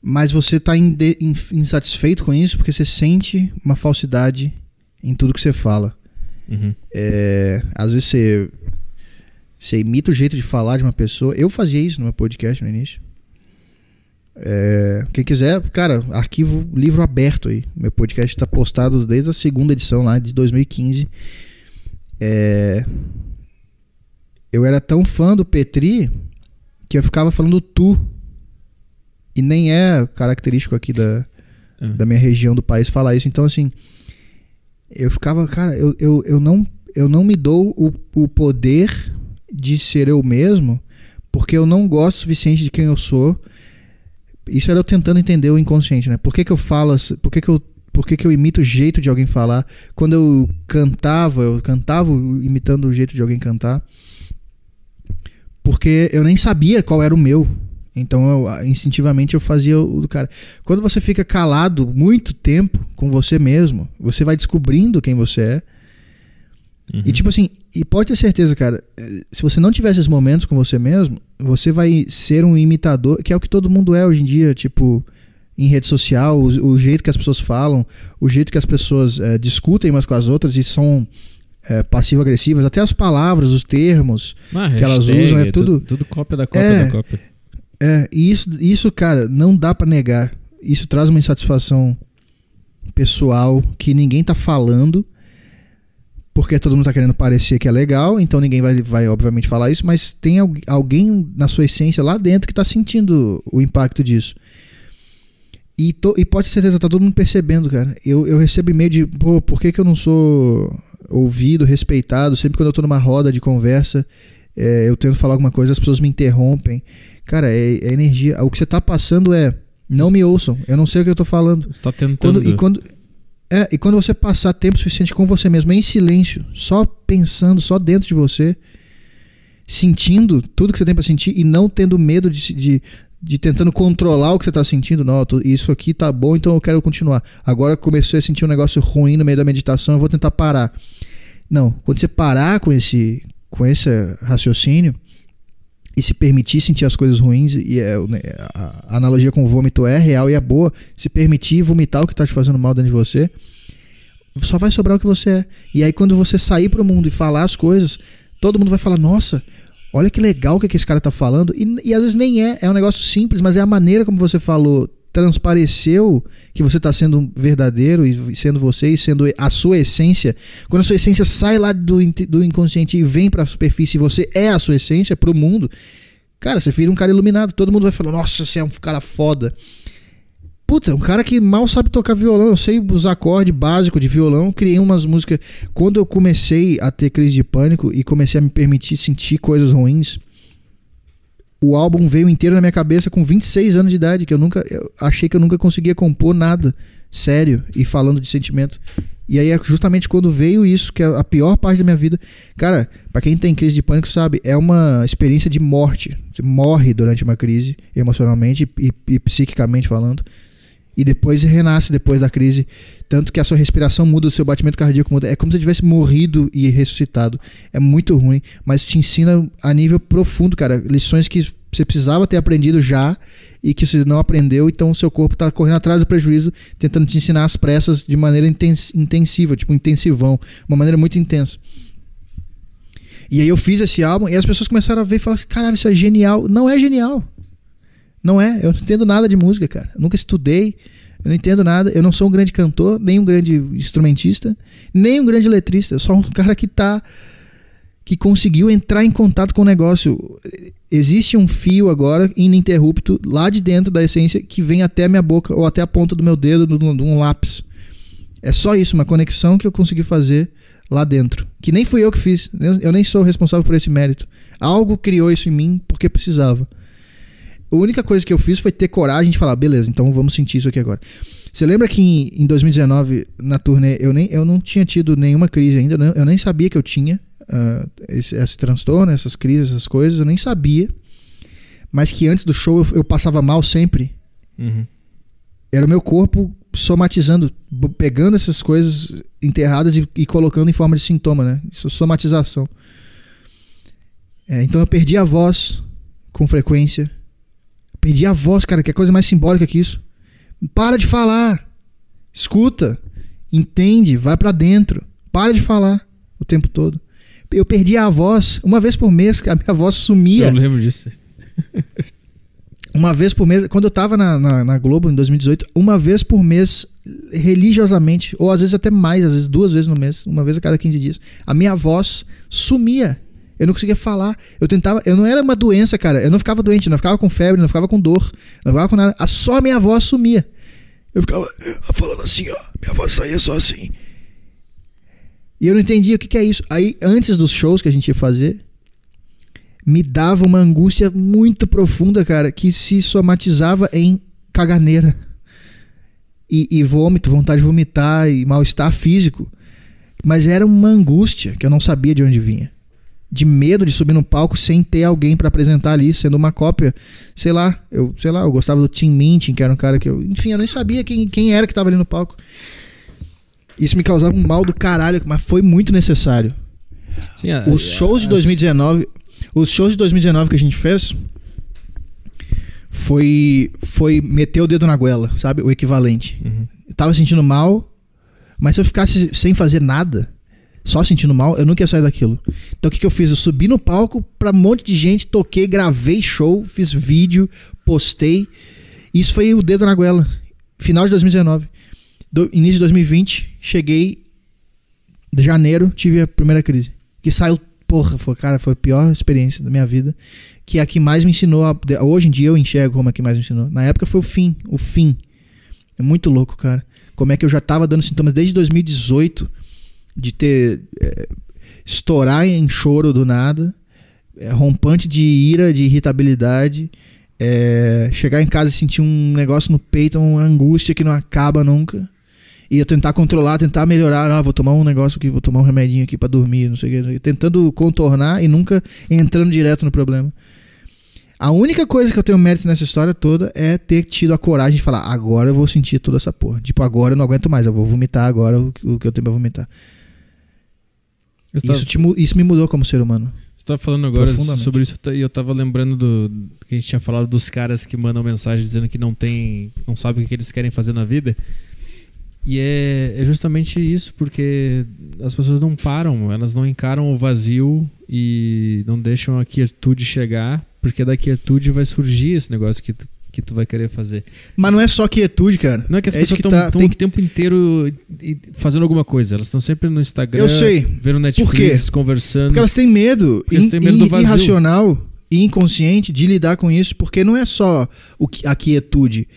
mas você está insatisfeito com isso porque você sente uma falsidade em tudo que você fala. Uhum. É, às vezes você, você imita o jeito de falar de uma pessoa. Eu fazia isso no meu podcast no início. É, quem quiser, cara, arquivo, livro aberto aí. Meu podcast está postado desde a segunda edição lá, de 2015. É, eu era tão fã do Petri que eu ficava falando tu e nem é característico aqui da, é. da minha região do país falar isso. Então, assim, eu ficava, cara, eu, eu, eu, não, eu não me dou o, o poder de ser eu mesmo, porque eu não gosto o suficiente de quem eu sou. Isso era eu tentando entender o inconsciente, né? Por que, que eu falo, por que, que eu por que, que, eu imito o jeito de alguém falar? Quando eu cantava, eu cantava imitando o jeito de alguém cantar. Porque eu nem sabia qual era o meu. Então, eu, instintivamente, eu fazia o do cara. Quando você fica calado muito tempo com você mesmo, você vai descobrindo quem você é. Uhum. E, tipo assim, e pode ter certeza, cara, eh, se você não tiver esses momentos com você mesmo, você vai ser um imitador, que é o que todo mundo é hoje em dia, tipo, em rede social, o, o jeito que as pessoas falam, o jeito que as pessoas é, discutem umas com as outras e são é, passivo-agressivas, até as palavras, os termos ah, que elas usam, é tudo. Tudo, tudo cópia da cópia é, da cópia. É, e isso, isso, cara, não dá para negar. Isso traz uma insatisfação pessoal que ninguém tá falando, porque todo mundo tá querendo parecer que é legal, então ninguém vai, vai obviamente falar isso, mas tem alguém na sua essência lá dentro que tá sentindo o impacto disso. E, e pode ter certeza, tá todo mundo percebendo, cara. Eu, eu recebo e-mail de, pô, por que, que eu não sou ouvido, respeitado? Sempre quando eu tô numa roda de conversa, é, eu tento falar alguma coisa, as pessoas me interrompem. Cara, é, é energia. O que você tá passando é. Não me ouçam, eu não sei o que eu tô falando. Você tá tentando. Quando, e né? quando. É, e quando você passar tempo suficiente com você mesmo, é em silêncio, só pensando, só dentro de você, sentindo tudo que você tem para sentir e não tendo medo de, de, de tentando controlar o que você tá sentindo. Não, isso aqui tá bom, então eu quero continuar. Agora comecei a sentir um negócio ruim no meio da meditação, eu vou tentar parar. Não, quando você parar com esse, com esse raciocínio, e se permitir sentir as coisas ruins, e é, né, a analogia com o vômito é real e é boa, se permitir vomitar o que está te fazendo mal dentro de você, só vai sobrar o que você é. E aí quando você sair para o mundo e falar as coisas, todo mundo vai falar, nossa, olha que legal o que, é que esse cara está falando. E, e, às vezes nem é, é um negócio simples, mas é a maneira como você falou transpareceu que você está sendo verdadeiro e sendo você e sendo a sua essência, quando a sua essência sai lá do, do inconsciente e vem para a superfície e você é a sua essência para o mundo, cara, você vira um cara iluminado. Todo mundo vai falar: Nossa, você é um cara foda. Puta, um cara que mal sabe tocar violão. Eu sei usar acorde básico de violão. Criei umas músicas. Quando eu comecei a ter crise de pânico e comecei a me permitir sentir coisas ruins, o álbum veio inteiro na minha cabeça com 26 anos de idade, que eu nunca eu achei que eu nunca conseguia compor nada sério e falando de sentimento. E aí é justamente quando veio isso, que é a pior parte da minha vida. Cara, para quem tem crise de pânico sabe, é uma experiência de morte. Você morre durante uma crise, emocionalmente e, e psiquicamente falando e depois renasce depois da crise. Tanto que a sua respiração muda, o seu batimento cardíaco muda. É como se tivesse morrido e ressuscitado. É muito ruim, mas te ensina a nível profundo, cara. Lições que você precisava ter aprendido já e que você não aprendeu, então o seu corpo está correndo atrás do prejuízo, tentando te ensinar as pressas de maneira intensiva, tipo intensivão, uma maneira muito intensa. E aí eu fiz esse álbum e as pessoas começaram a ver e falaram assim, caralho, isso é genial. Não é genial. Não é, eu não entendo nada de música, cara. Eu nunca estudei, eu não entendo nada, eu não sou um grande cantor, nem um grande instrumentista, nem um grande letrista, eu sou um cara que tá que conseguiu entrar em contato com o negócio. Existe um fio agora ininterrupto lá de dentro da essência que vem até a minha boca ou até a ponta do meu dedo de um lápis. É só isso, uma conexão que eu consegui fazer lá dentro. Que nem fui eu que fiz, eu nem sou responsável por esse mérito. Algo criou isso em mim porque precisava. A única coisa que eu fiz foi ter coragem de falar, beleza, então vamos sentir isso aqui agora. Você lembra que em, em 2019, na turnê, eu, nem, eu não tinha tido nenhuma crise ainda, né? eu nem, sabia que eu tinha uh, esse, esse transtorno, essas crises, essas coisas, eu nem sabia. Mas que antes do show eu, eu passava mal sempre. Uhum. Era o meu corpo somatizando, pegando essas coisas enterradas e, e, colocando em forma de sintoma, né? Isso é somatização. É, então eu perdi a voz com frequência. Perdi a voz, cara, que é coisa mais simbólica que isso. Para de falar. Escuta. Entende. Vai para dentro. Para de falar o tempo todo. Eu perdi a voz. Uma vez por mês, a minha voz sumia. Eu lembro disso. uma vez por mês. Quando eu tava na, na, na, Globo em 2018, uma vez por mês, religiosamente, ou às vezes até mais, às vezes duas vezes no mês, uma vez a cada 15 dias, a minha voz sumia. Eu não conseguia falar. Eu tentava. Eu não era uma doença, cara. Eu não ficava doente, eu não ficava com febre, eu não ficava com dor, não ficava com nada. Só minha voz sumia. Eu ficava ah, falando assim, ó. Minha voz saía só assim. E eu não entendia o que, que é isso. Aí, antes dos shows que a gente ia fazer, me dava uma angústia muito profunda, cara, que se somatizava em caganeira. E, e vômito, vontade de vomitar e mal-estar físico. Mas era uma angústia que eu não sabia de onde vinha de medo de subir no palco sem ter alguém para apresentar ali, sendo uma cópia. Sei lá, eu, sei lá, eu gostava do Tim Mintin, que era um cara que eu, enfim, eu nem sabia quem, quem era que tava ali no palco. Isso me causava um mal do caralho, mas foi muito necessário. Sim, é, os é, shows é, de 2019, os shows de 2019 que a gente fez foi foi meter o dedo na goela, sabe? O equivalente. Uhum. Eu tava sentindo mal, mas se eu ficasse sem fazer nada, só sentindo mal, eu nunca ia sair daquilo. Então o que, que eu fiz? Eu subi no palco pra um monte de gente, toquei, gravei show, fiz vídeo, postei. Isso foi o dedo na goela. Final de 2019. Do, início de 2020, cheguei. De janeiro, tive a primeira crise. Que saiu. Porra, foi, cara, foi a pior experiência da minha vida. Que é a que mais me ensinou. A, hoje em dia eu enxergo como é que mais me ensinou. Na época foi o fim. O fim. É muito louco, cara. Como é que eu já tava dando sintomas desde 2018 de ter. É, estourar em choro do nada, é, rompante de ira, de irritabilidade, é, chegar em casa e sentir um negócio no peito, uma angústia que não acaba nunca. E eu tentar controlar, tentar melhorar. Ah, vou tomar um negócio aqui, vou tomar um remedinho aqui para dormir, não sei o que. Tentando contornar e nunca entrando direto no problema. A única coisa que eu tenho mérito nessa história toda é ter tido a coragem de falar: agora eu vou sentir toda essa porra. Tipo, agora eu não aguento mais, eu vou vomitar agora o que eu tenho pra vomitar. Isso, te, isso me mudou como ser humano. Você estava falando agora sobre isso e eu estava lembrando do que a gente tinha falado dos caras que mandam mensagem dizendo que não tem, não sabem o que eles querem fazer na vida. E é, é justamente isso, porque as pessoas não param, elas não encaram o vazio e não deixam a quietude chegar, porque da quietude vai surgir esse negócio que que tu vai querer fazer. Mas não é só quietude, é cara. Não é que as é pessoas estão tá, tem... o tempo inteiro fazendo alguma coisa. Elas estão sempre no Instagram, Eu sei. vendo Netflix, Por conversando. Porque elas têm medo, in, elas têm medo in, irracional e inconsciente de lidar com isso, porque não é só o, a quietude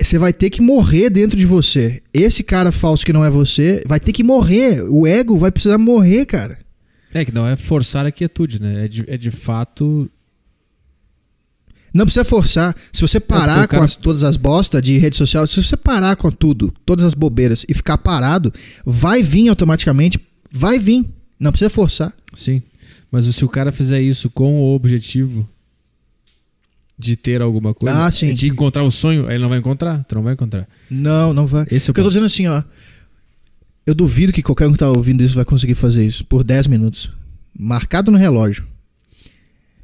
você vai ter que morrer dentro de você. Esse cara falso que não é você vai ter que morrer. O ego vai precisar morrer, cara. É que não é forçar a quietude, né? É de, é de fato não precisa forçar. Se você é, parar com as, todas as bostas de rede social, se você parar com tudo, todas as bobeiras e ficar parado, vai vir automaticamente. Vai vir. Não precisa forçar. Sim. Mas se o cara fizer isso com o objetivo de ter alguma coisa, ah, sim. de encontrar o sonho, ele não vai encontrar. Tu não vai encontrar. Não, não vai. Esse é o Porque eu tô dizendo assim, ó. Eu duvido que qualquer um que tá ouvindo isso vai conseguir fazer isso por 10 minutos. Marcado no relógio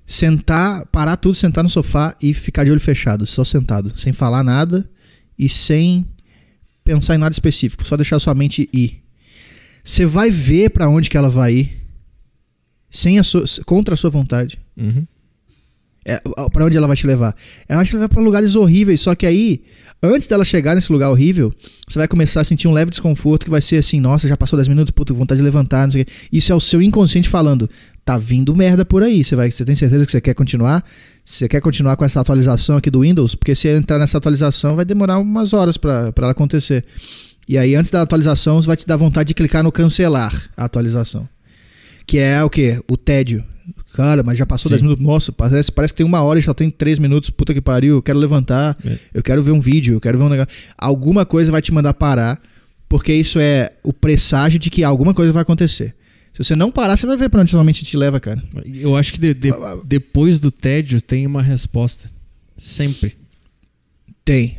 sentar, parar tudo, sentar no sofá e ficar de olho fechado, só sentado, sem falar nada e sem pensar em nada específico, só deixar sua mente ir. Você vai ver para onde que ela vai ir, sem a sua, contra a sua vontade. Uhum. É, para onde ela vai te levar? Ela vai te levar para lugares horríveis, só que aí, antes dela chegar nesse lugar horrível, você vai começar a sentir um leve desconforto que vai ser assim: nossa, já passou 10 minutos, puta, vontade de levantar, não sei o quê. Isso é o seu inconsciente falando: tá vindo merda por aí. Você, vai, você tem certeza que você quer continuar? Você quer continuar com essa atualização aqui do Windows? Porque se entrar nessa atualização, vai demorar umas horas para ela acontecer. E aí, antes da atualização, você vai te dar vontade de clicar no cancelar a atualização. Que é o que? O tédio. Cara, mas já passou 10 minutos. Nossa, parece, parece que tem uma hora e já tem 3 minutos. Puta que pariu, eu quero levantar, é. eu quero ver um vídeo, eu quero ver um negócio. Alguma coisa vai te mandar parar, porque isso é o presságio de que alguma coisa vai acontecer. Se você não parar, você vai ver pra onde realmente te leva, cara. Eu acho que de, de, ah, ah. depois do tédio tem uma resposta. Sempre. Tem.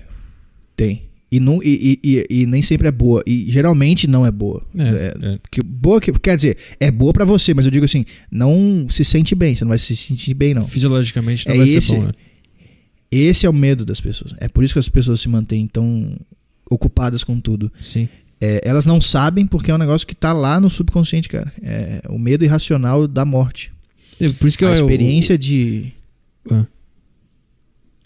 Tem. E, não, e, e, e, nem sempre é boa. E geralmente não é boa. É, é, é. Que, boa que, quer dizer, é boa para você, mas eu digo assim, não se sente bem, você não vai se sentir bem, não. Fisiologicamente não é vai esse, ser bom, né? Esse é o medo das pessoas. É por isso que as pessoas se mantêm tão ocupadas com tudo. Sim. É, elas não sabem porque é um negócio que tá lá no subconsciente, cara. É o medo irracional da morte. É, por isso que A eu, experiência eu, eu, de. Ah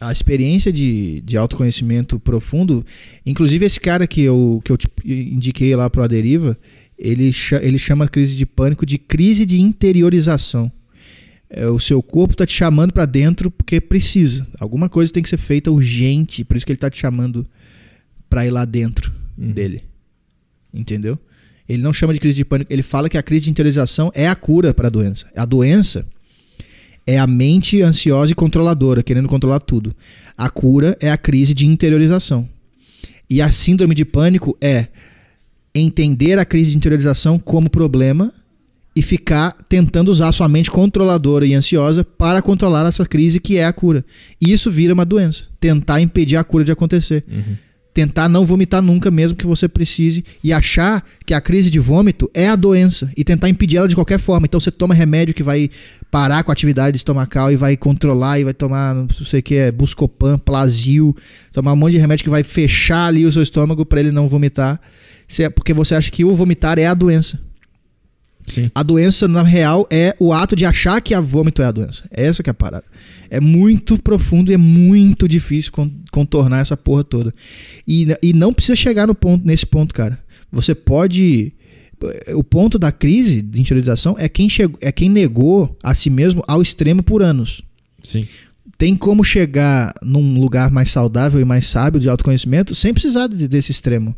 a experiência de, de autoconhecimento profundo. Inclusive, esse cara que eu, que eu indiquei lá para a deriva, ele, ele chama a crise de pânico de crise de interiorização. É, o seu corpo está te chamando para dentro porque precisa. Alguma coisa tem que ser feita urgente, por isso que ele está te chamando para ir lá dentro hum. dele. Entendeu? Ele não chama de crise de pânico, ele fala que a crise de interiorização é a cura para a doença. A doença é a mente ansiosa e controladora, querendo controlar tudo. A cura é a crise de interiorização. E a síndrome de pânico é entender a crise de interiorização como problema e ficar tentando usar sua mente controladora e ansiosa para controlar essa crise que é a cura. E isso vira uma doença. Tentar impedir a cura de acontecer. Uhum tentar não vomitar nunca, mesmo que você precise, e achar que a crise de vômito é a doença e tentar impedir ela de qualquer forma. Então você toma remédio que vai parar com a atividade estomacal e vai controlar e vai tomar, não sei o que, é, Buscopan, Plasil, tomar um monte de remédio que vai fechar ali o seu estômago para ele não vomitar, porque você acha que o vomitar é a doença. Sim. A doença, na real, é o ato de achar que a vômito é a doença. É essa que é a parada. É muito profundo e é muito difícil contornar essa porra toda. E, e não precisa chegar no ponto, nesse ponto, cara. Você pode. Eh, o ponto da crise de interiorização é quem, chegou, é quem negou a si mesmo ao extremo por anos. Sim. Tem como chegar num lugar mais saudável e mais sábio de autoconhecimento sem precisar de, desse extremo.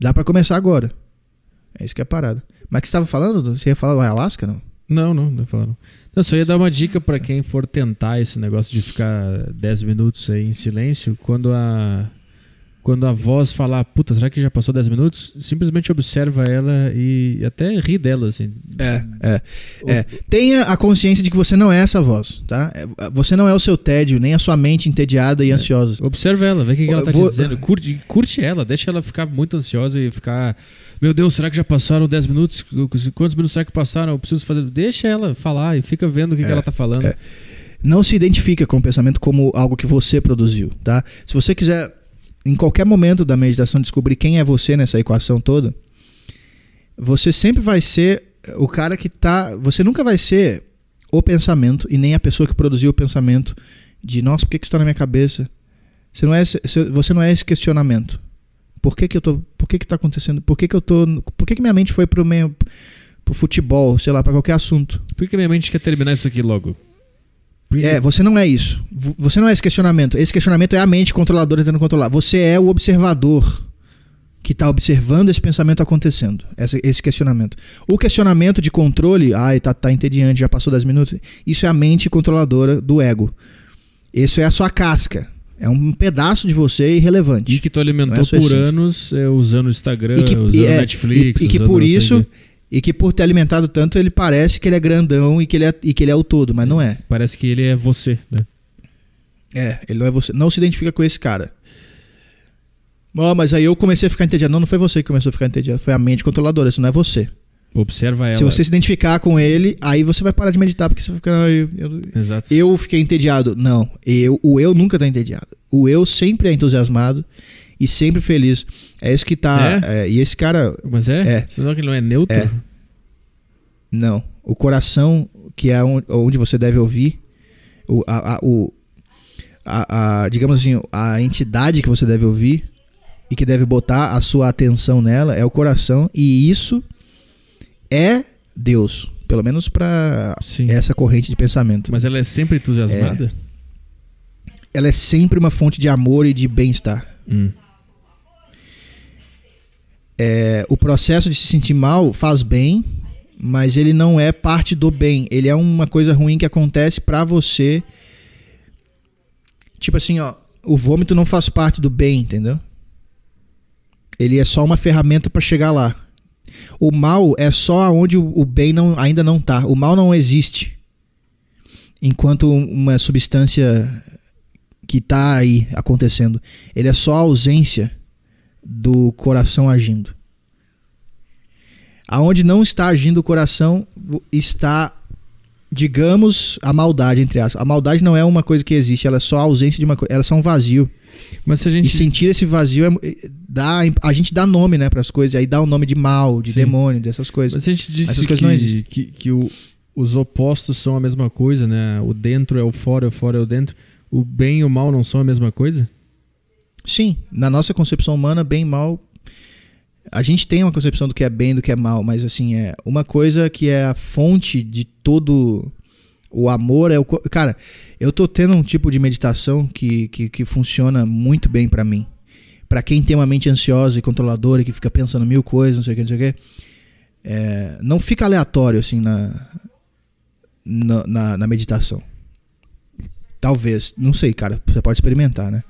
Dá para começar agora. É isso que é a parada. Mas que você estava falando? Você ia falar do Ayahuasca, não? Não, não, não ia falar não. não só ia dar uma dica para quem for tentar esse negócio de ficar 10 minutos aí em silêncio. Quando a quando a voz falar, puta, será que já passou 10 minutos? Simplesmente observa ela e até ri dela, assim. É, é. é. Tenha a consciência de que você não é essa voz, tá? É, você não é o seu tédio, nem a sua mente entediada e é. ansiosa. Observa ela, vê o que, que ela tá Vou... dizendo. Curte, curte ela, deixa ela ficar muito ansiosa e ficar. Meu Deus, será que já passaram 10 minutos? Quantos minutos será que passaram? Eu preciso fazer. Deixa ela falar e fica vendo o que, é, que ela tá falando. É. Não se identifica com o pensamento como algo que você produziu, tá? Se você quiser em qualquer momento da meditação descobrir quem é você nessa equação toda, você sempre vai ser o cara que tá. Você nunca vai ser o pensamento e nem a pessoa que produziu o pensamento de nossa, por que, que isso está na minha cabeça? Você não é esse, você não é esse questionamento. Por que, que eu tô. Por que, que tá acontecendo? Por que, que eu tô. Por que, que minha mente foi pro meio. pro futebol, sei lá, para qualquer assunto? Por que minha mente quer terminar isso aqui logo? É, você não é isso. Você não é esse questionamento. Esse questionamento é a mente controladora tentando controlar. Você é o observador que está observando esse pensamento acontecendo, esse, esse questionamento. O questionamento de controle, ai, tá, tá entediante, já passou 10 minutos, isso é a mente controladora do ego. Isso é a sua casca. É um pedaço de você irrelevante. E que tu alimentou é por anos é, usando o Instagram, que, usando é, Netflix. E, e que por isso. E que por ter alimentado tanto, ele parece que ele é grandão e que ele é, e que ele é o todo, mas não é. Parece que ele é você, né? É, ele não é você. Não se identifica com esse cara. Oh, mas aí eu comecei a ficar entediado. Não, não foi você que começou a ficar entediado. Foi a mente controladora, isso não é você. Observa ela. Se você se identificar com ele, aí você vai parar de meditar, porque você fica. Ah, eu, eu, Exato. eu fiquei entediado. Não, eu, o eu nunca tá entediado. O eu sempre é entusiasmado e sempre feliz. É isso que tá. É? É, e esse cara. Mas é? é você que ele não é neutro? É. Não. O coração, que é onde você deve ouvir, o, a, a, o, a, a, digamos assim, a entidade que você deve ouvir e que deve botar a sua atenção nela é o coração, e isso é Deus. Pelo menos para essa corrente de pensamento. Mas ela é sempre entusiasmada? É. ela é sempre uma fonte de amor e de bem-estar. Hum é, o processo de se sentir mal faz bem, mas ele não é parte do bem. Ele é uma coisa ruim que acontece para você. Tipo assim, ó, o vômito não faz parte do bem, entendeu? Ele é só uma ferramenta para chegar lá. O mal é só aonde o, bem não, ainda não tá. O mal não existe. Enquanto uma substância que tá aí acontecendo, ele é só a ausência do coração agindo. Aonde não está agindo o coração, está, digamos, a maldade, entre aspas. A maldade não é uma coisa que existe, ela é só a ausência de uma coisa, ela é só um vazio. Mas se a gente... E sentir esse vazio, é, dá, a gente dá nome né, para as coisas, aí dá o um nome de mal, de Sim. demônio, dessas coisas. Mas a gente disse que, não que, que o, os opostos são a mesma coisa, né? O dentro é o fora, o fora é o dentro. O bem e o mal não são a mesma coisa? Sim, na nossa concepção humana, bem e mal. A gente tem uma concepção do que é bem do que é mal, mas assim, é uma coisa que é a fonte de todo o amor é o. Cara, eu tô tendo um tipo de meditação que, que, que funciona muito bem para mim. para quem tem uma mente ansiosa e controladora e que fica pensando mil coisas, não sei o que, não sei o que. É, não fica aleatório, assim, na, na, na, na meditação. Talvez, não sei, cara, você pode experimentar, né?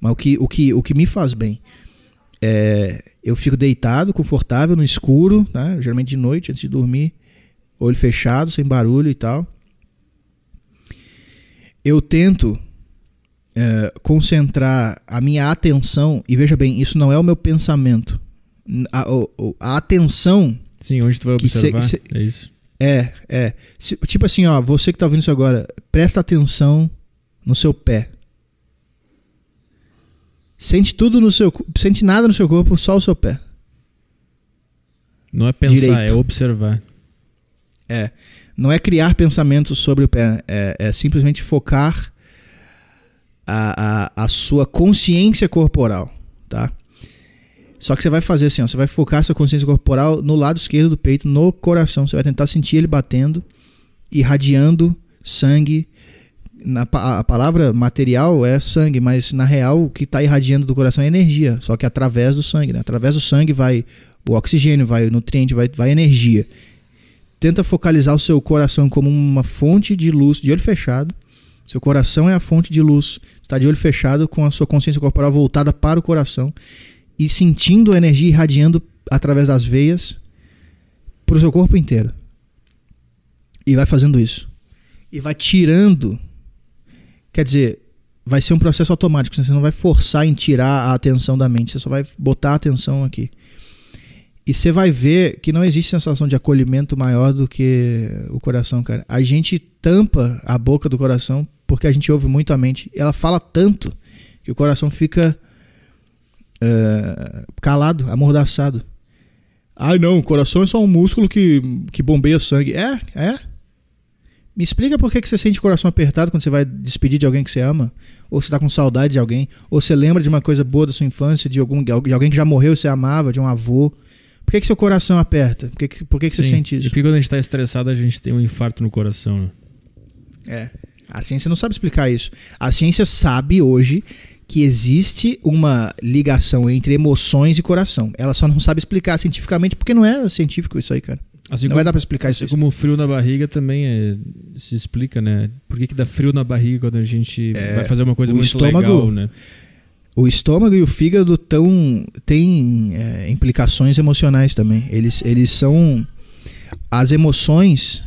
Mas o que, o que, o que me faz bem é. Eu fico deitado, confortável, no escuro, né? geralmente de noite, antes de dormir, olho fechado, sem barulho e tal. Eu tento é, concentrar a minha atenção, e veja bem, isso não é o meu pensamento. A, a, a atenção. Sim, onde tu vai observar. Cê, cê, é isso. É, é. tipo assim, ó, você que tá ouvindo isso agora, presta atenção no seu pé. Sente tudo no seu, sente nada no seu corpo, só o seu pé. Não é pensar, é Direito. é observar. É, não é criar pensamentos sobre o pé, é, é simplesmente focar a, a, a, sua consciência corporal, tá? Só que você vai fazer assim, ó, você vai focar sua consciência corporal no lado esquerdo do peito, no coração. Você vai tentar sentir ele batendo, irradiando sangue, na, a palavra material é sangue, mas na real o que está irradiando do coração é energia, só que através do sangue. Né? Através do sangue vai o oxigênio, vai o nutriente, vai, vai energia. Tenta focalizar o seu coração como uma fonte de luz, de olho fechado. Seu coração é a fonte de luz. Está de olho fechado com a sua consciência corporal voltada para o coração e sentindo a energia irradiando através das veias para o seu corpo inteiro. E vai fazendo isso. E vai tirando Quer dizer, vai ser um processo automático, você não vai forçar em tirar a atenção da mente, você só vai botar a atenção aqui. E você vai ver que não existe sensação de acolhimento maior do que o coração, cara. A gente tampa a boca do coração porque a gente ouve muito a mente. Ela fala tanto que o coração fica uh, calado, amordaçado. Ai não, o coração é só um músculo que, que bombeia sangue. É, é. Me explica por que, que você sente o coração apertado quando você vai despedir de alguém que você ama, ou você tá com saudade de alguém, ou você lembra de uma coisa boa da sua infância, de, algum, de alguém que já morreu e você amava, de um avô. Por que, que seu coração aperta? Por que, que, por que, que você sente isso? E porque quando a gente tá estressado, a gente tem um infarto no coração, né? É. A ciência não sabe explicar isso. A ciência sabe hoje que existe uma ligação entre emoções e coração. Ela só não sabe explicar cientificamente porque não é científico isso aí, cara. Assim não como, vai dar para explicar assim isso. Como frio na barriga também é, se explica, né? Por que, que dá frio na barriga quando a gente é, vai fazer uma coisa muito estômago, legal, né? O estômago e o fígado tão, têm é, implicações emocionais também. Eles, eles são. As emoções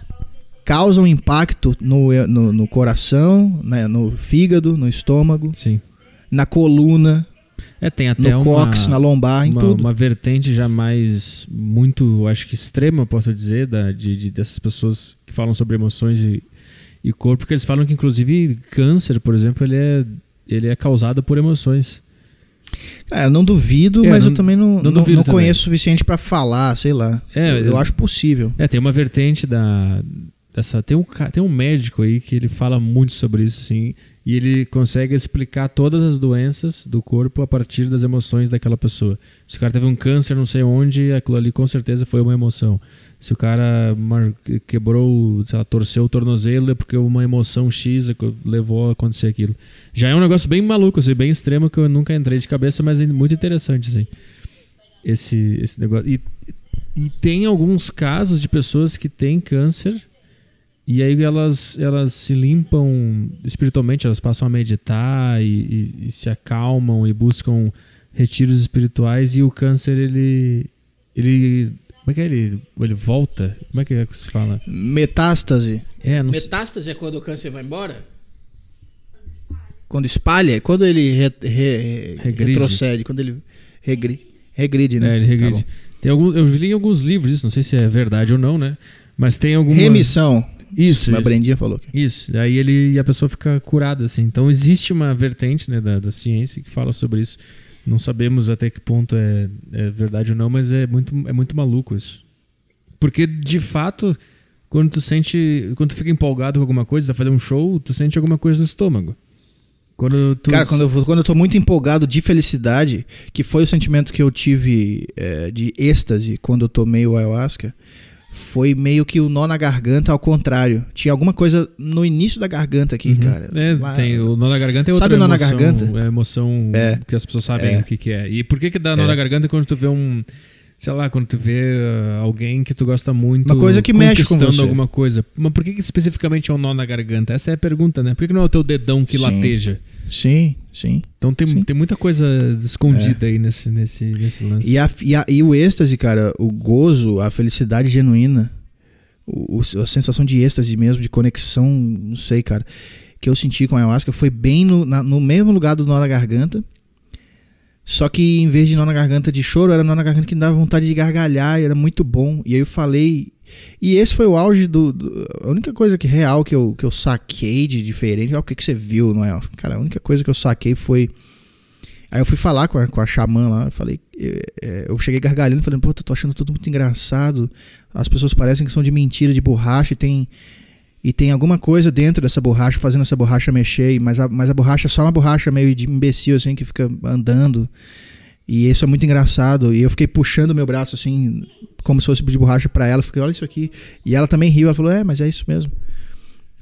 causam impacto no, no, no coração, né? no fígado, no estômago, Sim. na coluna, é, tem até no uma, cox, na lombar, em uma, tudo. Uma vertente já mais muito, acho que extrema, posso dizer, da, de, de dessas pessoas que falam sobre emoções e, e corpo, porque eles falam que inclusive câncer, por exemplo, ele é, ele é causado por emoções. É, eu não duvido, é, mas não, eu também não, não, não também. conheço o suficiente para falar, sei lá. É, eu, eu, acho possível. É, tem uma vertente da dessa tem um tem um médico aí que ele fala muito sobre isso assim, e ele consegue explicar todas as doenças do corpo a partir das emoções daquela pessoa. Se o cara teve um câncer não sei onde, aquilo ali com certeza foi uma emoção. Se o cara quebrou, sei lá, torceu o tornozelo é porque uma emoção X é levou a acontecer aquilo. Já é um negócio bem maluco, assim, bem extremo que eu nunca entrei de cabeça, mas é muito interessante, assim. Esse, esse negócio. E, e tem alguns casos de pessoas que têm câncer e aí elas, elas se limpam espiritualmente, elas passam a meditar e, e, e se acalmam e buscam retiros espirituais e o câncer ele ele como é que é ele ele volta? Como é que, é que se fala? Metástase. É, não Metástase é quando o câncer vai embora? Quando espalha, é quando ele re, re, retrocede, quando ele regri, regride, né? É, ele tá regride. Tá tem alguns, eu li em alguns livros isso, não sei se é verdade ou não, né? Mas tem alguma. Remissão. Isso. Mas isso. Brendinha falou. Isso. Aí ele e a pessoa fica curada, assim. Então existe uma vertente né, da, da ciência que fala sobre isso. Não sabemos até que ponto é, é verdade ou não, mas é muito, é muito maluco isso. Porque, de fato, quando tu sente. Quando tu fica empolgado com alguma coisa, tá fazendo um show, tu sente alguma coisa no estômago. Quando tu... Cara, quando eu, quando eu tô muito empolgado de felicidade, que foi o sentimento que eu tive é, de êxtase quando eu tomei o ayahuasca, foi meio que o nó na garganta ao contrário. Tinha alguma coisa no início da garganta aqui, uhum. cara. É, Lá, tem, o nó na garganta é outra sabe emoção. Sabe o nó na garganta? É a emoção é. que as pessoas sabem é. o que, que é. E por que que dá nó é. na garganta quando tu vê um sei lá, quando tu vê uh, alguém que tu gosta muito uma coisa que mexe com você. alguma coisa. Mas por que, que especificamente é um nó na garganta? Essa é a pergunta, né? Por que não é o teu dedão que sim, lateja? Sim, sim. Então tem, sim. tem muita coisa escondida é. aí nesse, nesse, nesse lance. E, a, e, a, e, o êxtase, cara, o gozo, a felicidade genuína, o, a sensação de êxtase mesmo, de conexão, não sei, cara, que eu senti com a ayahuasca foi bem no, na, no mesmo lugar do nó na garganta só que em vez de nó na garganta de choro, era nó na garganta que me dava vontade de gargalhar, era muito bom. E aí eu falei. E esse foi o auge do. do a única coisa que real que eu, que eu saquei de diferente. Ó, o que, que você viu, não é? Cara, a única coisa que eu saquei foi. Aí eu fui falar com a, com a xamã lá, eu falei, eu, é, é, eu cheguei gargalhando, falando, pô, tô achando tudo muito engraçado, as pessoas parecem que são de mentira, de borracha, e tem e tem alguma coisa dentro dessa borracha fazendo essa borracha mexer, mas a, mas a borracha é só uma borracha meio de imbecil, assim, que fica andando. E isso é muito engraçado. E eu fiquei puxando meu braço, assim, como se fosse de borracha para ela. Fiquei, olha isso aqui. E ela também riu. Ela falou, é, mas é isso mesmo.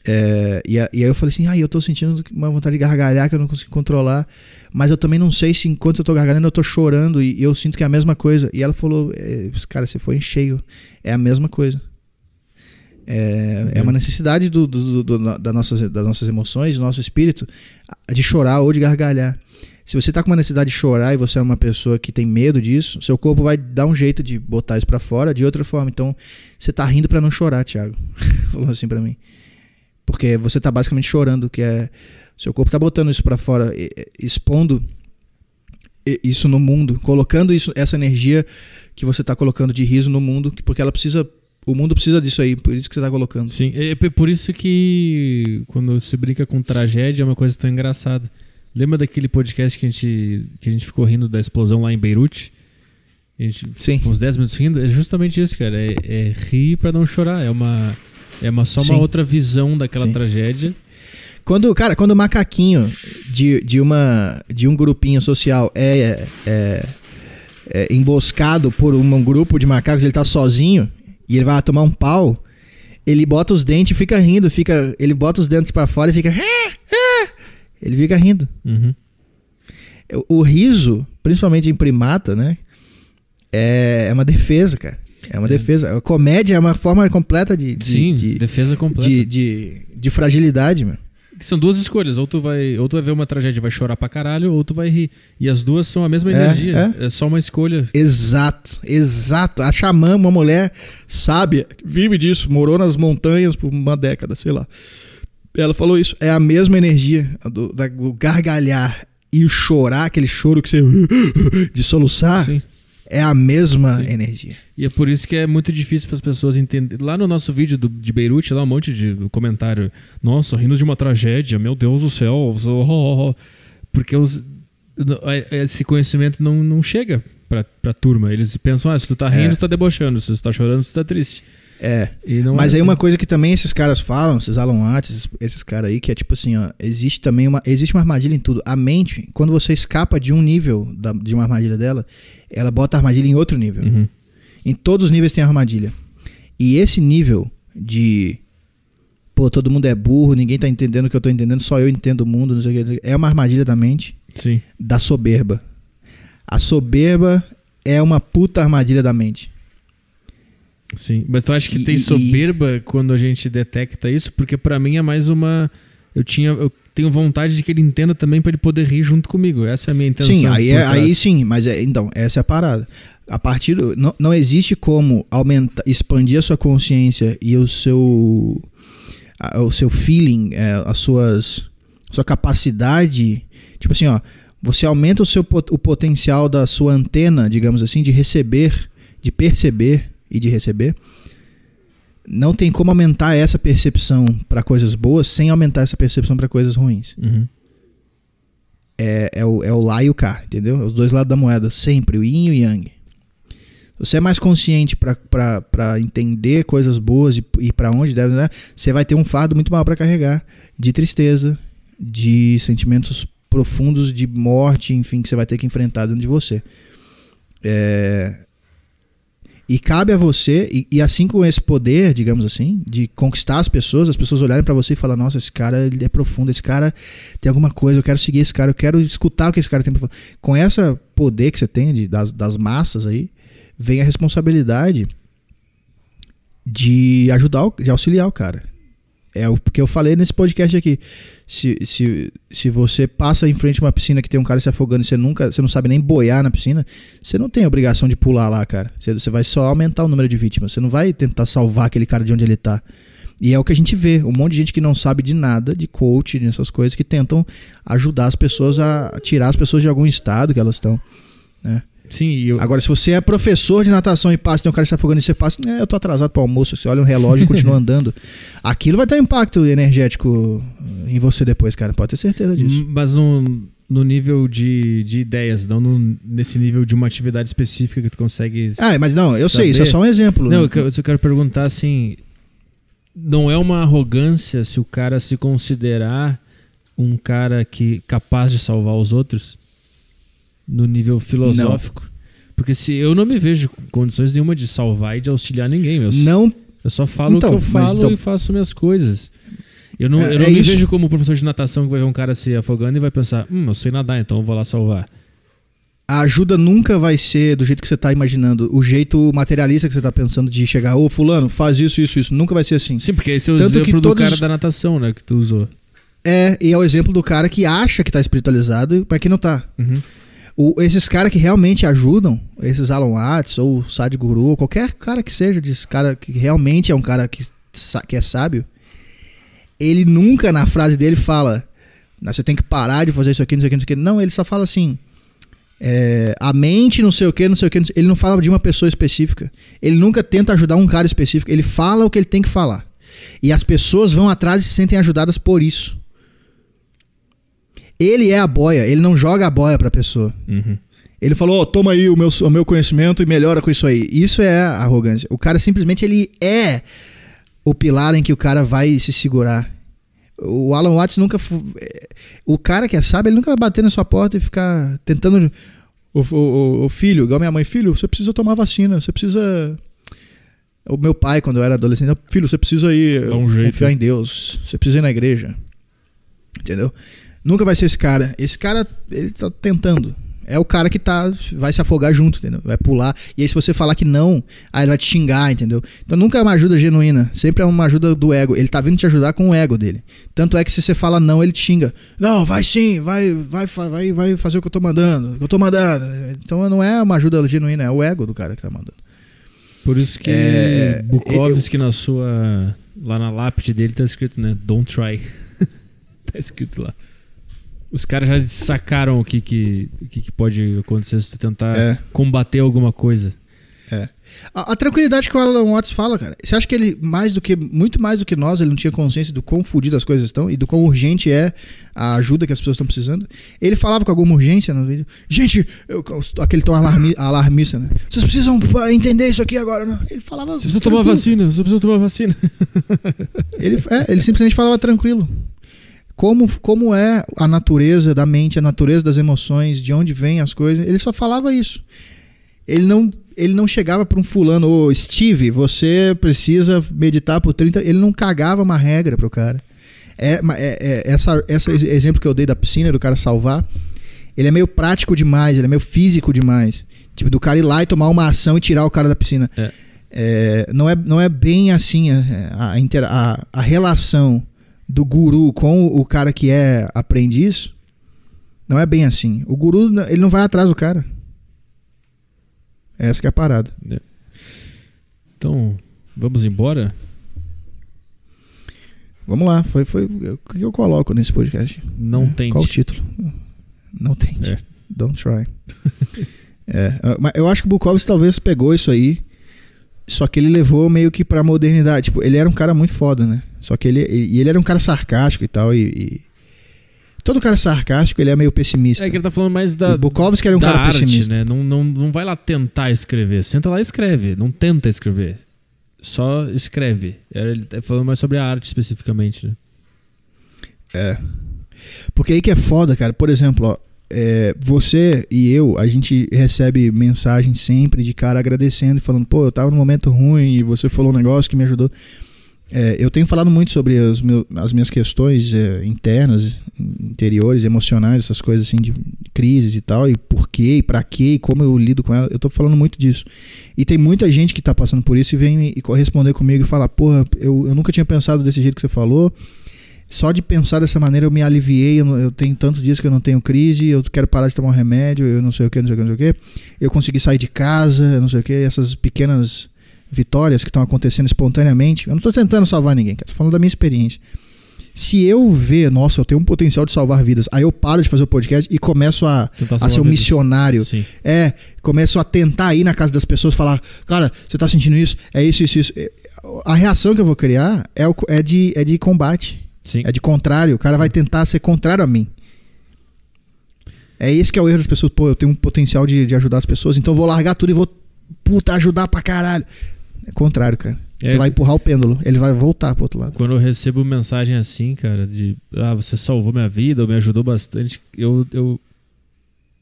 É, e, a, e, aí eu falei assim, ah, eu tô sentindo uma vontade de gargalhar que eu não consigo controlar, mas eu também não sei se enquanto eu tô gargalhando eu tô chorando e, e eu sinto que é a mesma coisa. E ela falou, é, cara, você foi em cheio, é a mesma coisa. É, é, uma necessidade do, do, do, do da nossas, das nossas emoções, do nosso espírito, de chorar ou de gargalhar. Se você está com uma necessidade de chorar e você é uma pessoa que tem medo disso, seu corpo vai dar um jeito de botar isso para fora de outra forma. Então, você está rindo para não chorar, Thiago. Falou assim para mim. Porque você está basicamente chorando, que é seu corpo está botando isso para fora, expondo isso no mundo, colocando isso, essa energia que você está colocando de riso no mundo, porque ela precisa o mundo precisa disso aí, por isso que você está colocando. Sim, é, é por isso que quando se brinca com tragédia é uma coisa tão engraçada. Lembra daquele podcast que a gente, que a gente ficou rindo da explosão lá em Beirute? A gente Sim. ficou uns 10 minutos rindo. É justamente isso, cara. É, é rir para não chorar. É uma, é uma só uma Sim. outra visão daquela Sim. tragédia. Quando, cara, quando o macaquinho de, de, uma, de um grupinho social é, é, é, é emboscado por um, um grupo de macacos, ele tá sozinho e ele vai tomar um pau, ele bota os dentes e fica rindo, fica, ele bota os dentes para fora e fica. Ele fica rindo. Uhum. O, o riso, principalmente em primata, né? É, é uma defesa, cara. É uma é. defesa. A comédia é uma forma completa de. de Sim, de, defesa completa. De, de, de fragilidade, mano. São duas escolhas. Ou tu, vai, ou tu vai ver uma tragédia e vai chorar pra caralho, ou tu vai rir. E as duas são a mesma é, energia. É, é. é só uma escolha. Exato, exato. A xamã, uma mulher sábia, vive disso, morou nas montanhas por uma década, sei lá. Ela falou isso. É a mesma energia do, do gargalhar e o chorar, aquele choro que você. de soluçar. Sim é a mesma Sim. energia. E é por isso que é muito difícil para as pessoas entenderem. Lá no nosso vídeo do, de Beirute, lá um monte de comentário. Nossa, rindo de uma tragédia, meu Deus do céu. Oh, oh, oh, oh. Porque os, esse conhecimento não, não chega para a turma. Eles pensam, ah, se tu tá rindo, é. tá debochando. Se tu tá chorando, tu tá triste. É. Mas é aí assim. uma coisa que também esses caras falam, esses Alan Watts, esses, esses caras aí, que é tipo assim, ó, existe também uma. Existe uma armadilha em tudo. A mente, quando você escapa de um nível da, de uma armadilha dela, ela bota a armadilha em outro nível. Uhum. Em todos os níveis tem armadilha. E esse nível de. Pô, todo mundo é burro, ninguém tá entendendo o que eu tô entendendo, só eu entendo o mundo, não sei o que. É uma armadilha da mente. Sim. Da soberba. A soberba é uma puta armadilha da mente. Sim, mas tu acha que e, tem soberba e... quando a gente detecta isso? Porque para mim é mais uma. Eu tinha. Eu tenho vontade de que ele entenda também para ele poder rir junto comigo. Essa é a minha intenção. Sim, aí, é, aí sim, mas é, então, essa é a parada. A partir do, não, não existe como aumentar, expandir a sua consciência e o seu a, o seu feeling, é, as suas sua capacidade, tipo assim, ó, você aumenta o seu o potencial da sua antena, digamos assim, de receber, de perceber e de receber, não tem como aumentar essa percepção para coisas boas sem aumentar essa percepção para coisas ruins. Uhum. É, é, o, é o lá e o cá, entendeu? É os dois lados da moeda, sempre, o yin e o yang. Você é mais consciente para entender coisas boas e, e para onde deve, né? você vai ter um fardo muito maior para carregar de tristeza, de sentimentos profundos de morte, enfim, que você vai ter que enfrentar dentro de você. É, e cabe a você, e, e, assim com esse poder, digamos assim, de conquistar as pessoas, as pessoas olharem para você e falar: nossa, esse cara é profundo, esse cara tem alguma coisa, eu quero seguir esse cara, eu quero escutar o que esse cara tem pra falar. Com esse poder que você tem de, das, das massas aí, vem a responsabilidade de ajudar, de auxiliar o cara. É o que eu falei nesse podcast aqui. Se, se, se você passa em frente a uma piscina que tem um cara se afogando e você nunca, você não sabe nem boiar na piscina, você não tem obrigação de pular lá, cara. Você, você vai só aumentar o número de vítimas. Você não vai tentar salvar aquele cara de onde ele tá. E é o que a gente vê, um monte de gente que não sabe de nada, de coach, dessas coisas, que tentam ajudar as pessoas a tirar as pessoas de algum estado que elas estão. Né? Sim, eu... Agora, se você é professor de natação e passa, tem um cara se tá afogando e você passa, é, eu tô atrasado pro almoço, você olha um relógio e continua andando. Aquilo vai ter um impacto energético eh, em você depois, cara. Pode ter certeza disso. Mas no no nível de, de ideias, não no, nesse nível de uma atividade específica que tu consegue. Ah, mas não, eu saber. sei, isso é só um exemplo. Não, eu, eu só quero perguntar assim: não é uma arrogância se o cara se considerar um cara que capaz de salvar os outros? no nível filosófico. Não. Porque se eu não me vejo com condições nenhuma de salvar e de auxiliar ninguém, meu. Não. Eu só falo então, o que eu falo então... e faço minhas coisas. Eu não, é, eu não é me isso. vejo como professor de natação que vai ver um cara se afogando e vai pensar, hum, eu sei nadar, então eu vou lá salvar. A ajuda nunca vai ser do jeito que você está imaginando, o jeito materialista que você está pensando de chegar, ô fulano, faz isso, isso, isso. Nunca vai ser assim. Sim, porque esse é o Tanto exemplo todos... do cara da natação, né, que tu usou. É, e é o exemplo do cara que acha que está espiritualizado e para que não está. Uhum. O, esses caras que realmente ajudam, esses Alan Watts ou Sadhguru ou qualquer cara que seja, desse cara que realmente é um cara que, que é sábio, ele nunca na frase dele fala, você tem que parar de fazer isso aqui, não sei o que, não sei o que. Não, ele só fala assim, é, a mente, não sei o que, não sei o que. Ele não fala de uma pessoa específica. Ele nunca tenta ajudar um cara específico. Ele fala o que ele tem que falar. E as pessoas vão atrás e se sentem ajudadas por isso. Ele é a boia, ele não joga a boia pra pessoa. Uhum. Ele falou, oh, toma aí o meu, o meu conhecimento e melhora com isso aí. Isso é arrogância. O cara simplesmente, ele é o pilar em que o cara vai se segurar. O Alan Watts nunca... Eh, o cara que é sábio, ele nunca vai bater na sua porta e ficar tentando... O, o, o filho, igual minha mãe, filho, você precisa tomar vacina, você precisa o meu pai, quando eu era adolescente, filho, você precisa ir um confiar jeito. Né? em Deus, você precisa ir na igreja. Entendeu? Nunca vai ser esse cara. Esse cara, ele tá tentando. É o cara que tá, vai se afogar junto, entendeu? Vai pular. E aí, se você falar que não, aí ele vai te xingar, entendeu? Então nunca é uma ajuda genuína. Sempre é uma ajuda do ego. Ele tá vindo te ajudar com o ego dele. Tanto é que se você fala não, ele te xinga. Não, vai sim, vai, vai, vai, vai fazer o que eu tô mandando, o que eu tô mandando. Então não é uma ajuda genuína, é o ego do cara que tá mandando. Por isso que é, Bukowski eu, na sua. Lá na lápide dele tá escrito, né? Don't try. tá escrito lá. Os caras já sacaram o que, que, que, que pode acontecer se tu tentar é. combater alguma coisa. É. A, a, tranquilidade que o Alan Watts fala, cara. Você acha que ele, mais do que, muito mais do que nós, ele não tinha consciência do quão fodido as coisas estão e do quão urgente é a ajuda que as pessoas estão precisando? Ele falava com alguma urgência no vídeo. Gente, eu, aquele tom alarmi, alarmista, né? Vocês precisam entender isso aqui agora, né? Ele falava. Você precisa tomar vacina, você precisa tomar vacina. ele, é, ele simplesmente falava tranquilo como, como é a natureza da mente, a natureza das emoções, de onde vêm as coisas. Ele só falava isso. Ele não, ele não chegava para um fulano, ô oh, Steve, você precisa meditar por 30. Ele não cagava uma regra pro cara. É, é, é, essa, esse exemplo que eu dei da piscina, do cara salvar, ele é meio prático demais, ele é meio físico demais. Tipo, do cara ir lá e tomar uma ação e tirar o cara da piscina. É. É, não, é, não é bem assim a, a, a, a relação do guru com o cara que é aprendiz, não é bem assim. O guru, ele não vai atrás do cara. Essa que é a parada. É. Então, vamos embora? Vamos lá. Foi, foi é o que eu coloco nesse podcast. Não é, tente. Qual o título? Não tente. É. Don't try. é, eu acho que o Bukowski talvez pegou isso aí só que ele levou meio que pra modernidade. Tipo, ele era um cara muito foda, né? Só que ele, e ele era um cara sarcástico e tal, e, e... Todo cara sarcástico, ele é meio pessimista. É que ele tá falando mais da. O Bukowski era um cara arte, pessimista. Né? Não, não, não vai lá tentar escrever. Senta lá e escreve. Não tenta escrever. Só escreve. É, ele tá falando mais sobre a arte especificamente, né? É. Porque aí que é foda, cara. Por exemplo, ó, é, você e eu, a gente recebe mensagem sempre de cara agradecendo e falando, pô, eu tava num momento ruim e você falou um negócio que me ajudou. É, eu tenho falado muito sobre as, meu, as minhas questões é, internas, interiores, emocionais, essas coisas assim de crises e tal, e por quê, e pra quê, e como eu lido com ela. Eu tô falando muito disso. E tem muita gente que tá passando por isso e vem e corresponder comigo e falar, porra, eu, eu nunca tinha pensado desse jeito que você falou. Só de pensar dessa maneira eu me aliviei. Eu, eu tenho tantos dias que eu não tenho crise, eu quero parar de tomar um remédio, eu não sei o que, não sei o que, não sei o que. Eu consegui sair de casa, não sei o que. Essas pequenas vitórias que estão acontecendo espontaneamente. Eu não estou tentando salvar ninguém, Estou falando da minha experiência. Se eu ver, nossa, eu tenho um potencial de salvar vidas, aí eu paro de fazer o podcast e começo a, a ser um vidas. missionário. Sim. É, começo a tentar ir na casa das pessoas falar, cara, você está sentindo isso? É isso, isso, isso. É, a reação que eu vou criar é, o, é, de, é de combate. Sim. É de contrário. O cara vai tentar ser contrário a mim. É esse que é o erro das pessoas. Pô, eu tenho um potencial de, de ajudar as pessoas, então eu vou largar tudo e vou, puta, ajudar pra caralho. É contrário, cara. Você é, vai empurrar o pêndulo, ele vai voltar pro outro lado. Quando eu recebo mensagem assim, cara, de ah, você salvou minha vida, ou me ajudou bastante, eu eu,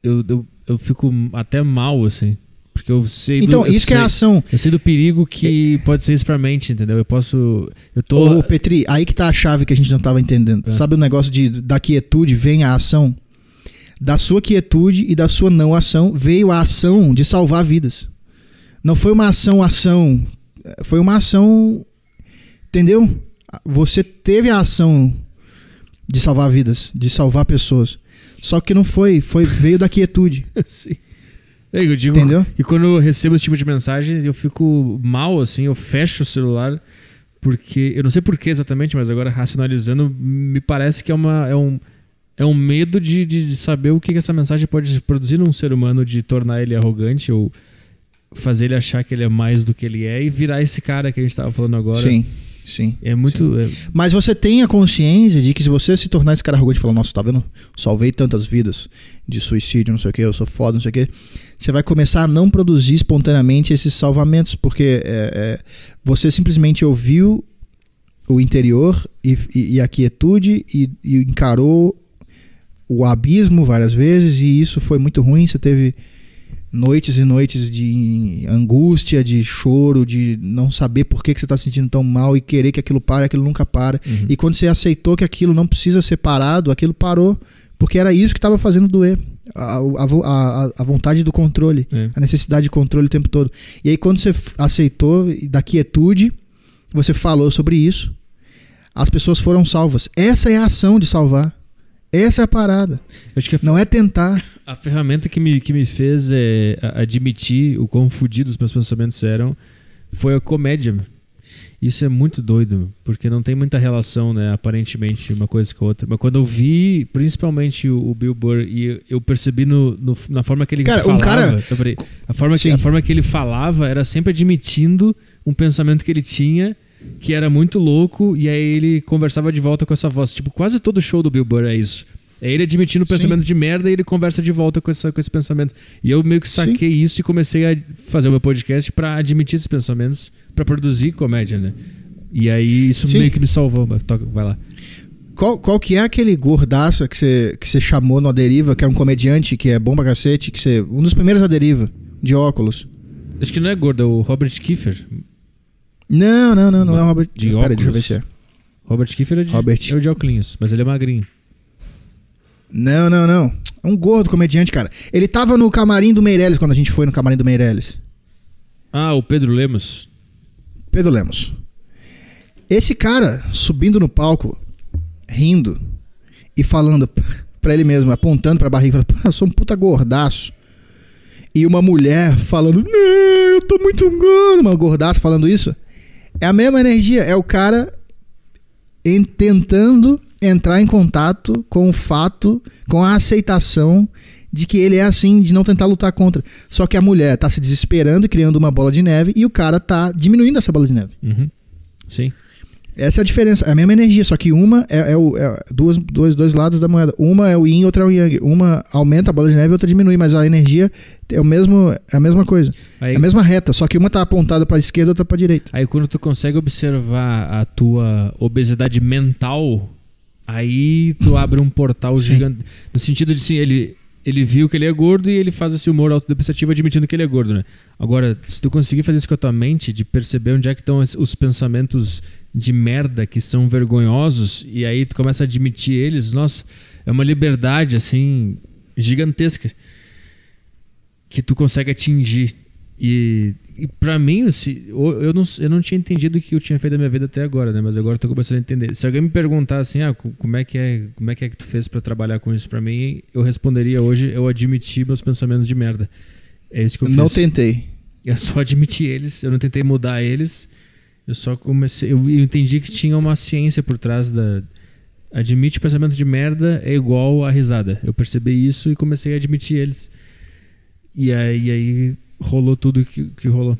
eu, eu, eu fico até mal, assim. Porque eu sei Então, do, isso sei, que é a ação. Eu sei do perigo que é. pode ser isso pra mente, entendeu? Eu posso. Eu tô. Ô, Petri, aí que tá a chave que a gente não tava entendendo. É. Sabe o negócio de da quietude vem a ação? Da sua quietude e da sua não ação veio a ação de salvar vidas. Não foi uma ação, ação. Foi uma ação. Entendeu? Você teve a ação de salvar vidas, de salvar pessoas. Só que não foi, foi veio da quietude. Sim. É, eu digo, Entendeu? E quando eu recebo esse tipo de mensagem, eu fico mal, assim, eu fecho o celular, porque. Eu não sei por que exatamente, mas agora racionalizando, me parece que é, uma, é, um, é um medo de, de saber o que, que essa mensagem pode produzir num ser humano, de tornar ele arrogante ou fazer ele achar que ele é mais do que ele é e virar esse cara que a gente estava falando agora. Sim Sim. É muito. Sim. É... Mas você tem a consciência de que se você se tornar esse cara arrogante e falar, nossa, tá vendo? Salvei tantas vidas de suicídio, não sei o que, eu sou foda, não sei o que. Você vai começar a não produzir espontaneamente esses salvamentos, porque é, é, você simplesmente ouviu o interior e, e, e a quietude e, e encarou o abismo várias vezes, e isso foi muito ruim. Você teve noites e noites de angústia, de choro, de não saber por que, que você está sentindo tão mal e querer que aquilo pare, aquilo nunca para. Uhum. E quando você aceitou que aquilo não precisa ser parado, aquilo parou, porque era isso que estava fazendo doer. A, a, a, vontade do controle, é. a necessidade de controle o tempo todo. E aí, quando você aceitou da quietude, você falou sobre isso, as pessoas foram salvas. Essa é a ação de salvar. Essa é a parada. Acho que a Não é tentar. A ferramenta que me, que me fez é, admitir o quão fodido os meus pensamentos eram foi a comédia. Isso é muito doido, porque não tem muita relação, né, aparentemente, uma coisa com a outra. Mas quando eu vi, principalmente o, o Bill Burr, e eu percebi no, no na forma que ele cara, falava. Um cara... a forma que ele falava era sempre admitindo um pensamento que ele tinha que era muito louco, e aí ele conversava de volta com essa voz. Tipo, quase todo show do Bill Burr é isso. É ele admitindo o pensamento Sim. de merda e ele conversa de volta com, essa, com esse pensamento. E eu meio que saquei Sim. isso e comecei a fazer o meu podcast para admitir esses pensamentos, para produzir comédia, né? E aí isso Sim. meio que me salvou. Vai lá. Qual, qual que é aquele gordaça que você que chamou no Aderiva, que é um comediante, que é bom pra cacete, que você... Um dos primeiros Aderiva, de óculos. Acho que não é gordo, é o Robert Kiefer. Não, não, não, não é o Robert. De Pera, óculos. deixa eu ver se é. Robert Kiefer é, de, Robert. é o de mas ele é magrinho. Não, não, não. É um gordo comediante, cara. Ele tava no camarim do Meirelles quando a gente foi no camarim do Meirelles. Ah, o Pedro Lemos. Pedro Lemos. Esse cara subindo no palco, rindo e falando para ele mesmo, apontando pra barriga, falando, eu sou um puta gordaço. E uma mulher falando, não, eu tô muito gordo, uma gordaço falando isso. É a mesma energia, é o cara em, tentando entrar em contato com o fato, com a aceitação de que ele é assim, de não tentar lutar contra. Só que a mulher tá se desesperando e criando uma bola de neve e o cara tá diminuindo essa bola de neve. Uhum. Sim. Essa é a diferença, é a mesma energia, só que uma é, é o, é duas, dois, dois lados da moeda. Uma é o yin, outra é o yang. Uma aumenta a bola de neve, outra diminui, mas a energia é o mesmo, é a mesma coisa. Aí, é a mesma reta, só que uma está apontada para a esquerda, outra para a direita. Aí quando tu consegue observar a tua obesidade mental, aí tu abre um portal gigante, no sentido de assim, ele ele viu que ele é gordo e ele faz esse humor autodepreciativo admitindo que ele é gordo, né? Agora, se tu conseguir fazer isso com a tua mente, de perceber onde é que estão os pensamentos de merda que são vergonhosos e aí tu começa a admitir eles, nossa, é uma liberdade assim gigantesca que tu consegue atingir. E, e para mim, se, eu, não, eu não tinha entendido o que eu tinha feito da minha vida até agora, né? Mas agora eu tô começando a entender. Se alguém me perguntar assim, ah, como é que é, como é que é que tu fez para trabalhar com isso para mim, eu responderia hoje, eu admiti meus pensamentos de merda. É isso que eu fiz. Não tentei. Eu só admiti eles, eu não tentei mudar eles. Eu só comecei. Eu, eu, entendi que tinha uma ciência por trás da. Admite pensamento de merda é igual a risada. Eu percebi isso e comecei a admitir eles. E aí, aí rolou tudo que, que rolou.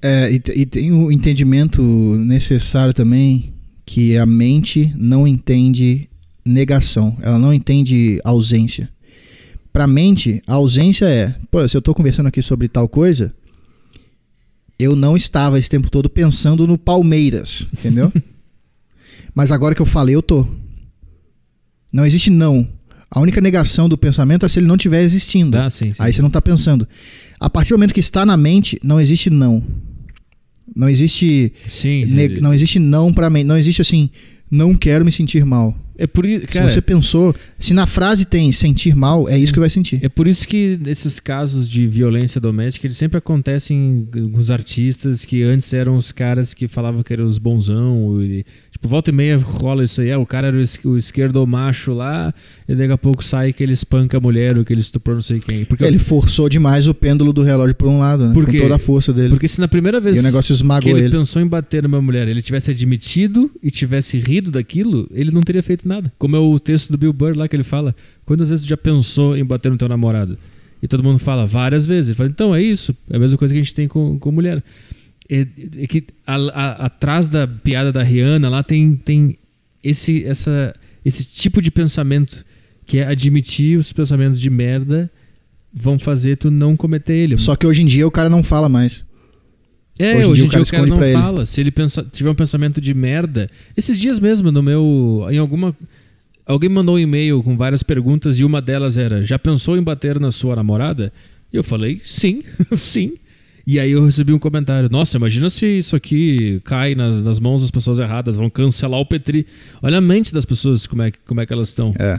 É, e, e tem o um entendimento necessário também que a mente não entende negação, ela não entende ausência. Para a mente, a ausência é, pô, se eu estou conversando aqui sobre tal coisa, eu não estava esse tempo todo pensando no Palmeiras, entendeu? Mas agora que eu falei, eu tô. Não existe não. A única negação do pensamento é se ele não estiver existindo. Ah, sim, sim. Aí você não está pensando. A partir do momento que está na mente, não existe não. Não existe. Sim, sim, sim. Não existe não para mim. Não existe assim, não quero me sentir mal. É por isso, cara, se você pensou, se na frase tem sentir mal, é isso que vai sentir. É por isso que esses casos de violência doméstica, eles sempre acontecem com os artistas que antes eram os caras que falavam que eram os bonzão, e, tipo, volta e meia rola isso aí, é, o cara era o esquerdo macho lá, e daqui a pouco sai que ele espanca a mulher, ou que ele estuprou não sei quem. Porque ele eu... forçou demais o pêndulo do relógio por um lado, né? Porque, com toda a força dele. Porque se na primeira vez que ele, ele pensou em bater numa mulher, ele tivesse admitido e tivesse rido daquilo, ele não teria feito nada. Como é o texto do Bill Burr lá que ele fala: Quantas vezes você já pensou em bater no teu namorado? E todo mundo fala várias vezes. Ele fala, então é isso. É a mesma coisa que a gente tem com, com mulher. É, é que a, a, atrás da piada da Rihanna lá tem, tem esse, essa, esse tipo de pensamento que é admitir os pensamentos de merda vão fazer tu não cometer ele. Só que hoje em dia o cara não fala mais. É, hoje, hoje dia, em dia o cara, o cara não fala. Ele. Se ele pensa, tiver um pensamento de merda. Esses dias mesmo, no meu. Em alguma. Alguém mandou um e-mail com várias perguntas e uma delas era: Já pensou em bater na sua namorada? E eu falei: Sim, sim. E aí eu recebi um comentário: Nossa, imagina se isso aqui cai nas, nas mãos das pessoas erradas, vão cancelar o Petri. Olha a mente das pessoas, como é, como é que elas estão. É.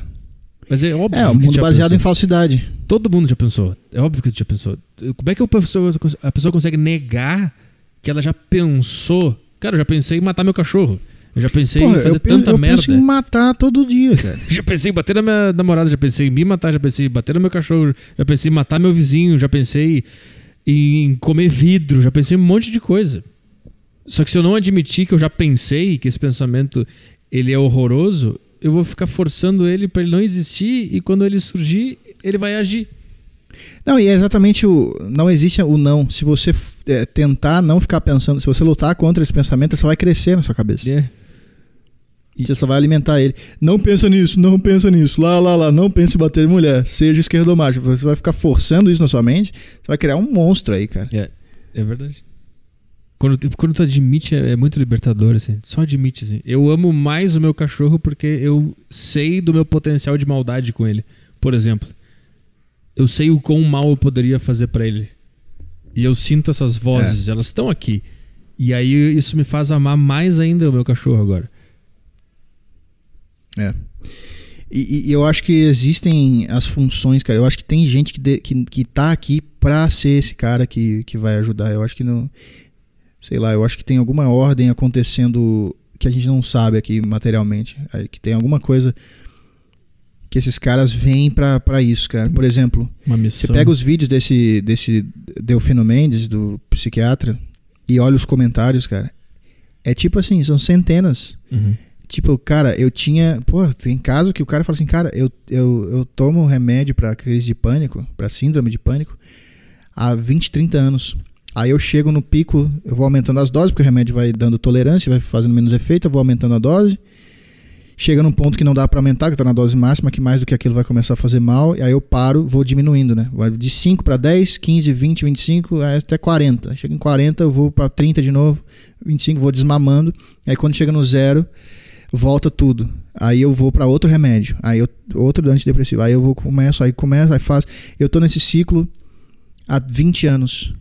Mas é óbvio. É, o mundo baseado pensou. em falsidade. Todo mundo já pensou. É óbvio que já pensou. Como é que a pessoa, a pessoa consegue negar que ela já pensou. Cara, eu já pensei em matar meu cachorro. Eu já pensei Porra, em fazer tanta eu merda. Eu pensei em matar todo dia, cara. já pensei em bater na minha namorada, já pensei em me matar, já pensei em bater no meu cachorro, já pensei em matar meu vizinho, já pensei em comer vidro, já pensei em um monte de coisa. Só que se eu não admitir que eu já pensei que esse pensamento ele é horroroso, eu vou ficar forçando ele para ele não existir e quando ele surgir, ele vai agir. Não, e é exatamente o. Não existe o não. Se você é, tentar não ficar pensando, se você lutar contra esse pensamento, você vai crescer na sua cabeça. É. E... Você só vai alimentar ele. Não pensa nisso, não pensa nisso. Lá, lá, lá, não pense em bater mulher. Seja esquerdo ou macho. Você vai ficar forçando isso na sua mente, você vai criar um monstro aí, cara. É, é verdade. Quando, quando tu admite, é, é, muito libertador, assim. Só admite, assim. Eu amo mais o meu cachorro porque eu sei do meu potencial de maldade com ele. Por exemplo eu sei o quão mal eu poderia fazer para ele. E eu sinto essas vozes, é. elas estão aqui. E aí isso me faz amar mais ainda o meu cachorro agora. É. E, e, eu acho que existem as funções, cara. Eu acho que tem gente que, de, que, que tá aqui pra ser esse cara que, que vai ajudar. Eu acho que não. Sei lá, eu acho que tem alguma ordem acontecendo que a gente não sabe aqui materialmente. Que tem alguma coisa que esses caras vêm para isso, cara. Por exemplo, você pega os vídeos desse, desse Delfino Mendes, do psiquiatra, e olha os comentários, cara. É tipo assim, são centenas. Uhum. Tipo, cara, eu tinha. Pô, tem caso que o cara fala assim, cara, eu, eu, eu tomo remédio para crise de pânico, para síndrome de pânico, há 20, 30 anos. Aí eu chego no pico, eu vou aumentando as doses, porque o remédio vai dando tolerância, vai fazendo menos efeito, eu vou aumentando a dose chega num ponto que não dá para aumentar, que tá na dose máxima, que mais do que aquilo vai começar a fazer mal, e aí eu paro, vou diminuindo, né? De 5 para 10, 15, 20, 25, até 40. Chega em 40, eu vou para 30 de novo, 25, vou desmamando. Aí quando chega no zero, volta tudo. Aí eu vou para outro remédio, aí eu, outro antidepressivo. Aí eu vou começo, aí começo, aí faço. Eu tô nesse ciclo há 20 anos.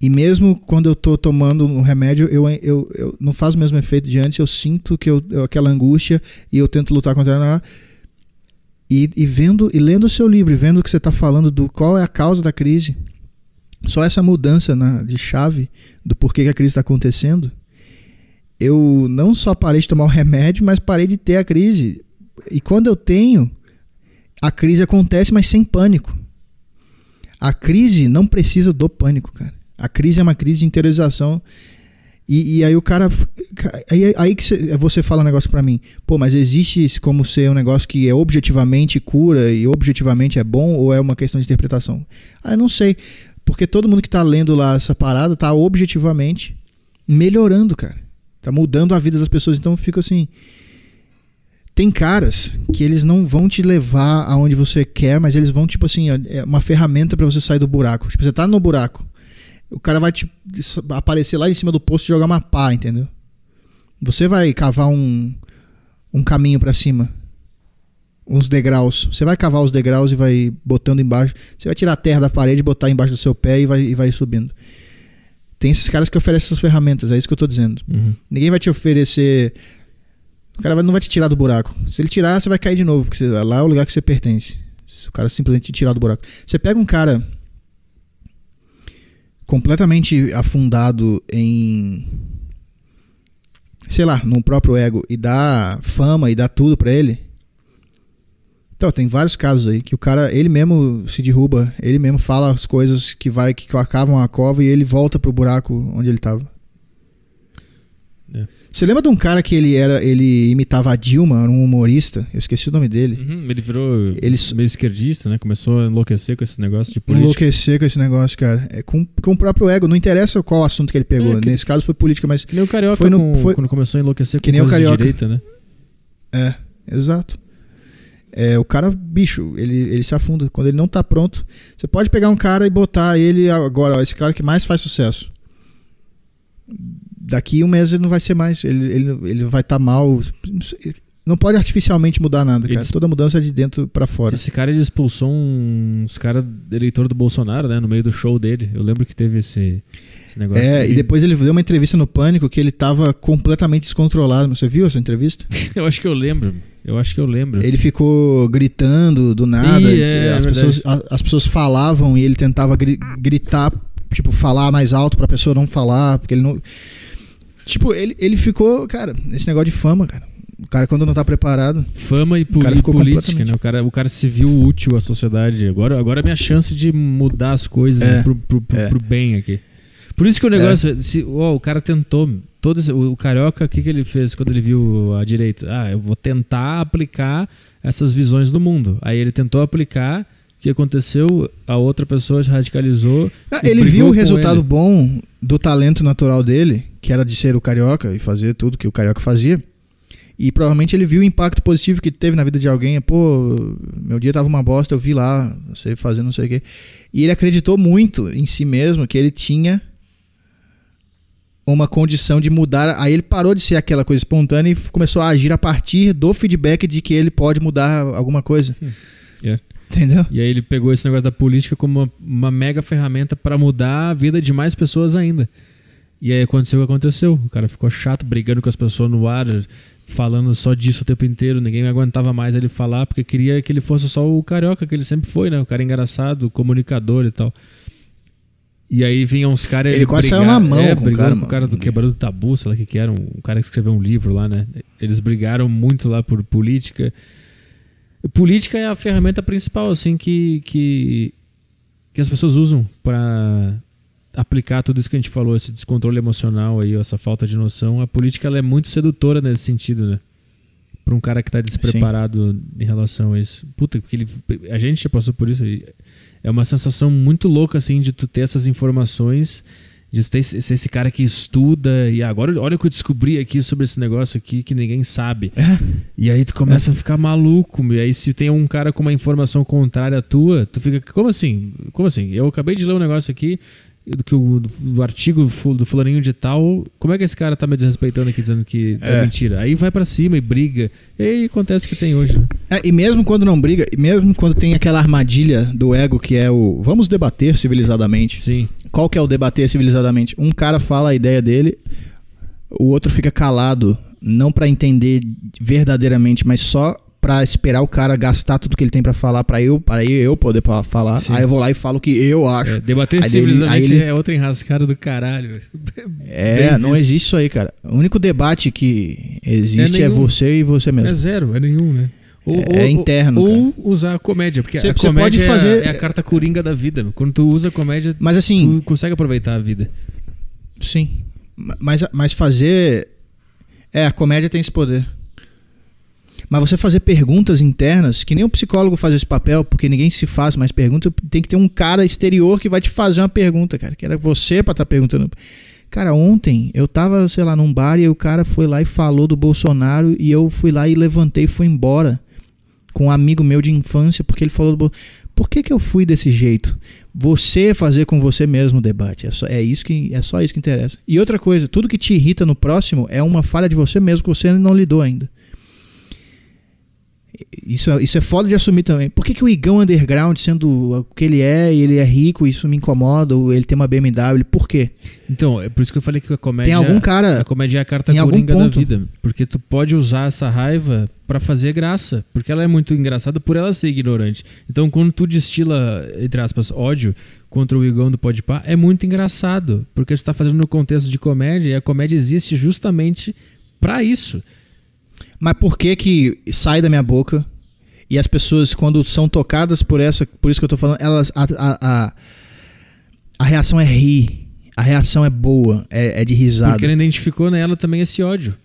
E mesmo quando eu tô tomando um remédio, eu, eu, eu não faz o mesmo efeito de antes, eu sinto que eu, eu aquela angústia e eu tento lutar contra ela. E, e vendo e lendo o seu livro, e vendo o que você está falando do qual é a causa da crise, só essa mudança na, de chave do porquê que a crise está acontecendo, eu não só parei de tomar o remédio, mas parei de ter a crise. E quando eu tenho, a crise acontece, mas sem pânico. A crise não precisa do pânico, cara. A crise é uma crise de interiorização. E, e aí o cara. Aí, aí que cê, você fala um negócio para mim. Pô, mas existe como ser um negócio que é objetivamente cura e objetivamente é bom ou é uma questão de interpretação? Ah, eu não sei. Porque todo mundo que tá lendo lá essa parada tá objetivamente melhorando, cara. Tá mudando a vida das pessoas. Então fica assim. Tem caras que eles não vão te levar aonde você quer, mas eles vão, tipo assim, é, é uma ferramenta para você sair do buraco. Tipo, você tá no buraco o cara vai te aparecer lá em cima do posto e jogar uma pá, entendeu? Você vai cavar um, um caminho para cima. Uns degraus. Você vai cavar os degraus e vai botando embaixo. Você vai tirar a terra da parede, botar embaixo do seu pé e vai, e vai subindo. Tem esses caras que oferecem essas ferramentas, é isso que eu tô dizendo. Uhum. Ninguém vai te oferecer. O cara não vai te tirar do buraco. Se ele tirar, você vai cair de novo, porque lá é o lugar que você pertence. Se o cara simplesmente te tirar do buraco. Você pega um cara completamente afundado em sei lá, no próprio ego e dá fama e dá tudo para ele. Então, tem vários casos aí que o cara, ele mesmo se derruba, ele mesmo fala as coisas que vai que acabam a cova e ele volta pro buraco onde ele tava. É. Você lembra de um cara que ele era, ele imitava a Dilma, era um humorista? Eu esqueci o nome dele. Uhum, ele virou ele... meio esquerdista, né? Começou a enlouquecer com esse negócio de política. Enlouquecer com esse negócio, cara. É, com, com o próprio ego. Não interessa qual assunto que ele pegou. É, que... Nesse caso foi política, mas. Que nem o Carioca foi no, com, foi... quando começou a enlouquecer com que nem o Carioca. de direita, né? É, exato. É, o cara, bicho, ele, ele se afunda. Quando ele não tá pronto, você pode pegar um cara e botar ele agora, ó, esse cara que mais faz sucesso daqui um mês ele não vai ser mais, ele, ele, ele vai estar tá mal. Não pode artificialmente mudar nada, cara. Toda mudança é de dentro para fora. Esse cara ele expulsou uns cara eleitor do Bolsonaro, né, no meio do show dele. Eu lembro que teve esse, esse negócio. É, e depois ele deu uma entrevista no Pânico que ele tava completamente descontrolado. Você viu essa entrevista? eu acho que eu lembro. Eu acho que eu lembro. Ele ficou gritando do nada. E, é, as, é pessoas, as pessoas falavam e ele tentava gritar, tipo, falar mais alto pra pessoa não falar, porque ele não Tipo, ele, ele ficou, cara, esse negócio de fama, cara. O cara, quando não tá preparado. Fama e, cara e política, né? O cara, o cara se viu útil à sociedade. Agora, agora é minha chance de mudar as coisas é, pro, pro, pro, é. pro, bem aqui. Por isso que o é. negócio. É. Se, oh, o cara tentou. Todo esse, o, o Carioca, o que, que ele fez quando ele viu a direita? Ah, eu vou tentar aplicar essas visões do mundo. Aí ele tentou aplicar que aconteceu, a outra pessoa se radicalizou. Ah, ele viu o resultado ele. bom do talento natural dele, que era de ser o carioca e fazer tudo que o carioca fazia. E provavelmente ele viu o impacto positivo que teve na vida de alguém. Pô, meu dia tava uma bosta, eu vi lá, você fazendo não sei o quê. E ele acreditou muito em si mesmo que ele tinha uma condição de mudar. Aí ele parou de ser aquela coisa espontânea e começou a agir a partir do feedback de que ele pode mudar alguma coisa. Yeah. É. Entendeu? E aí ele pegou esse negócio da política como uma, uma mega ferramenta para mudar a vida de mais pessoas ainda. E aí aconteceu o que aconteceu. O cara ficou chato, brigando com as pessoas no ar, falando só disso o tempo inteiro. Ninguém aguentava mais ele falar, porque queria que ele fosse só o carioca que ele sempre foi, né? O cara engraçado, comunicador e tal. E aí vinham uns caras. Ele, quase saiu na mão, é, com cara, com o cara do Quebrando Tabu, sei lá o que, que era, um, um cara que escreveu um livro lá, né? Eles brigaram muito lá por política política é a ferramenta principal assim que que, que as pessoas usam para aplicar tudo isso que a gente falou, esse descontrole emocional aí, essa falta de noção. A política ela é muito sedutora nesse sentido, né? Para um cara que está despreparado Sim. em relação a isso. Puta, porque ele, a gente já passou por isso. É uma sensação muito louca assim de tu ter essas informações de ser esse cara que estuda e agora olha o que eu descobri aqui sobre esse negócio aqui que ninguém sabe. É. E aí tu começa é. a ficar maluco, e aí se tem um cara com uma informação contrária à tua, tu fica, como assim? Como assim? Eu acabei de ler um negócio aqui do que o do artigo do fulaninho de tal, como é que esse cara tá me desrespeitando aqui, dizendo que é, é mentira? Aí vai para cima e briga. E aí acontece o que tem hoje. Né? É, e mesmo quando não briga, e mesmo quando tem aquela armadilha do ego que é o vamos debater civilizadamente. Sim. Qual que é o debater civilizadamente? Um cara fala a ideia dele, o outro fica calado, não para entender verdadeiramente, mas só para esperar o cara gastar tudo que ele tem para falar para eu, para eu poder falar. Sim. Aí eu vou lá e falo o que eu é, acho. É, debater aí simplesmente ele, ele... é outra enrascada do caralho. É, Bem não visto. existe isso aí, cara. O único debate que existe é, é você e você mesmo. É zero, é nenhum, né? Ou, é, é interno. Ou cara. usar a comédia, porque cê, a comédia pode fazer... é, a, é a carta coringa da vida. Quando tu usa a comédia, mas assim, tu consegue aproveitar a vida. Sim. Mas, mas fazer. É, a comédia tem esse poder. Mas você fazer perguntas internas, que nem o psicólogo faz esse papel, porque ninguém se faz mais perguntas, tem que ter um cara exterior que vai te fazer uma pergunta, cara, que era você para estar tá perguntando. Cara, ontem eu tava, sei lá, num bar e o cara foi lá e falou do Bolsonaro e eu fui lá e levantei e fui embora com um amigo meu de infância, porque ele falou do Bolsonaro. Por que, que eu fui desse jeito? Você fazer com você mesmo o debate. É só, é, isso que, é só isso que interessa. E outra coisa, tudo que te irrita no próximo é uma falha de você mesmo que você não lidou ainda. Isso, é, isso é foda de assumir também. Por que, que o Igão Underground, sendo o que ele é, e ele é rico, isso me incomoda, ou ele tem uma BMW, por quê? Então, é por isso que eu falei que a comédia. Tem algum cara. A comédia é a carta coringa da vida. Porque tu pode usar essa raiva para fazer graça. Porque ela é muito engraçada por ela ser ignorante. Então, quando tu destila, entre aspas, ódio contra o Igão do Podpah, é muito engraçado. Porque tu tá fazendo no contexto de comédia, e a comédia existe justamente para isso. Mas por que que sai da minha boca e as pessoas, quando são tocadas por essa, por isso que eu tô falando, elas. A, a, a, a reação é rir. A reação é boa, é, é de risada. Porque ele identificou nela também esse ódio.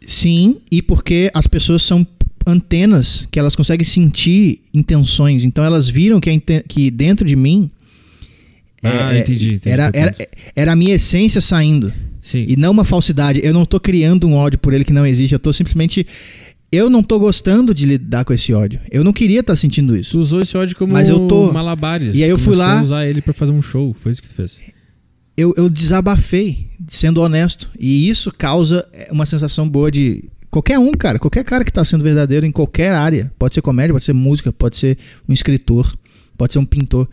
Sim, e porque as pessoas são antenas que elas conseguem sentir intenções. Então elas viram que, que dentro de mim é, ah, é, entendi, entendi, Era, era, era a minha essência saindo. Sim. E não uma falsidade. Eu não tô criando um ódio por ele que não existe. Eu tô simplesmente. Eu não tô gostando de lidar com esse ódio. Eu não queria estar tá sentindo isso. Tu usou esse ódio como Mas eu tô... malabares. E aí eu fui lá. usar ele para fazer um show. Foi isso que tu fez. Eu, eu desabafei, sendo honesto. E isso causa uma sensação boa de Qualquer um, cara. Qualquer cara que está sendo verdadeiro em qualquer área. Pode ser comédia, pode ser música, pode ser um escritor, pode ser um pintor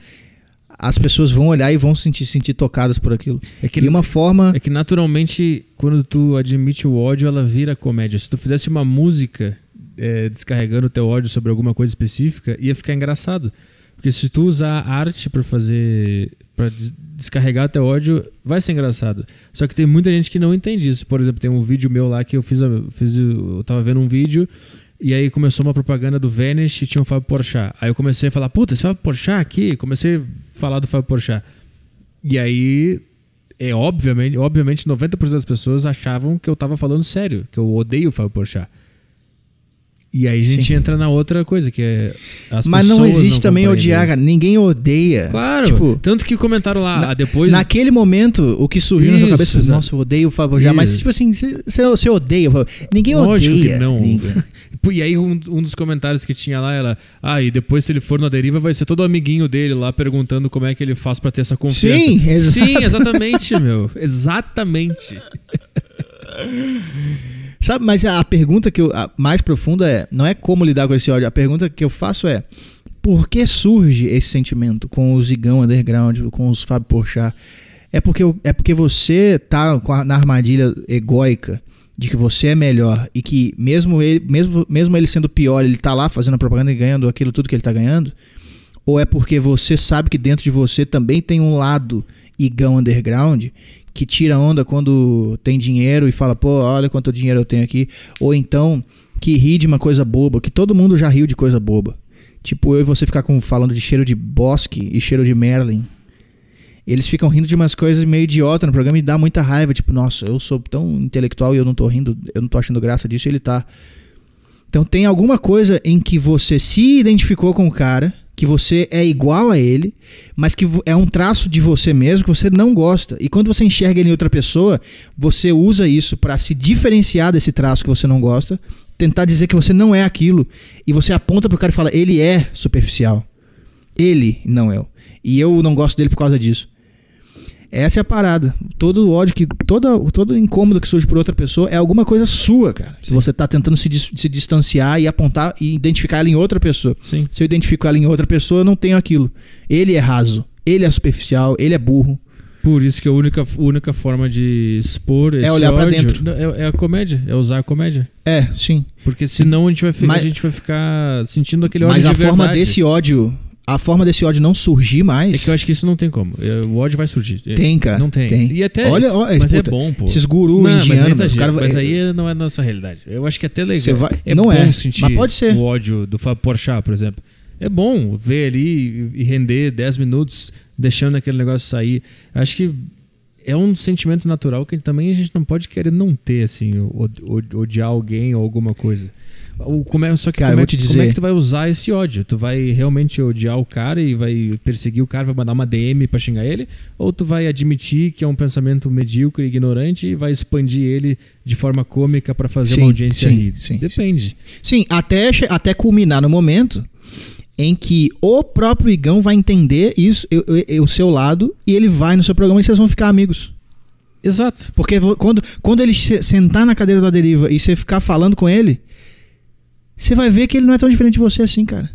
as pessoas vão olhar e vão se sentir, sentir tocadas por aquilo. É que, e uma forma. É que naturalmente, quando tu admite o ódio, ela vira comédia. Se tu fizesse uma música é, descarregando o teu ódio sobre alguma coisa específica, ia ficar engraçado. Porque se tu usar arte para fazer. para descarregar teu ódio, vai ser engraçado. Só que tem muita gente que não entende isso. Por exemplo, tem um vídeo meu lá que eu fiz. Eu, fiz, eu tava vendo um vídeo e aí começou uma propaganda do Vanish e tinha o Fábio Porchat. Aí eu comecei a falar, puta, esse Fábio Porchat aqui? Comecei a falar do Fábio Porchat. E aí, é obviamente, obviamente 90% das pessoas achavam que eu tava falando sério, que eu odeio o Fábio Porchat. E aí a gente Sim. entra na outra coisa, que é as Mas não existe não também odiar, cara. Ninguém odeia. Claro. Tipo, tanto que comentaram lá, na, ah, depois. Naquele momento, o que surgiu isso, na sua cabeça foi, nossa, eu odeio o Fábio já. Mas, tipo assim, você odeia. Ninguém Lógico odeia. Que não. Ninguém. Tipo, e aí um, um, dos comentários que tinha lá era, ah, e depois se ele for na deriva vai ser todo amiguinho dele lá perguntando como é que ele faz para ter essa confiança. Sim, Sim, exatamente, meu. Exatamente. Sabe, mas a pergunta que eu, mais profunda é, não é como lidar com esse ódio, a pergunta que eu faço é, por que surge esse sentimento com o Zigão Underground, com os Fábio Porchat? É porque, é porque você tá na armadilha egóica de que você é melhor e que mesmo ele, mesmo, mesmo ele sendo pior, ele tá lá fazendo a propaganda e ganhando aquilo tudo que ele tá ganhando? Ou é porque você sabe que dentro de você também tem um lado igão underground que tira onda quando tem dinheiro e fala, pô, olha quanto dinheiro eu tenho aqui. Ou então que ri de uma coisa boba, que todo mundo já riu de coisa boba. Tipo, eu e você ficar com, falando de cheiro de bosque e cheiro de Merlin eles ficam rindo de umas coisas meio idiota no programa e dá muita raiva, tipo, nossa, eu sou tão intelectual e eu não tô rindo, eu não tô achando graça disso, ele tá. Então tem alguma coisa em que você se identificou com o cara, que você é igual a ele, mas que é um traço de você mesmo que você não gosta. E quando você enxerga ele em outra pessoa, você usa isso para se diferenciar desse traço que você não gosta, tentar dizer que você não é aquilo, e você aponta pro cara e fala: "Ele é superficial. Ele, não é eu. E eu não gosto dele por causa disso." Essa é a parada. Todo ódio que. Todo, todo incômodo que surge por outra pessoa é alguma coisa sua, cara. Se você tá tentando se, se distanciar e apontar e identificar ela em outra pessoa. Sim. Se eu identifico ela em outra pessoa, eu não tenho aquilo. Ele é raso, ele é superficial, ele é burro. Por isso que a única, única forma de expor é esse É olhar para dentro. É, é, a comédia, é usar a comédia. É, sim. Porque senão a gente vai, mas, a gente vai ficar sentindo aquele ódio Mas a forma verdade. desse ódio a forma desse ódio não surgir mais. É que eu acho que isso não tem como. É, o ódio vai surgir. É, tem, cara. Não tem. tem. E até. Olha, olha mas puta, é bom, pô. Esses gurus não, indianos. Mas, é exagero, cara, mas é... aí não é nossa realidade. Eu acho que é até legal. Você vai... É não é. mas pode ser. O ódio do Fábio Porchat, por exemplo. É bom ver ali e render 10 minutos deixando aquele negócio sair. Acho que é um sentimento natural que também a gente não pode querer não ter, assim, odiar alguém ou alguma coisa. O, como é, só que cara, como, é, te dizer... como é que tu vai usar esse ódio? Tu vai realmente odiar o cara e vai perseguir o cara, vai mandar uma DM pra xingar ele? Ou tu vai admitir que é um pensamento medíocre e ignorante e vai expandir ele de forma cômica para fazer sim, uma audiência sim, rir? Sim, Depende. Sim, até, até culminar no momento em que o próprio Igão vai entender isso, eu, eu, eu, o seu lado, e ele vai no seu programa e vocês vão ficar amigos. Exato. Porque quando, quando ele sentar na cadeira da deriva e você ficar falando com ele, você vai ver que ele não é tão diferente de você assim, cara.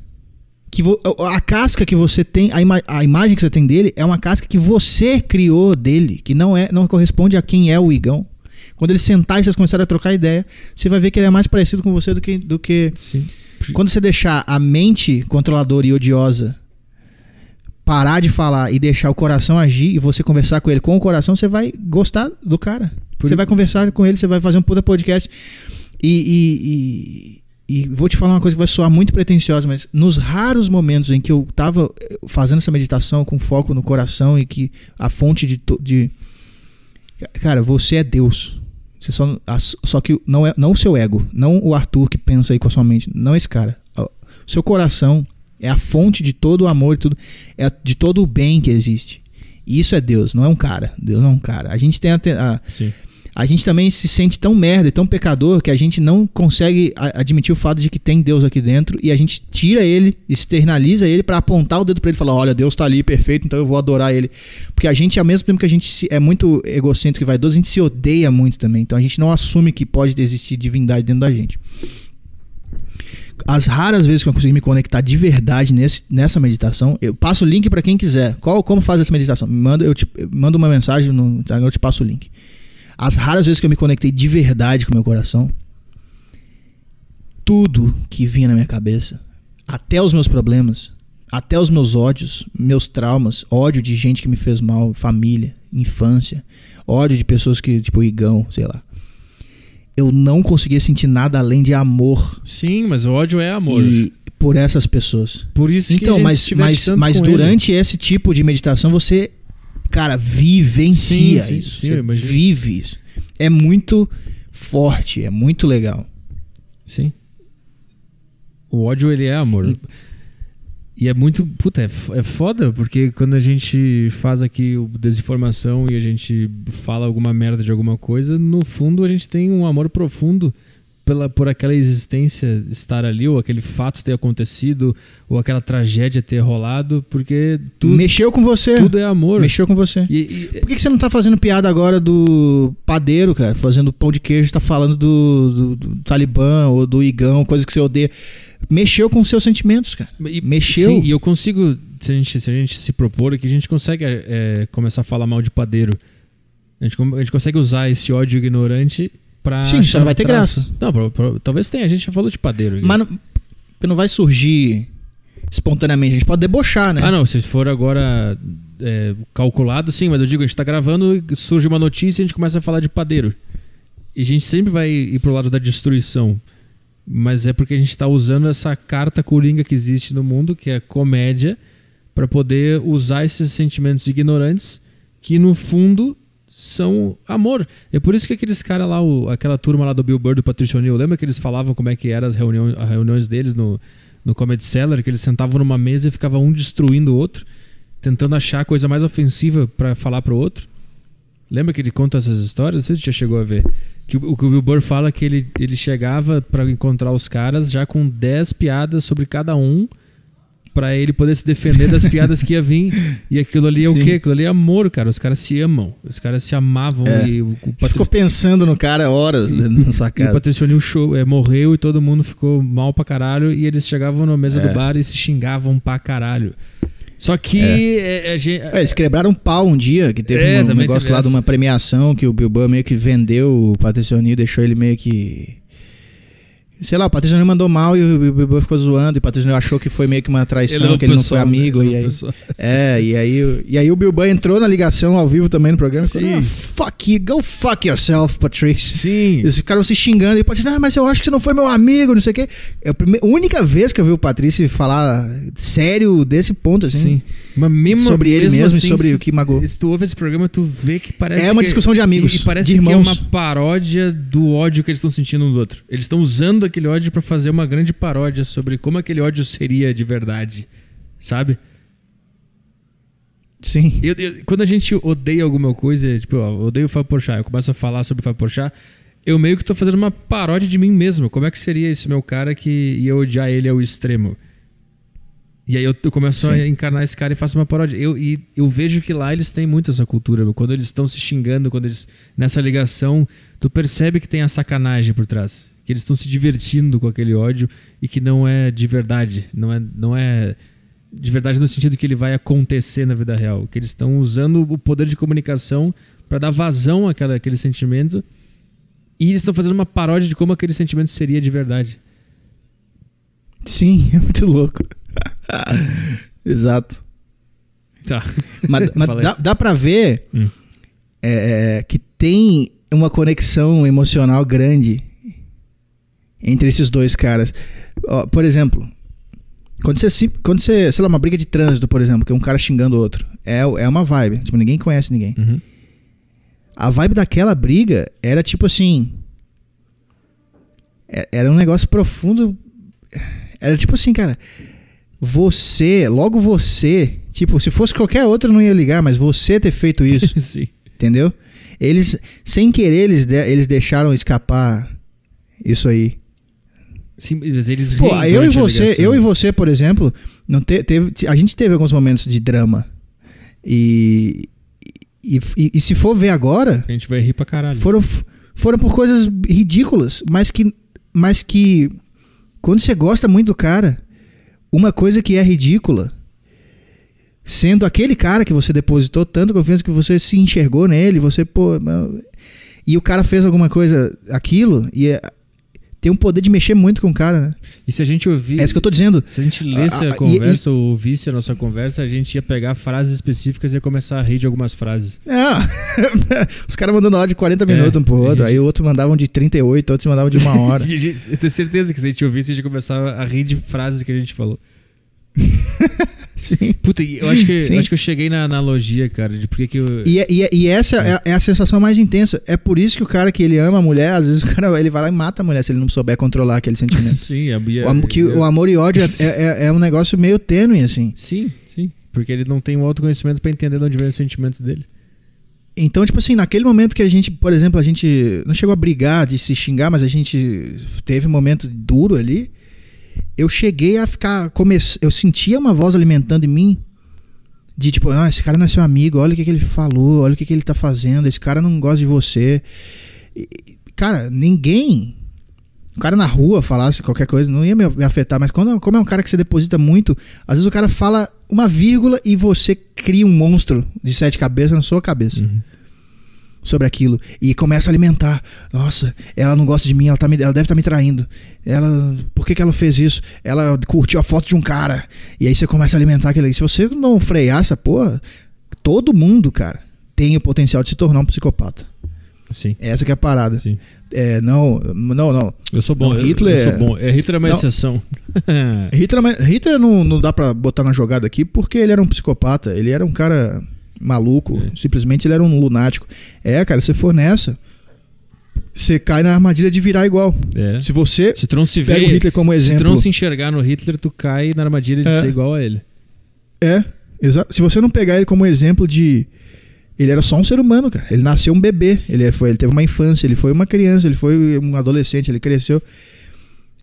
Que a casca que você tem, a, ima a imagem que você tem dele é uma casca que você criou dele, que não é, não corresponde a quem é o Igão. Quando ele sentar e vocês começarem a trocar ideia, você vai ver que ele é mais parecido com você do que. Do que Sim. Quando você deixar a mente controladora e odiosa parar de falar e deixar o coração agir e você conversar com ele com o coração, você vai gostar do cara. Por... Você vai conversar com ele, você vai fazer um puta podcast. E, e, e vou te falar uma coisa que vai soar muito pretensiosa, mas nos raros momentos em que eu estava eh, fazendo essa meditação com foco no coração e que a fonte de. de cara, você é Deus. Você só, só que não é não o seu ego, não o Arthur que pensa aí com a sua mente, não esse cara. O seu coração é a fonte de todo o amor, tudo, é de todo o bem que existe. Isso é Deus, não é um cara. Deus não é um cara. A gente tem a, a a gente também se sente tão merda e tão pecador que a gente não consegue admitir o fato de que tem Deus aqui dentro e a gente tira ele, externaliza ele para apontar o dedo para ele e falar: olha, Deus tá ali perfeito, então eu vou adorar ele. Porque a gente, ao mesmo tempo que a gente é muito egocêntrico e vaidoso, a gente se odeia muito também. Então a gente não assume que pode existir divindade dentro da gente. As raras vezes que eu consegui me conectar de verdade nesse, nessa meditação, eu passo o link para quem quiser. Qual, como faz essa meditação? Me manda, eu te eu mando uma mensagem no Instagram, eu te passo o link as raras vezes que eu me conectei de verdade com meu coração, tudo que vinha na minha cabeça, até os meus problemas, até os meus ódios, meus traumas, ódio de gente que me fez mal, família, infância, ódio de pessoas que, tipo, igão, sei lá. Eu não conseguia sentir nada além de amor. Sim, mas ódio é amor. E por essas pessoas. Por isso então, que Então, mas, mas, mas durante ele. esse tipo de meditação você Cara, vivencia sim, sim, isso. Sim, vive isso. É muito forte, é muito legal. Sim. O ódio, ele é amor. E... E é muito. Puta, é, é foda, porque quando a gente faz aqui o desinformação e a gente fala alguma merda de alguma coisa, no fundo a gente tem um amor profundo pela, por aquela existência estar ali, ou aquele fato ter acontecido, ou aquela tragédia ter rolado, porque tudo. Mexeu com você. Tudo é amor. Mexeu com você. E, e... Por que, que, você não tá fazendo piada agora do padeiro, cara? Fazendo pão de queijo, tá falando do, do, do Talibã ou do Igão, coisa que você odeia. Mexeu com seus sentimentos, cara. E, Mexeu. Sim, e eu consigo, se a gente se, a gente se propor aqui, a gente consegue é, começar a falar mal de padeiro. A gente, a gente consegue usar esse ódio ignorante pra. Sim, só não vai ter traço. graça. Não, talvez tenha, a gente já falou de padeiro. Mas não, não vai surgir espontaneamente, a gente pode debochar, né? Ah, não, se for agora é, calculado, sim, mas eu digo, a gente tá gravando, surge uma notícia e a gente começa a falar de padeiro. E a gente sempre vai ir pro lado da destruição. Mas é porque a gente está usando essa carta coringa que existe no mundo, que é comédia, para poder usar esses sentimentos ignorantes, que no fundo são amor. É por isso que aqueles caras lá, o, aquela turma lá do Billboard, do Patricio O'Neill, lembra que eles falavam como é que eram as, reuniões as reuniões deles no, no Comedy Cellar, que eles sentavam numa mesa e ficavam um destruindo o outro, tentando achar a coisa mais ofensiva para falar pro outro? Lembra que ele conta essas histórias? Não sei se você já chegou a ver. Que o, o que o Bill Burr fala é que ele, ele chegava para encontrar os caras já com 10 piadas sobre cada um para ele poder se defender das piadas que ia vir. E aquilo ali é Sim. o quê? Aquilo ali é amor, cara. Os caras se amam. Os caras se amavam. É. E o, o ficou pensando no cara horas né, e, na sua casa. o Patrício show, é, morreu e todo mundo ficou mal pra caralho. E eles chegavam na mesa é. do bar e se xingavam pra caralho. Só que. É. É, é, gente... É, eles quebraram um pau um dia, que teve é, um negócio teve lá essa. de uma premiação que o Bilbao meio que vendeu o Patrício e deixou ele meio que Sei lá, o Patrício Júnior mandou mal e o Bibo ficou zoando, e o Patrício Júnior achou que foi meio que uma traição, ele é que ele pessoal, não foi né? amigo. É e, aí, é, e, aí, e aí o Bilbao entrou na ligação ao vivo também no programa Sim. Ah, fuck you, go fuck yourself, Patrício. Sim. Eles ficaram se xingando e o Patrício, ah, mas eu acho que você não foi meu amigo, não sei o quê. É a primeira, única vez que eu vi o Patrício falar sério desse ponto, assim. Sim. Mas mesmo, sobre ele mesmo, mesmo assim, e sobre o que magoou. Se tu ouve esse programa, tu vê que parece. É uma que, discussão de amigos. E, parece de irmãos. que é uma paródia do ódio que eles estão sentindo um do outro. Eles estão usando aquele ódio para fazer uma grande paródia sobre como aquele ódio seria de verdade. Sabe? Sim. Eu, eu, quando a gente odeia alguma coisa, tipo, ó, odeio o Fábio Porchat, eu começo a falar sobre o Fábio Porchat, eu meio que estou fazendo uma paródia de mim mesmo. Como é que seria esse meu cara que ia odiar ele ao extremo? E aí eu, eu começo Sim. a encarnar esse cara e faço uma paródia. Eu, e eu vejo que lá eles têm muito essa cultura. Quando eles estão se xingando, quando eles. Nessa ligação, tu percebe que tem a sacanagem por trás. Que eles estão se divertindo com aquele ódio e que não é de verdade. Não é. Não é de verdade no sentido que ele vai acontecer na vida real. Que eles estão usando o poder de comunicação para dar vazão àquela, àquele sentimento. E eles estão fazendo uma paródia de como aquele sentimento seria de verdade. Sim, é muito louco. Exato. Tá. Mas, mas dá, dá pra ver hum. É, é, que tem uma conexão emocional grande entre esses dois caras. por exemplo, quando você, quando você, sei lá, uma briga de trânsito, por exemplo, que é um cara xingando o outro, é, é uma vibe. Tipo, ninguém conhece ninguém. Uhum. A vibe daquela briga era tipo assim. É, era um negócio profundo. Era tipo assim, cara você, logo você, tipo, se fosse qualquer outro não ia ligar, mas você ter feito isso. entendeu? Eles, sem querer, eles, de, eles deixaram escapar isso aí. Sim, mas eles Pô, eu e você, eu e você, por exemplo, não te, teve, a gente teve alguns momentos de drama. E e, e, e se for ver agora, a gente vai rir pra caralho. Foram foram por coisas ridículas, mas que mas que quando você gosta muito do cara, uma coisa que é ridícula, sendo aquele cara que você depositou tanta confiança que você se enxergou nele, você, pô. E o cara fez alguma coisa, aquilo, e é tem um poder de mexer muito com o cara, né? E se a gente ouvir. É isso que eu tô dizendo. Se a gente lesse a, a, a conversa e, ou ouvisse a nossa conversa, a gente ia pegar frases específicas e ia começar a rir de algumas frases. É. Os caras mandando áudio de 40 é, minutos é, um pro outro, gente... aí o outro mandavam de 38, outros mandavam de uma hora. eu tenho certeza que se a gente ouvisse, a gente ia começar a rir de frases que a gente falou. Sim. Puta, eu acho que, Sim. acho que eu cheguei na analogia, cara, de porque que eu... E, é, e, é, e essa é. É, é. a sensação mais intensa. É por isso que o cara que ele ama a mulher, às vezes o cara ele vai lá e mata a mulher se ele não souber controlar aquele sentimento. Sim, a, o, que, é- o amor e ódio é, é, um negócio meio tênue, assim. Sim, sim. Porque ele não tem o um autoconhecimento para entender de onde vem os sentimentos dele. Então, tipo assim, naquele momento que a gente, por exemplo, a gente não chegou a brigar, de se xingar, mas a gente teve um momento duro ali eu cheguei a ficar. Eu sentia uma voz alimentando em mim. De tipo, ah, esse cara não é seu amigo, olha o que, que ele falou, olha o que, que ele tá fazendo, esse cara não gosta de você. E, cara, ninguém. O cara na rua falasse qualquer coisa, não ia me, me afetar, mas quando, como é um cara que você deposita muito, às vezes o cara fala uma vírgula e você cria um monstro de sete cabeças na sua cabeça. Uhum sobre aquilo e começa a alimentar. Nossa, ela não gosta de mim, ela, tá me, ela deve estar tá me traindo. Ela, por que, que ela fez isso? Ela curtiu a foto de um cara. E aí você começa a alimentar aquilo ali. Se você não frear essa porra, todo mundo, cara, tem o potencial de se tornar um psicopata. Sim. Essa que é a parada. Sim. É, não, não, não. Eu sou bom. Não, Hitler, eu, eu bom. É, Hitler é uma não. exceção. Hitler, é Hitler não, não dá pra botar na jogada aqui porque ele era um psicopata. Ele era um cara maluco, é. simplesmente ele era um lunático. É, cara, se for nessa, você cai na armadilha de virar igual. É. Se você se Tron se pega vê, o Hitler como exemplo. Se Tron se enxergar no Hitler, tu cai na armadilha de é. ser igual a ele. É, exato. Se você não pegar ele como exemplo de. Ele era só um ser humano, cara. Ele nasceu um bebê. Ele, foi, ele teve uma infância, ele foi uma criança, ele foi um adolescente, ele cresceu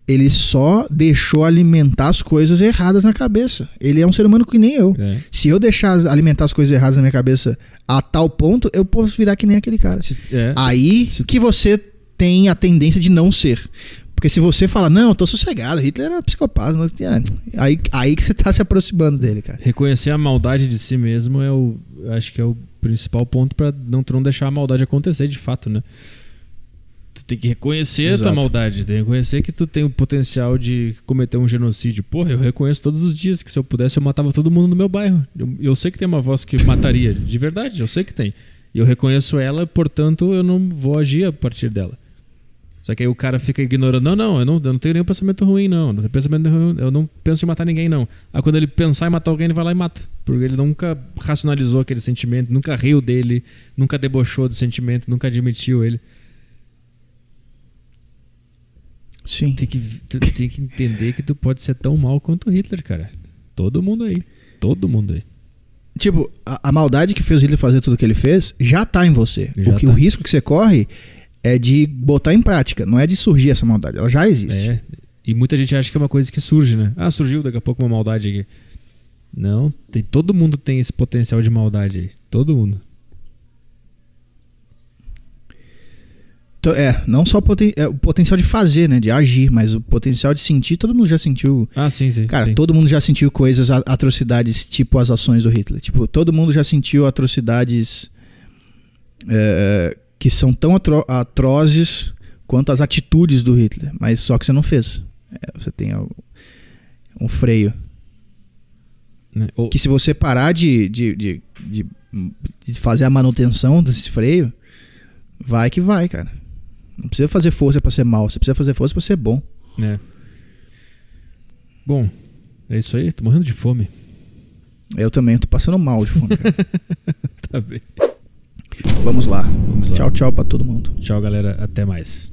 ele só deixou alimentar as coisas erradas na cabeça. Ele é um ser humano que nem eu. É. Se eu deixar alimentar as coisas erradas na minha cabeça a tal ponto, eu posso virar que nem aquele cara. É. Aí que você tem a tendência de não ser. Porque se você fala, não, eu tô sossegado, Hitler era psicopata, é, aí, aí que você tá se aproximando dele, cara. Reconhecer a maldade de si mesmo é o. Acho que é o principal ponto para não, não deixar a maldade acontecer de fato, né? Tu tem que reconhecer Exato. tua maldade, tem que reconhecer que tu tem o potencial de cometer um genocídio. Porra, eu reconheço todos os dias que se eu pudesse eu matava todo mundo no meu bairro. Eu, eu sei que tem uma voz que mataria, de verdade, eu sei que tem. E eu reconheço ela, portanto eu não vou agir a partir dela. Só que aí o cara fica ignorando. Não, não, eu não, eu não tenho nenhum pensamento ruim, não. Não tenho pensamento ruim, eu não penso em matar ninguém, não. Aí quando ele pensar em matar alguém, ele vai lá e mata. Porque ele nunca racionalizou aquele sentimento, nunca riu dele, nunca debochou do sentimento, nunca admitiu ele. Sim. Tem que, tu tem que entender que tu pode ser tão mal quanto o Hitler, cara. Todo mundo aí. Todo mundo aí. Tipo, a, a maldade que fez Hitler fazer tudo o que ele fez já tá em você. Já o, que, tá. o risco que você corre é de botar em prática, não é de surgir essa maldade. Ela já existe. É. E muita gente acha que é uma coisa que surge, né? Ah, surgiu daqui a pouco uma maldade aqui. Não, tem, todo mundo tem esse potencial de maldade aí. Todo mundo. é, não só poten é, o potencial de fazer, né? De agir, mas o potencial de sentir, todo mundo já sentiu. Ah, sim, sim. Cara, sim. todo mundo já sentiu coisas, atrocidades, tipo as ações do Hitler. Tipo, todo mundo já sentiu atrocidades é, que são tão atro atrozes quanto as atitudes do Hitler. Mas só que você não fez. É, você tem um freio. Né? Ou... Que se você parar de, de, de, de, de fazer a manutenção desse freio, vai que vai, cara. Não precisa fazer força para ser mal, você precisa fazer força para ser bom. É. Bom, é isso aí, tô morrendo de fome. Eu também, tô passando mal de fome, tá bem. Vamos lá. Vamos lá. Tchau, tchau para todo mundo. Tchau, galera, até mais.